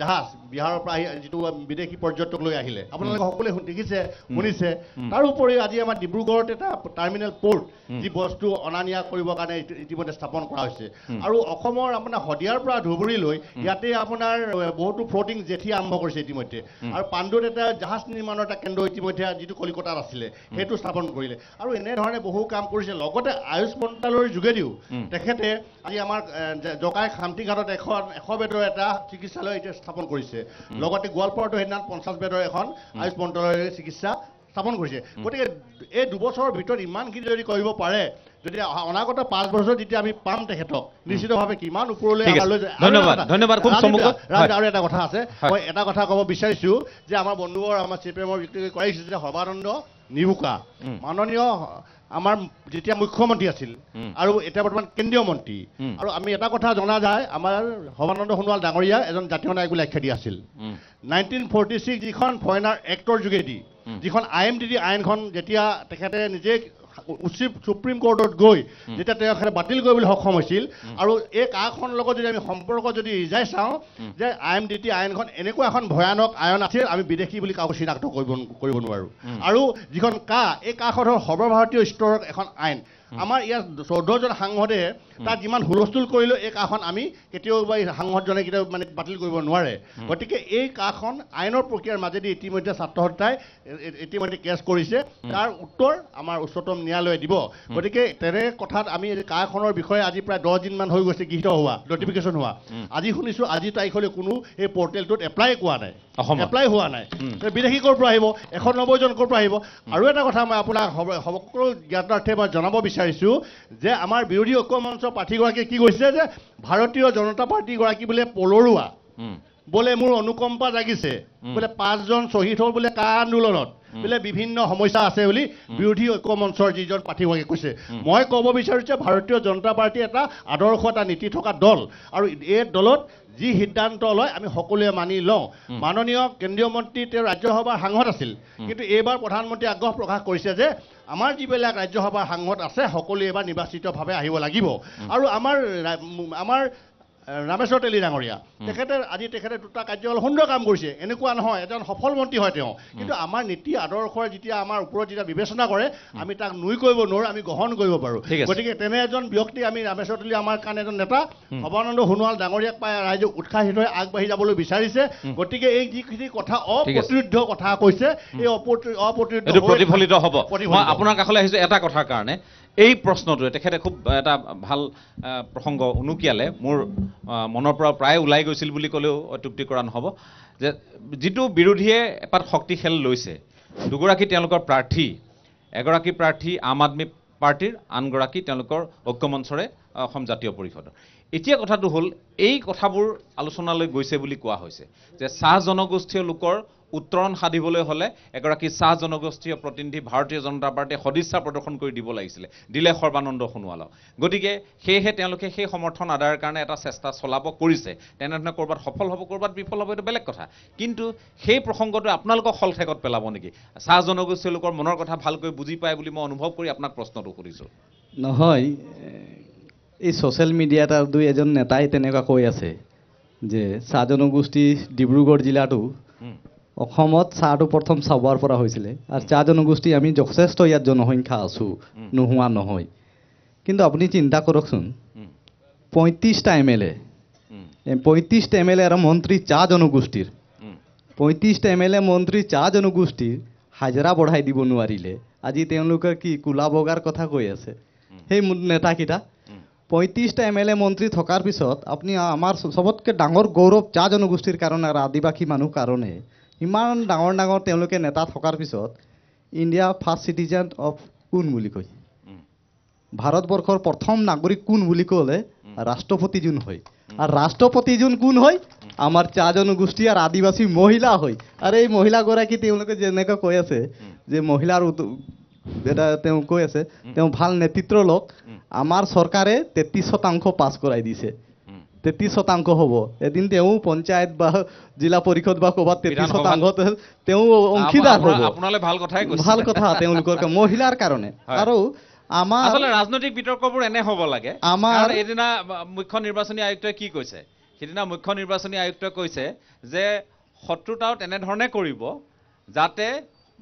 জাহাজ বিহাৰৰ পৰা আহি যিটো বিদেশী পৰ্যটক লৈ আহিলে আপোনালোকে সকলোৱে দেখিছে শুনিছে তাৰোপৰি আজি আমাৰ ডিব্ৰুগড়ত এটা টাৰ্মিনেল পৰ্ট যি বস্তু অনা নিয়া কৰিবৰ কাৰণে ইতিমধ্যে ইয়াতে স্থাপন কৰা হৈছে আৰু অসমৰ আপোনাৰ শদিয়াৰ পৰা ধুবুৰীলৈ ইয়াতে আপোনাৰ বহুতো ফ্লটিং জেঠি আৰম্ভ কৰিছে ইতিমধ্যে আৰু পাণ্ডুত এটা জাহাজ নিৰ্মাণৰ এটা কেন্দ্ৰ ইতিমধ্যে যিটো কলিকতাত আছিলে সেইটো স্থাপন কৰিলে আৰু এনেধৰণে বহু কাম কৰিছে লগতে আয়ুষ মন্ত্ৰালয়ৰ যোগেদিও তেখেতে আজি আমাৰ জকাই খামটিঘাটত এখন এশ বেডৰ এটা চিকিৎসালয় এতিয়া স্থাপন কৰিছে লগতে গোৱালপাৰাতো সেইদিনা পঞ্চাছ বেডৰ এখন আয়ুষ মন্ত্ৰালয়ৰ চিকিৎসা স্থাপন কৰিছে গতিকে এই দুবছৰৰ ভিতৰত ইমানখিনি যদি কৰিব পাৰে যদি অনাগত পাঁচ বছৰ যেতিয়া আমি পাম তেখেতক নিশ্চিতভাৱে কিমান ওপৰলৈ আৰু এটা কথা আছে মই এটা কথা ক'ব বিচাৰিছোঁ যে আমাৰ বন্ধুবোৰ আমাৰ চি পি চিপিএমৰ ব্যক্তিগত কৰাইছে যে সৰ্বানন্দ নিবুকা মাননীয় আমাৰ যেতিয়া মুখ্যমন্ত্ৰী আছিল আৰু এতিয়া বৰ্তমান কেন্দ্ৰীয় মন্ত্ৰী আৰু আমি এটা কথা জনা যায় আমাৰ সৰ্বানন্দ সোণোৱাল ডাঙৰীয়া এজন জাতীয় নায়ক বুলি আখ্যা দি আছিল নাইনটিন ফৰ্টি ছিক্স যিখন ফৰেইনাৰ এক্টৰ যোগেদি যিখন আই এম টি ডি আইনখন যেতিয়া তেখেতে নিজে উচিত সুপ্ৰিম কোৰ্টত গৈ যেতিয়া তেখেতে বাতিল কৰিবলৈ সক্ষম হৈছিল আৰু এই কাখনৰ লগত যদি আমি সম্পৰ্ক যদি ৰিজাই চাওঁ যে আই এম ডি টি আইনখন এনেকুৱা এখন ভয়ানক আইন আছিল আমি বিদেশী বুলি কাকো চিনাক্ত কৰিব কৰিব নোৱাৰোঁ আৰু যিখন কা এই কাখন হ'ল সৰ্বভাৰতীয় স্তৰৰ এখন আইন আমাৰ ইয়াত চৈধ্যজন সাংসদে তাত যিমান হুলস্থুল কৰিলেও এই কাখন আমি কেতিয়াও বা সাংসদজনে কেতিয়াও মানে বাতিল কৰিব নোৱাৰে গতিকে এই কাখন আইনৰ প্ৰক্ৰিয়াৰ মাজেদি ইতিমধ্যে ছাত্ৰ হত্যাই ইতিমধ্যে কেছ কৰিছে তাৰ উত্তৰ আমাৰ উচ্চতম ন্যায়ালয়ে দিব গতিকে তেনে কথাত আমি কাখনৰ বিষয়ে আজি প্ৰায় দহ দিনমান হৈ গৈছে গৃহীত হোৱা নটিফিকেশ্যন হোৱা আজি শুনিছোঁ আজি তাৰিখলৈ কোনো এই পৰ্টেলটোত এপ্লাই কৰা নাই এপ্লাই হোৱা নাই বিদেশী ক'ৰ পৰা আহিব এশ নব্বৈজন ক'ৰ পৰা আহিব আৰু এটা কথা মই আপোনাক সকলো জ্ঞাতাৰ্থে মই জনাব বিচাৰোঁ বিচাৰিছোঁ যে আমাৰ বিৰোধী ঐক্য মঞ্চৰ প্ৰাৰ্থীগৰাকীয়ে কি কৈছে যে ভাৰতীয় জনতা পাৰ্টীগৰাকী বোলে পলৰুৱা বোলে মোৰ অনুকম্পা জাগিছে বোলে পাঁচজন শ্বহীদ হ'ল বোলে কা আন্দোলনত বোলে বিভিন্ন সমস্যা আছে বুলি বিৰোধী ঐক্য মঞ্চৰ যিজন প্ৰাৰ্থীগৰাকীয়ে কৈছে মই ক'ব বিচাৰোঁ যে ভাৰতীয় জনতা পাৰ্টী এটা আদৰ্শ এটা নীতি থকা দল আৰু এই দলত যি সিদ্ধান্ত লয় আমি সকলোৱে মানি লওঁ মাননীয় কেন্দ্ৰীয় মন্ত্ৰী তেওঁ ৰাজ্যসভাৰ সাংসদ আছিল কিন্তু এইবাৰ প্ৰধানমন্ত্ৰীয়ে আগ্ৰহ প্ৰকাশ কৰিছে যে আমাৰ যিবিলাক ৰাজ্যসভাৰ সাংসদ আছে সকলোৱে এবাৰ নিৰ্বাচিতভাৱে আহিব লাগিব আৰু আমাৰ আমাৰ ৰামেশ্বৰ তেলী ডাঙৰীয়া তেখেতে আজি তেখেতে দুটা কাৰ্যকাল সুন্দৰ কাম কৰিছে এনেকুৱা নহয় এজন সফল মন্ত্ৰী হয় তেওঁ কিন্তু আমাৰ নীতি আদৰ্শৰে যেতিয়া আমাৰ ওপৰত যেতিয়া বিবেচনা কৰে আমি তাক নুই কৰিব নোৱাৰোঁ আমি গ্ৰহণ কৰিব পাৰোঁ গতিকে তেনে এজন ব্যক্তি আমি ৰামেশ্বৰ তেলী আমাৰ কাৰণে এজন নেতা সৰ্বানন্দ সোণোৱাল ডাঙৰীয়াক পাই ৰাইজক উৎসাহিত হৈ আগবাঢ়ি যাবলৈ বিচাৰিছে গতিকে এই যিখিনি কথা অপ্ৰতিৰোধ কথা কৈছে এই অপ্ৰতিৰোধ প্ৰতিফলিত হ'ব আপোনাৰ কাষলৈ আহিছোঁ এটা কথাৰ কাৰণে এই প্ৰশ্নটোৱে তেখেতে খুব এটা ভাল প্ৰসংগ উনুকিয়ালে মোৰ মনৰ পৰা প্ৰায় ওলাই গৈছিল বুলি ক'লেও অত্যুক্তি কৰা নহ'ব যে যিটো বিৰোধীয়ে এপাত শক্তি খেল লৈছে দুগৰাকী তেওঁলোকৰ প্ৰাৰ্থী এগৰাকী প্ৰাৰ্থী আম আদমী পাৰ্টীৰ আনগৰাকী তেওঁলোকৰ ঐক্যমঞ্চৰে অসম জাতীয় পৰিষদৰ এতিয়া কথাটো হ'ল এই কথাবোৰ আলোচনালৈ গৈছে বুলি কোৱা হৈছে যে চাহ জনগোষ্ঠীয় লোকৰ উত্তৰণ সাধিবলৈ হ'লে এগৰাকী চাহ জনগোষ্ঠীয় প্ৰতিনিধি ভাৰতীয় জনতা পাৰ্টীয়ে সদিচ্ছা প্ৰদৰ্শন কৰি দিব লাগিছিলে দিলে সৰ্বানন্দ সোণোৱালক গতিকে সেয়েহে তেওঁলোকে সেই সমৰ্থন আদায়ৰ কাৰণে এটা চেষ্টা চলাব কৰিছে তেনেধৰণে ক'ৰবাত সফল হ'ব ক'ৰবাত বিফল হ'ব এইটো বেলেগ কথা কিন্তু সেই প্ৰসংগটোৱে আপোনালোকক শলঠেকত পেলাব নেকি চাহ জনগোষ্ঠীয় লোকৰ মনৰ কথা ভালকৈ বুজি পায় বুলি মই অনুভৱ কৰি আপোনাক প্ৰশ্নটো সুধিছোঁ নহয় এই ছ'চিয়েল মিডিয়া এটা দুই এজন নেতাই তেনেকুৱা কৈ আছে যে চাহ জনগোষ্ঠী ডিব্ৰুগড় জিলাটো অসমত চাহটো প্ৰথম চাবৰ পৰা হৈছিলে আৰু চাহ জনগোষ্ঠী আমি যথেষ্ট ইয়াত জনসংখ্যা আছোঁ নোহোৱা নহয় কিন্তু আপুনি চিন্তা কৰকচোন পঁয়ত্ৰিছটা এম এল এ পঁয়ত্ৰিছটা এম এল এ আৰু মন্ত্ৰী চাহ জনগোষ্ঠীৰ পঁয়ত্ৰিছটা এম এল এ মন্ত্ৰী চাহ জনগোষ্ঠীৰ হাজিৰা বঢ়াই দিব নোৱাৰিলে আজি তেওঁলোকে কি কোলা বগাৰ কথা কৈ আছে সেই নেতাকেইটা পঁয়ত্ৰিছটা এম এল এ মন্ত্ৰী থকাৰ পিছত আপুনি আমাৰ চবতকৈ ডাঙৰ গৌৰৱ চাহ জনগোষ্ঠীৰ কাৰণে আৰু আদিবাসী মানুহ কাৰণে ইমান ডাঙৰ ডাঙৰ তেওঁলোকে নেতা থকাৰ পিছত ইণ্ডিয়া ফাৰ্ষ্ট চিটিজেন অফ কোন বুলি কয় ভাৰতবৰ্ষৰ প্ৰথম নাগৰিক কোন বুলি ক'লে ৰাষ্ট্ৰপতি যোন হয় আৰু ৰাষ্ট্ৰপতি যোন কোন হয় আমাৰ চাহ জনগোষ্ঠী আৰু আদিবাসী মহিলা হয় আৰু এই মহিলাগৰাকী তেওঁলোকে যেনেকৈ কৈ আছে যে মহিলাৰ যেতিয়া তেওঁ কৈ আছে তেওঁ ভাল নেতৃত্ব লওক আমাৰ চৰকাৰে তেত্ৰিছ শতাংশ পাছ কৰাই দিছে তেত্ৰিছ শতাংশ হ'ব এদিন তেওঁ পঞ্চায়ত বা জিলা পৰিষদ বা ক'ৰবাত তেত্ৰিছ শতাংশ তেওঁ অংশীদাৰ হ'ব ভাল কথাই ভাল কথা তেওঁলোকৰ মহিলাৰ কাৰণে আৰু আমাৰ ৰাজনৈতিক বিতৰ্কবোৰ এনে হ'ব লাগে আমাৰ এদিনা মুখ্য নিৰ্বাচনী আয়ুক্তই কি কৈছে সেইদিনা মুখ্য নিৰ্বাচনী আয়ুক্তই কৈছে যে শত্ৰুতাও তেনেধৰণে কৰিব যাতে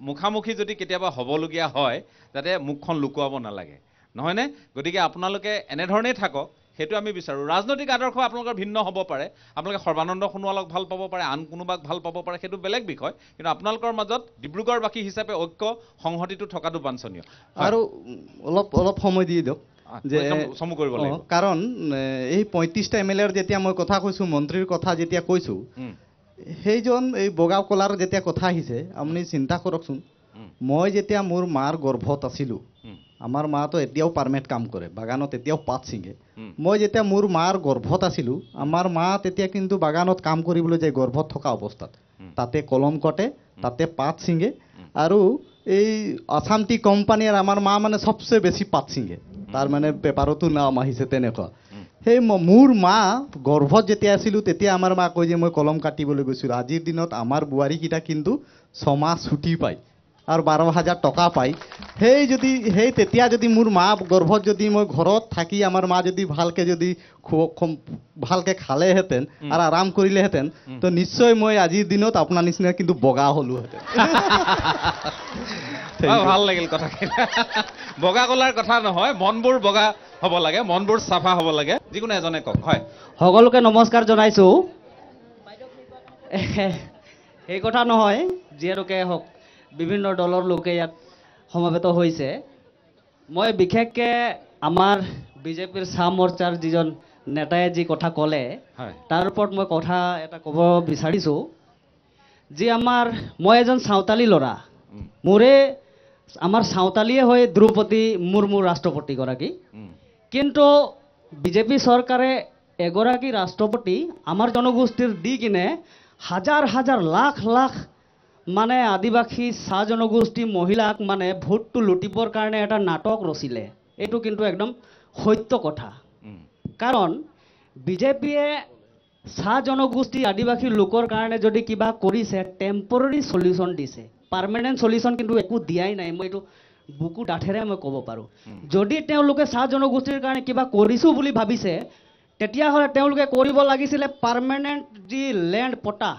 মুখামুখি যদি কেতিয়াবা হ'বলগীয়া হয় যাতে মুখখন লুকুৱাব নালাগে নহয়নে গতিকে আপোনালোকে এনেধৰণেই থাকক সেইটো আমি বিচাৰোঁ ৰাজনৈতিক আদৰ্শ আপোনালোকৰ ভিন্ন হ'ব পাৰে আপোনালোকে সৰ্বানন্দ সোণোৱালক ভাল পাব পাৰে আন কোনোবাক ভাল পাব পাৰে সেইটো বেলেগ বিষয় কিন্তু আপোনালোকৰ মাজত ডিব্ৰুগড়বাসী হিচাপে ঐক্য সংহতিটো থকাটো বাঞ্ছনীয় আৰু অলপ অলপ সময় দি দিয়ক যে চমু কৰিব লাগিব কাৰণ এই পঁয়ত্ৰিছটা এম এল এৰ যেতিয়া মই কথা কৈছোঁ মন্ত্ৰীৰ কথা যেতিয়া কৈছোঁ সেইজন এই বগা কলাৰ যেতিয়া কথা আহিছে আপুনি চিন্তা কৰকচোন মই যেতিয়া মোৰ মাৰ গৰ্ভত আছিলোঁ আমাৰ মাতো এতিয়াও পাৰ্মেণ্ট কাম কৰে বাগানত এতিয়াও পাত ছিঙে মই যেতিয়া মোৰ মাৰ গৰ্ভত আছিলোঁ আমাৰ মা তেতিয়া কিন্তু বাগানত কাম কৰিবলৈ যায় গৰ্ভত থকা অৱস্থাত তাতে কলম কটে তাতে পাত চিঙে আৰু এই আছাম টি কোম্পানীৰ আমাৰ মা মানে চবচে বেছি পাত ছিঙে তাৰ মানে পেপাৰতো নাম আহিছে তেনেকুৱা সেই মোৰ মা গৰ্ভত যেতিয়া আছিলোঁ তেতিয়া আমাৰ মা কয় যে মই কলম কাটিবলৈ গৈছিলোঁ আজিৰ দিনত আমাৰ বোৱাৰীকেইটা কিন্তু ছমাহ ছুটি পায় আৰু বাৰ হাজাৰ টকা পাই সেই যদি সেই তেতিয়া যদি মোৰ মা গৰ্ভত যদি মই ঘৰত থাকি আমাৰ মা যদি ভালকে যদি ভালকে খালেহেঁতেন আৰু আৰাম কৰিলেহেঁতেন তো নিশ্চয় মই আজিৰ দিনত আপোনাৰ নিচিনা কিন্তু বগা হলোহেঁতেন ভাল লাগিল কথা বগা কলাৰ কথা নহয় মনবোৰ বগা হ'ব লাগে মনবোৰ চাফা হ'ব লাগে যিকোনো এজনে কওক হয় সকলোকে নমস্কাৰ জনাইছো সেই কথা নহয় যিহেতুকে হওক বিভিন্ন দলৰ লোকে ইয়াত সমবেত হৈছে মই বিশেষকে আমাৰ বিজেপিৰ চাহ মৰ্চাৰ যিজন নেতাই যি কথা ক'লে তাৰ ওপৰত মই কথা এটা ক'ব বিচাৰিছোঁ যি আমাৰ মই এজন চাওঁতালি ল'ৰা মোৰে আমাৰ চাওঁতালিয়ে হয় দ্ৰুপদী মোৰ মুৰ্মু ৰাষ্ট্ৰপতিগৰাকী কিন্তু বিজেপি চৰকাৰে এগৰাকী ৰাষ্ট্ৰপতি আমাৰ জনগোষ্ঠীৰ দি কিনে হাজাৰ হাজাৰ লাখ লাখ মানে আদিবাসী চাহ জনগোষ্ঠী মহিলাক মানে ভোটটো লুটিবৰ কাৰণে এটা নাটক ৰচিলে এইটো কিন্তু একদম সত্য কথা কাৰণ বিজেপিয়ে চাহ জনগোষ্ঠী আদিবাসী লোকৰ কাৰণে যদি কিবা কৰিছে টেম্পৰৰী চলিউশ্যন দিছে পাৰ্মানেণ্ট চলিউশ্যন কিন্তু একো দিয়াই নাই মই এইটো বুকু ডাঠেৰে মই ক'ব পাৰোঁ যদি তেওঁলোকে চাহ জনগোষ্ঠীৰ কাৰণে কিবা কৰিছোঁ বুলি ভাবিছে তেতিয়াহ'লে তেওঁলোকে কৰিব লাগিছিলে পাৰ্মানেণ্ট যি লেণ্ড পতা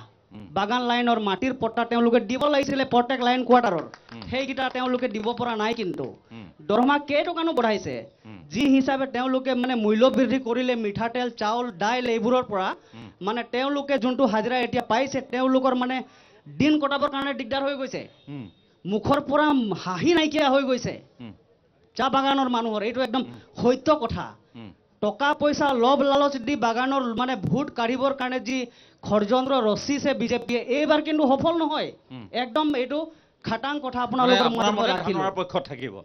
বাগান লাইনৰ মাটিৰ পট্টা তেওঁলোকে দিব লাগিছিলে প্ৰত্যেক লাইন কোৱাৰ্টাৰৰ সেইকেইটা তেওঁলোকে দিব পৰা নাই কিন্তু দৰমহা কেইটকানো বঢ়াইছে যি হিচাপে তেওঁলোকে মানে মূল্য বৃদ্ধি কৰিলে মিঠাতেল চাউল দাইল এইবোৰৰ পৰা মানে তেওঁলোকে যোনটো হাজিৰা এতিয়া পাইছে তেওঁলোকৰ মানে দিন কটাবৰ কাৰণে দিগদাৰ হৈ গৈছে মুখৰ পৰা হাঁহি নাইকিয়া হৈ গৈছে চাহ বাগানৰ মানুহৰ এইটো একদম সত্য কথা টকা পইচা লোভ লালচ দি বাগানৰ মানে ভোট কাঢ়িবৰ কাৰণে যি খৰ্জন্দ্ৰ ৰশি সে বিজেপি এইবাৰ কিন্তু সফল নহয় একদম এইটো খাটাং কথা আপোনালোকৰ পক্ষত থাকিব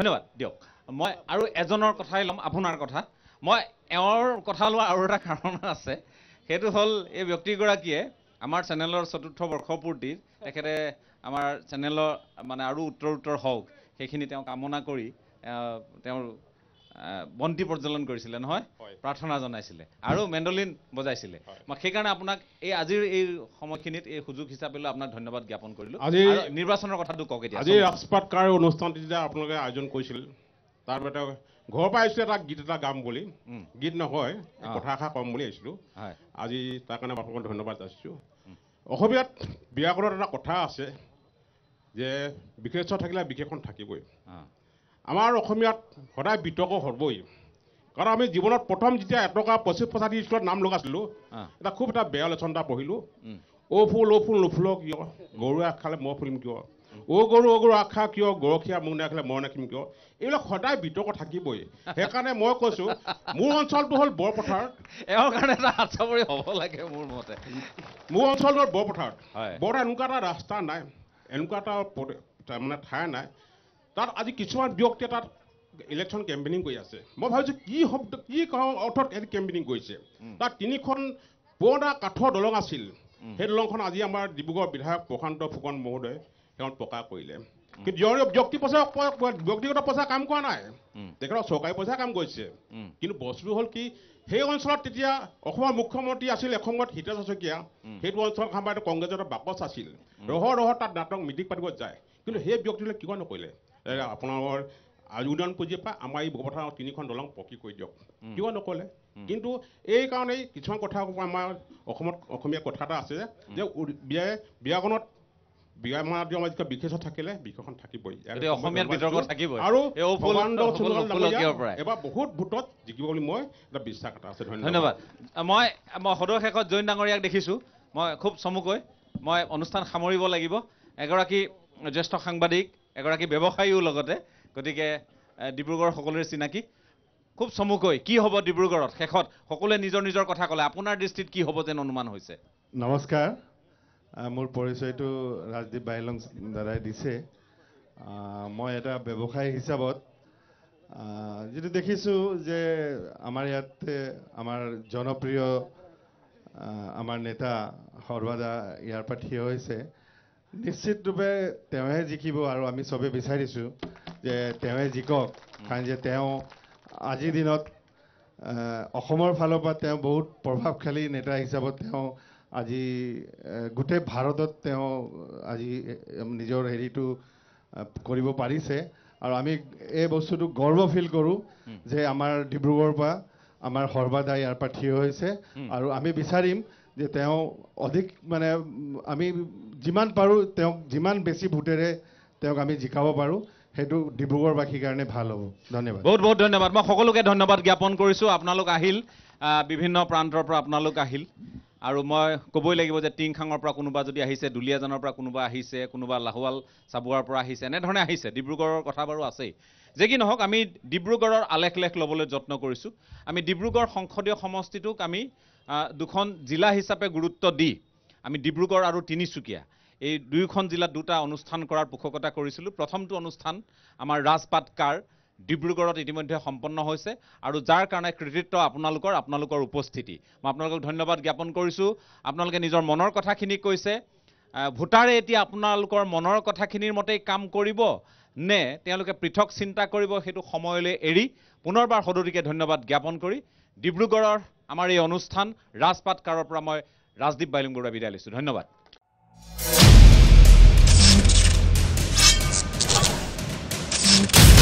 ধন্যবাদ দিয়ক মই আৰু এজনৰ কথাই ল'ম আপোনাৰ কথা মই এওঁৰ কথা লোৱা আৰু এটা কাৰণ আছে সেইটো হ'ল এই ব্যক্তিগৰাকীয়ে আমাৰ চেনেলৰ চতুৰ্থ বৰ্ষপূৰ্তিত তেখেতে আমাৰ চেনেলৰ মানে আৰু উত্তৰ উত্তৰ হওক সেইখিনি তেওঁ কামনা কৰি তেওঁৰ বন্তি প্ৰজ্বলন কৰিছিলে নহয় প্ৰাৰ্থনা জনাইছিলে আৰু মেণ্ডলিন বজাইছিলে মই সেইকাৰণে আপোনাক এই আজিৰ এই সময়খিনিত এই সুযোগ হিচাপে লৈ আপোনাক ধন্যবাদ জ্ঞাপন কৰিলোঁ আজি নিৰ্বাচনৰ কথাটো কওক এতিয়া আজি ৰাজপাট কাৰ অনুষ্ঠানটো যেতিয়া আপোনালোকে আয়োজন কৰিছিল তাৰ পৰা তেওঁ ঘৰৰ পৰা আহিছোঁ এটা গীত এটা গাম বুলি গীত নহয় কথা এষাৰ ক'ম বুলি আহিছিলোঁ আজি তাৰ কাৰণে আপোনালোকক ধন্যবাদ জনাইছোঁ অসমীয়াত বিয়াকৰণত এটা কথা আছে যে বিশেষ থাকিলে বিশেষণ থাকিবই আমাৰ অসমীয়াত সদায় বিতৰ্ক হ'বই কাৰণ আমি জীৱনত প্ৰথম যেতিয়া এটকা পঁচিছ পঁচাশী স্কুলত নাম লগাইছিলোঁ এটা খুব এটা বেয়া লেচন এটা পঢ়িলোঁ অ' ফুল অ' ফুল নুফুল কিয় গৰুৱে আগ খালে মই ফুৰিম কিয় অ' গৰু অ' গৰু আশা কিয় গৰখীয়া মোক নাৰাখিলে মই নাখিম কিয় এইবিলাক সদায় বিতৰ্ক থাকিবই সেইকাৰণে মই কৈছোঁ মোৰ অঞ্চলটো হ'ল বৰপথাৰত কাৰণে এটা হ'ব লাগে মোৰ মতে মোৰ অঞ্চলটো হ'ল বৰপথাৰত বৰ এনেকুৱা এটা ৰাস্তা নাই এনেকুৱা এটা মানে ঠাই নাই তাত আজি কিছুমান ব্যক্তিয়ে তাত ইলেকশ্যন কেম্পেইনিং কৰি আছে মই ভাবিছোঁ কি শব্দ কি অৰ্থত এই কেম্পেইনিং কৰিছে তাত তিনিখন পুৰণা কাঠৰ দলং আছিল সেই দলংখন আজি আমাৰ ডিব্ৰুগড় বিধায়ক প্ৰশান্ত ফুকন মহোদয় তেওঁ প্ৰকাশ কৰিলে কিন্তু ব্যক্তি পইচা ব্যক্তিগত পইচা কাম কৰা নাই তেখেতৰ চৰকাৰী পইচাহে কাম কৰিছে কিন্তু বস্তুটো হ'ল কি সেই অঞ্চলত তেতিয়া অসমৰ মুখ্যমন্ত্ৰী আছিল এসময়ত হিতেশ শইকীয়া সেইটো অঞ্চলত আমাৰ কংগ্ৰেছৰ বাকচ আছিল ৰহৰ ৰহৰ তাত নাটক মিটিং পাতিব যায় কিন্তু সেই ব্যক্তিটোলৈ কিয় নকৰিলে আপোনালোকৰ আজি আয়োজন পুঁজিৰ পৰা আমাৰ এই বৰপথাৰ তিনিখন দলং পকী কৰি দিয়ক কিয় নক'লে কিন্তু এই কাৰণেই কিছুমান কথা আমাৰ অসমত অসমীয়া কথা এটা আছে যে বিয়া বিয়াখনত মই সদৌ শেষত জৈন ডাঙৰীয়াক দেখিছোঁ মই খুব চমুকৈ মই অনুষ্ঠান সামৰিব লাগিব এগৰাকী জ্যেষ্ঠ সাংবাদিক এগৰাকী ব্যৱসায়ীও লগতে গতিকে ডিব্ৰুগড়ৰ সকলোৰে চিনাকি খুব চমুকৈ কি হ'ব ডিব্ৰুগড়ত শেষত সকলোৱে নিজৰ নিজৰ কথা ক'লে আপোনাৰ দৃষ্টিত কি হ'ব যেন অনুমান হৈছে নমস্কাৰ মোৰ পৰিচয়টো ৰাজদ্বীপ বাইলং দাদাই দিছে মই এটা ব্যৱসায় হিচাপত যিটো দেখিছোঁ যে আমাৰ ইয়াতে আমাৰ জনপ্ৰিয় আমাৰ নেতা সৰ্বদা ইয়াৰ পৰা থিয় হৈছে নিশ্চিত ৰূপে তেওঁহে জিকিব আৰু আমি চবে বিচাৰিছোঁ যে তেওঁহে জিকক কাৰণ যে তেওঁ আজিৰ দিনত অসমৰ ফালৰ পৰা তেওঁ বহুত প্ৰভাৱশালী নেতা হিচাপত তেওঁ আজি গোটেই ভাৰতত তেওঁ আজি নিজৰ হেৰিটো কৰিব পাৰিছে আৰু আমি এই বস্তুটো গৰ্ব ফিল কৰোঁ যে আমাৰ ডিব্ৰুগড়ৰ পৰা আমাৰ সৰ্বাদা ইয়াৰ পৰা থিয় হৈছে আৰু আমি বিচাৰিম যে তেওঁ অধিক মানে আমি যিমান পাৰোঁ তেওঁক যিমান বেছি ভোটেৰে তেওঁক আমি জিকাব পাৰোঁ সেইটো ডিব্ৰুগড়বাসীৰ কাৰণে ভাল হ'ব ধন্যবাদ বহুত বহুত ধন্যবাদ মই সকলোকে ধন্যবাদ জ্ঞাপন কৰিছোঁ আপোনালোক আহিল বিভিন্ন প্ৰান্তৰ পৰা আপোনালোক আহিল আৰু মই ক'বই লাগিব যে টিংখাঙৰ পৰা কোনোবা যদি আহিছে দুলীয়াজানৰ পৰা কোনোবা আহিছে কোনোবা লাহোৱাল চাবুৱাৰ পৰা আহিছে এনেধৰণে আহিছে ডিব্ৰুগড়ৰ কথা বাৰু আছেই যে কি নহওক আমি ডিব্ৰুগড়ৰ আলেখ লেখ ল'বলৈ যত্ন কৰিছোঁ আমি ডিব্ৰুগড় সংসদীয় সমষ্টিটোক আমি দুখন জিলা হিচাপে গুৰুত্ব দি আমি ডিব্ৰুগড় আৰু তিনিচুকীয়া এই দুয়োখন জিলাত দুটা অনুষ্ঠান কৰাৰ পোষকতা কৰিছিলোঁ প্ৰথমটো অনুষ্ঠান আমাৰ ৰাজপাট কাৰ ডিব্ৰুগড়ত ইতিমধ্যে সম্পন্ন হৈছে আৰু যাৰ কাৰণে কৃতিত্ব আপোনালোকৰ আপোনালোকৰ উপস্থিতি মই আপোনালোকক ধন্যবাদ জ্ঞাপন কৰিছোঁ আপোনালোকে নিজৰ মনৰ কথাখিনি কৈছে ভোটাৰে এতিয়া আপোনালোকৰ মনৰ কথাখিনিৰ মতেই কাম কৰিব নে তেওঁলোকে পৃথক চিন্তা কৰিব সেইটো সময়লৈ এৰি পুনৰবাৰ সদৰিকে ধন্যবাদ জ্ঞাপন কৰি ডিব্ৰুগড়ৰ আমাৰ এই অনুষ্ঠান ৰাজপাট কাৰৰ পৰা মই ৰাজদীপ বাইলুং বৰুৱা বিদায় লৈছোঁ ধন্যবাদ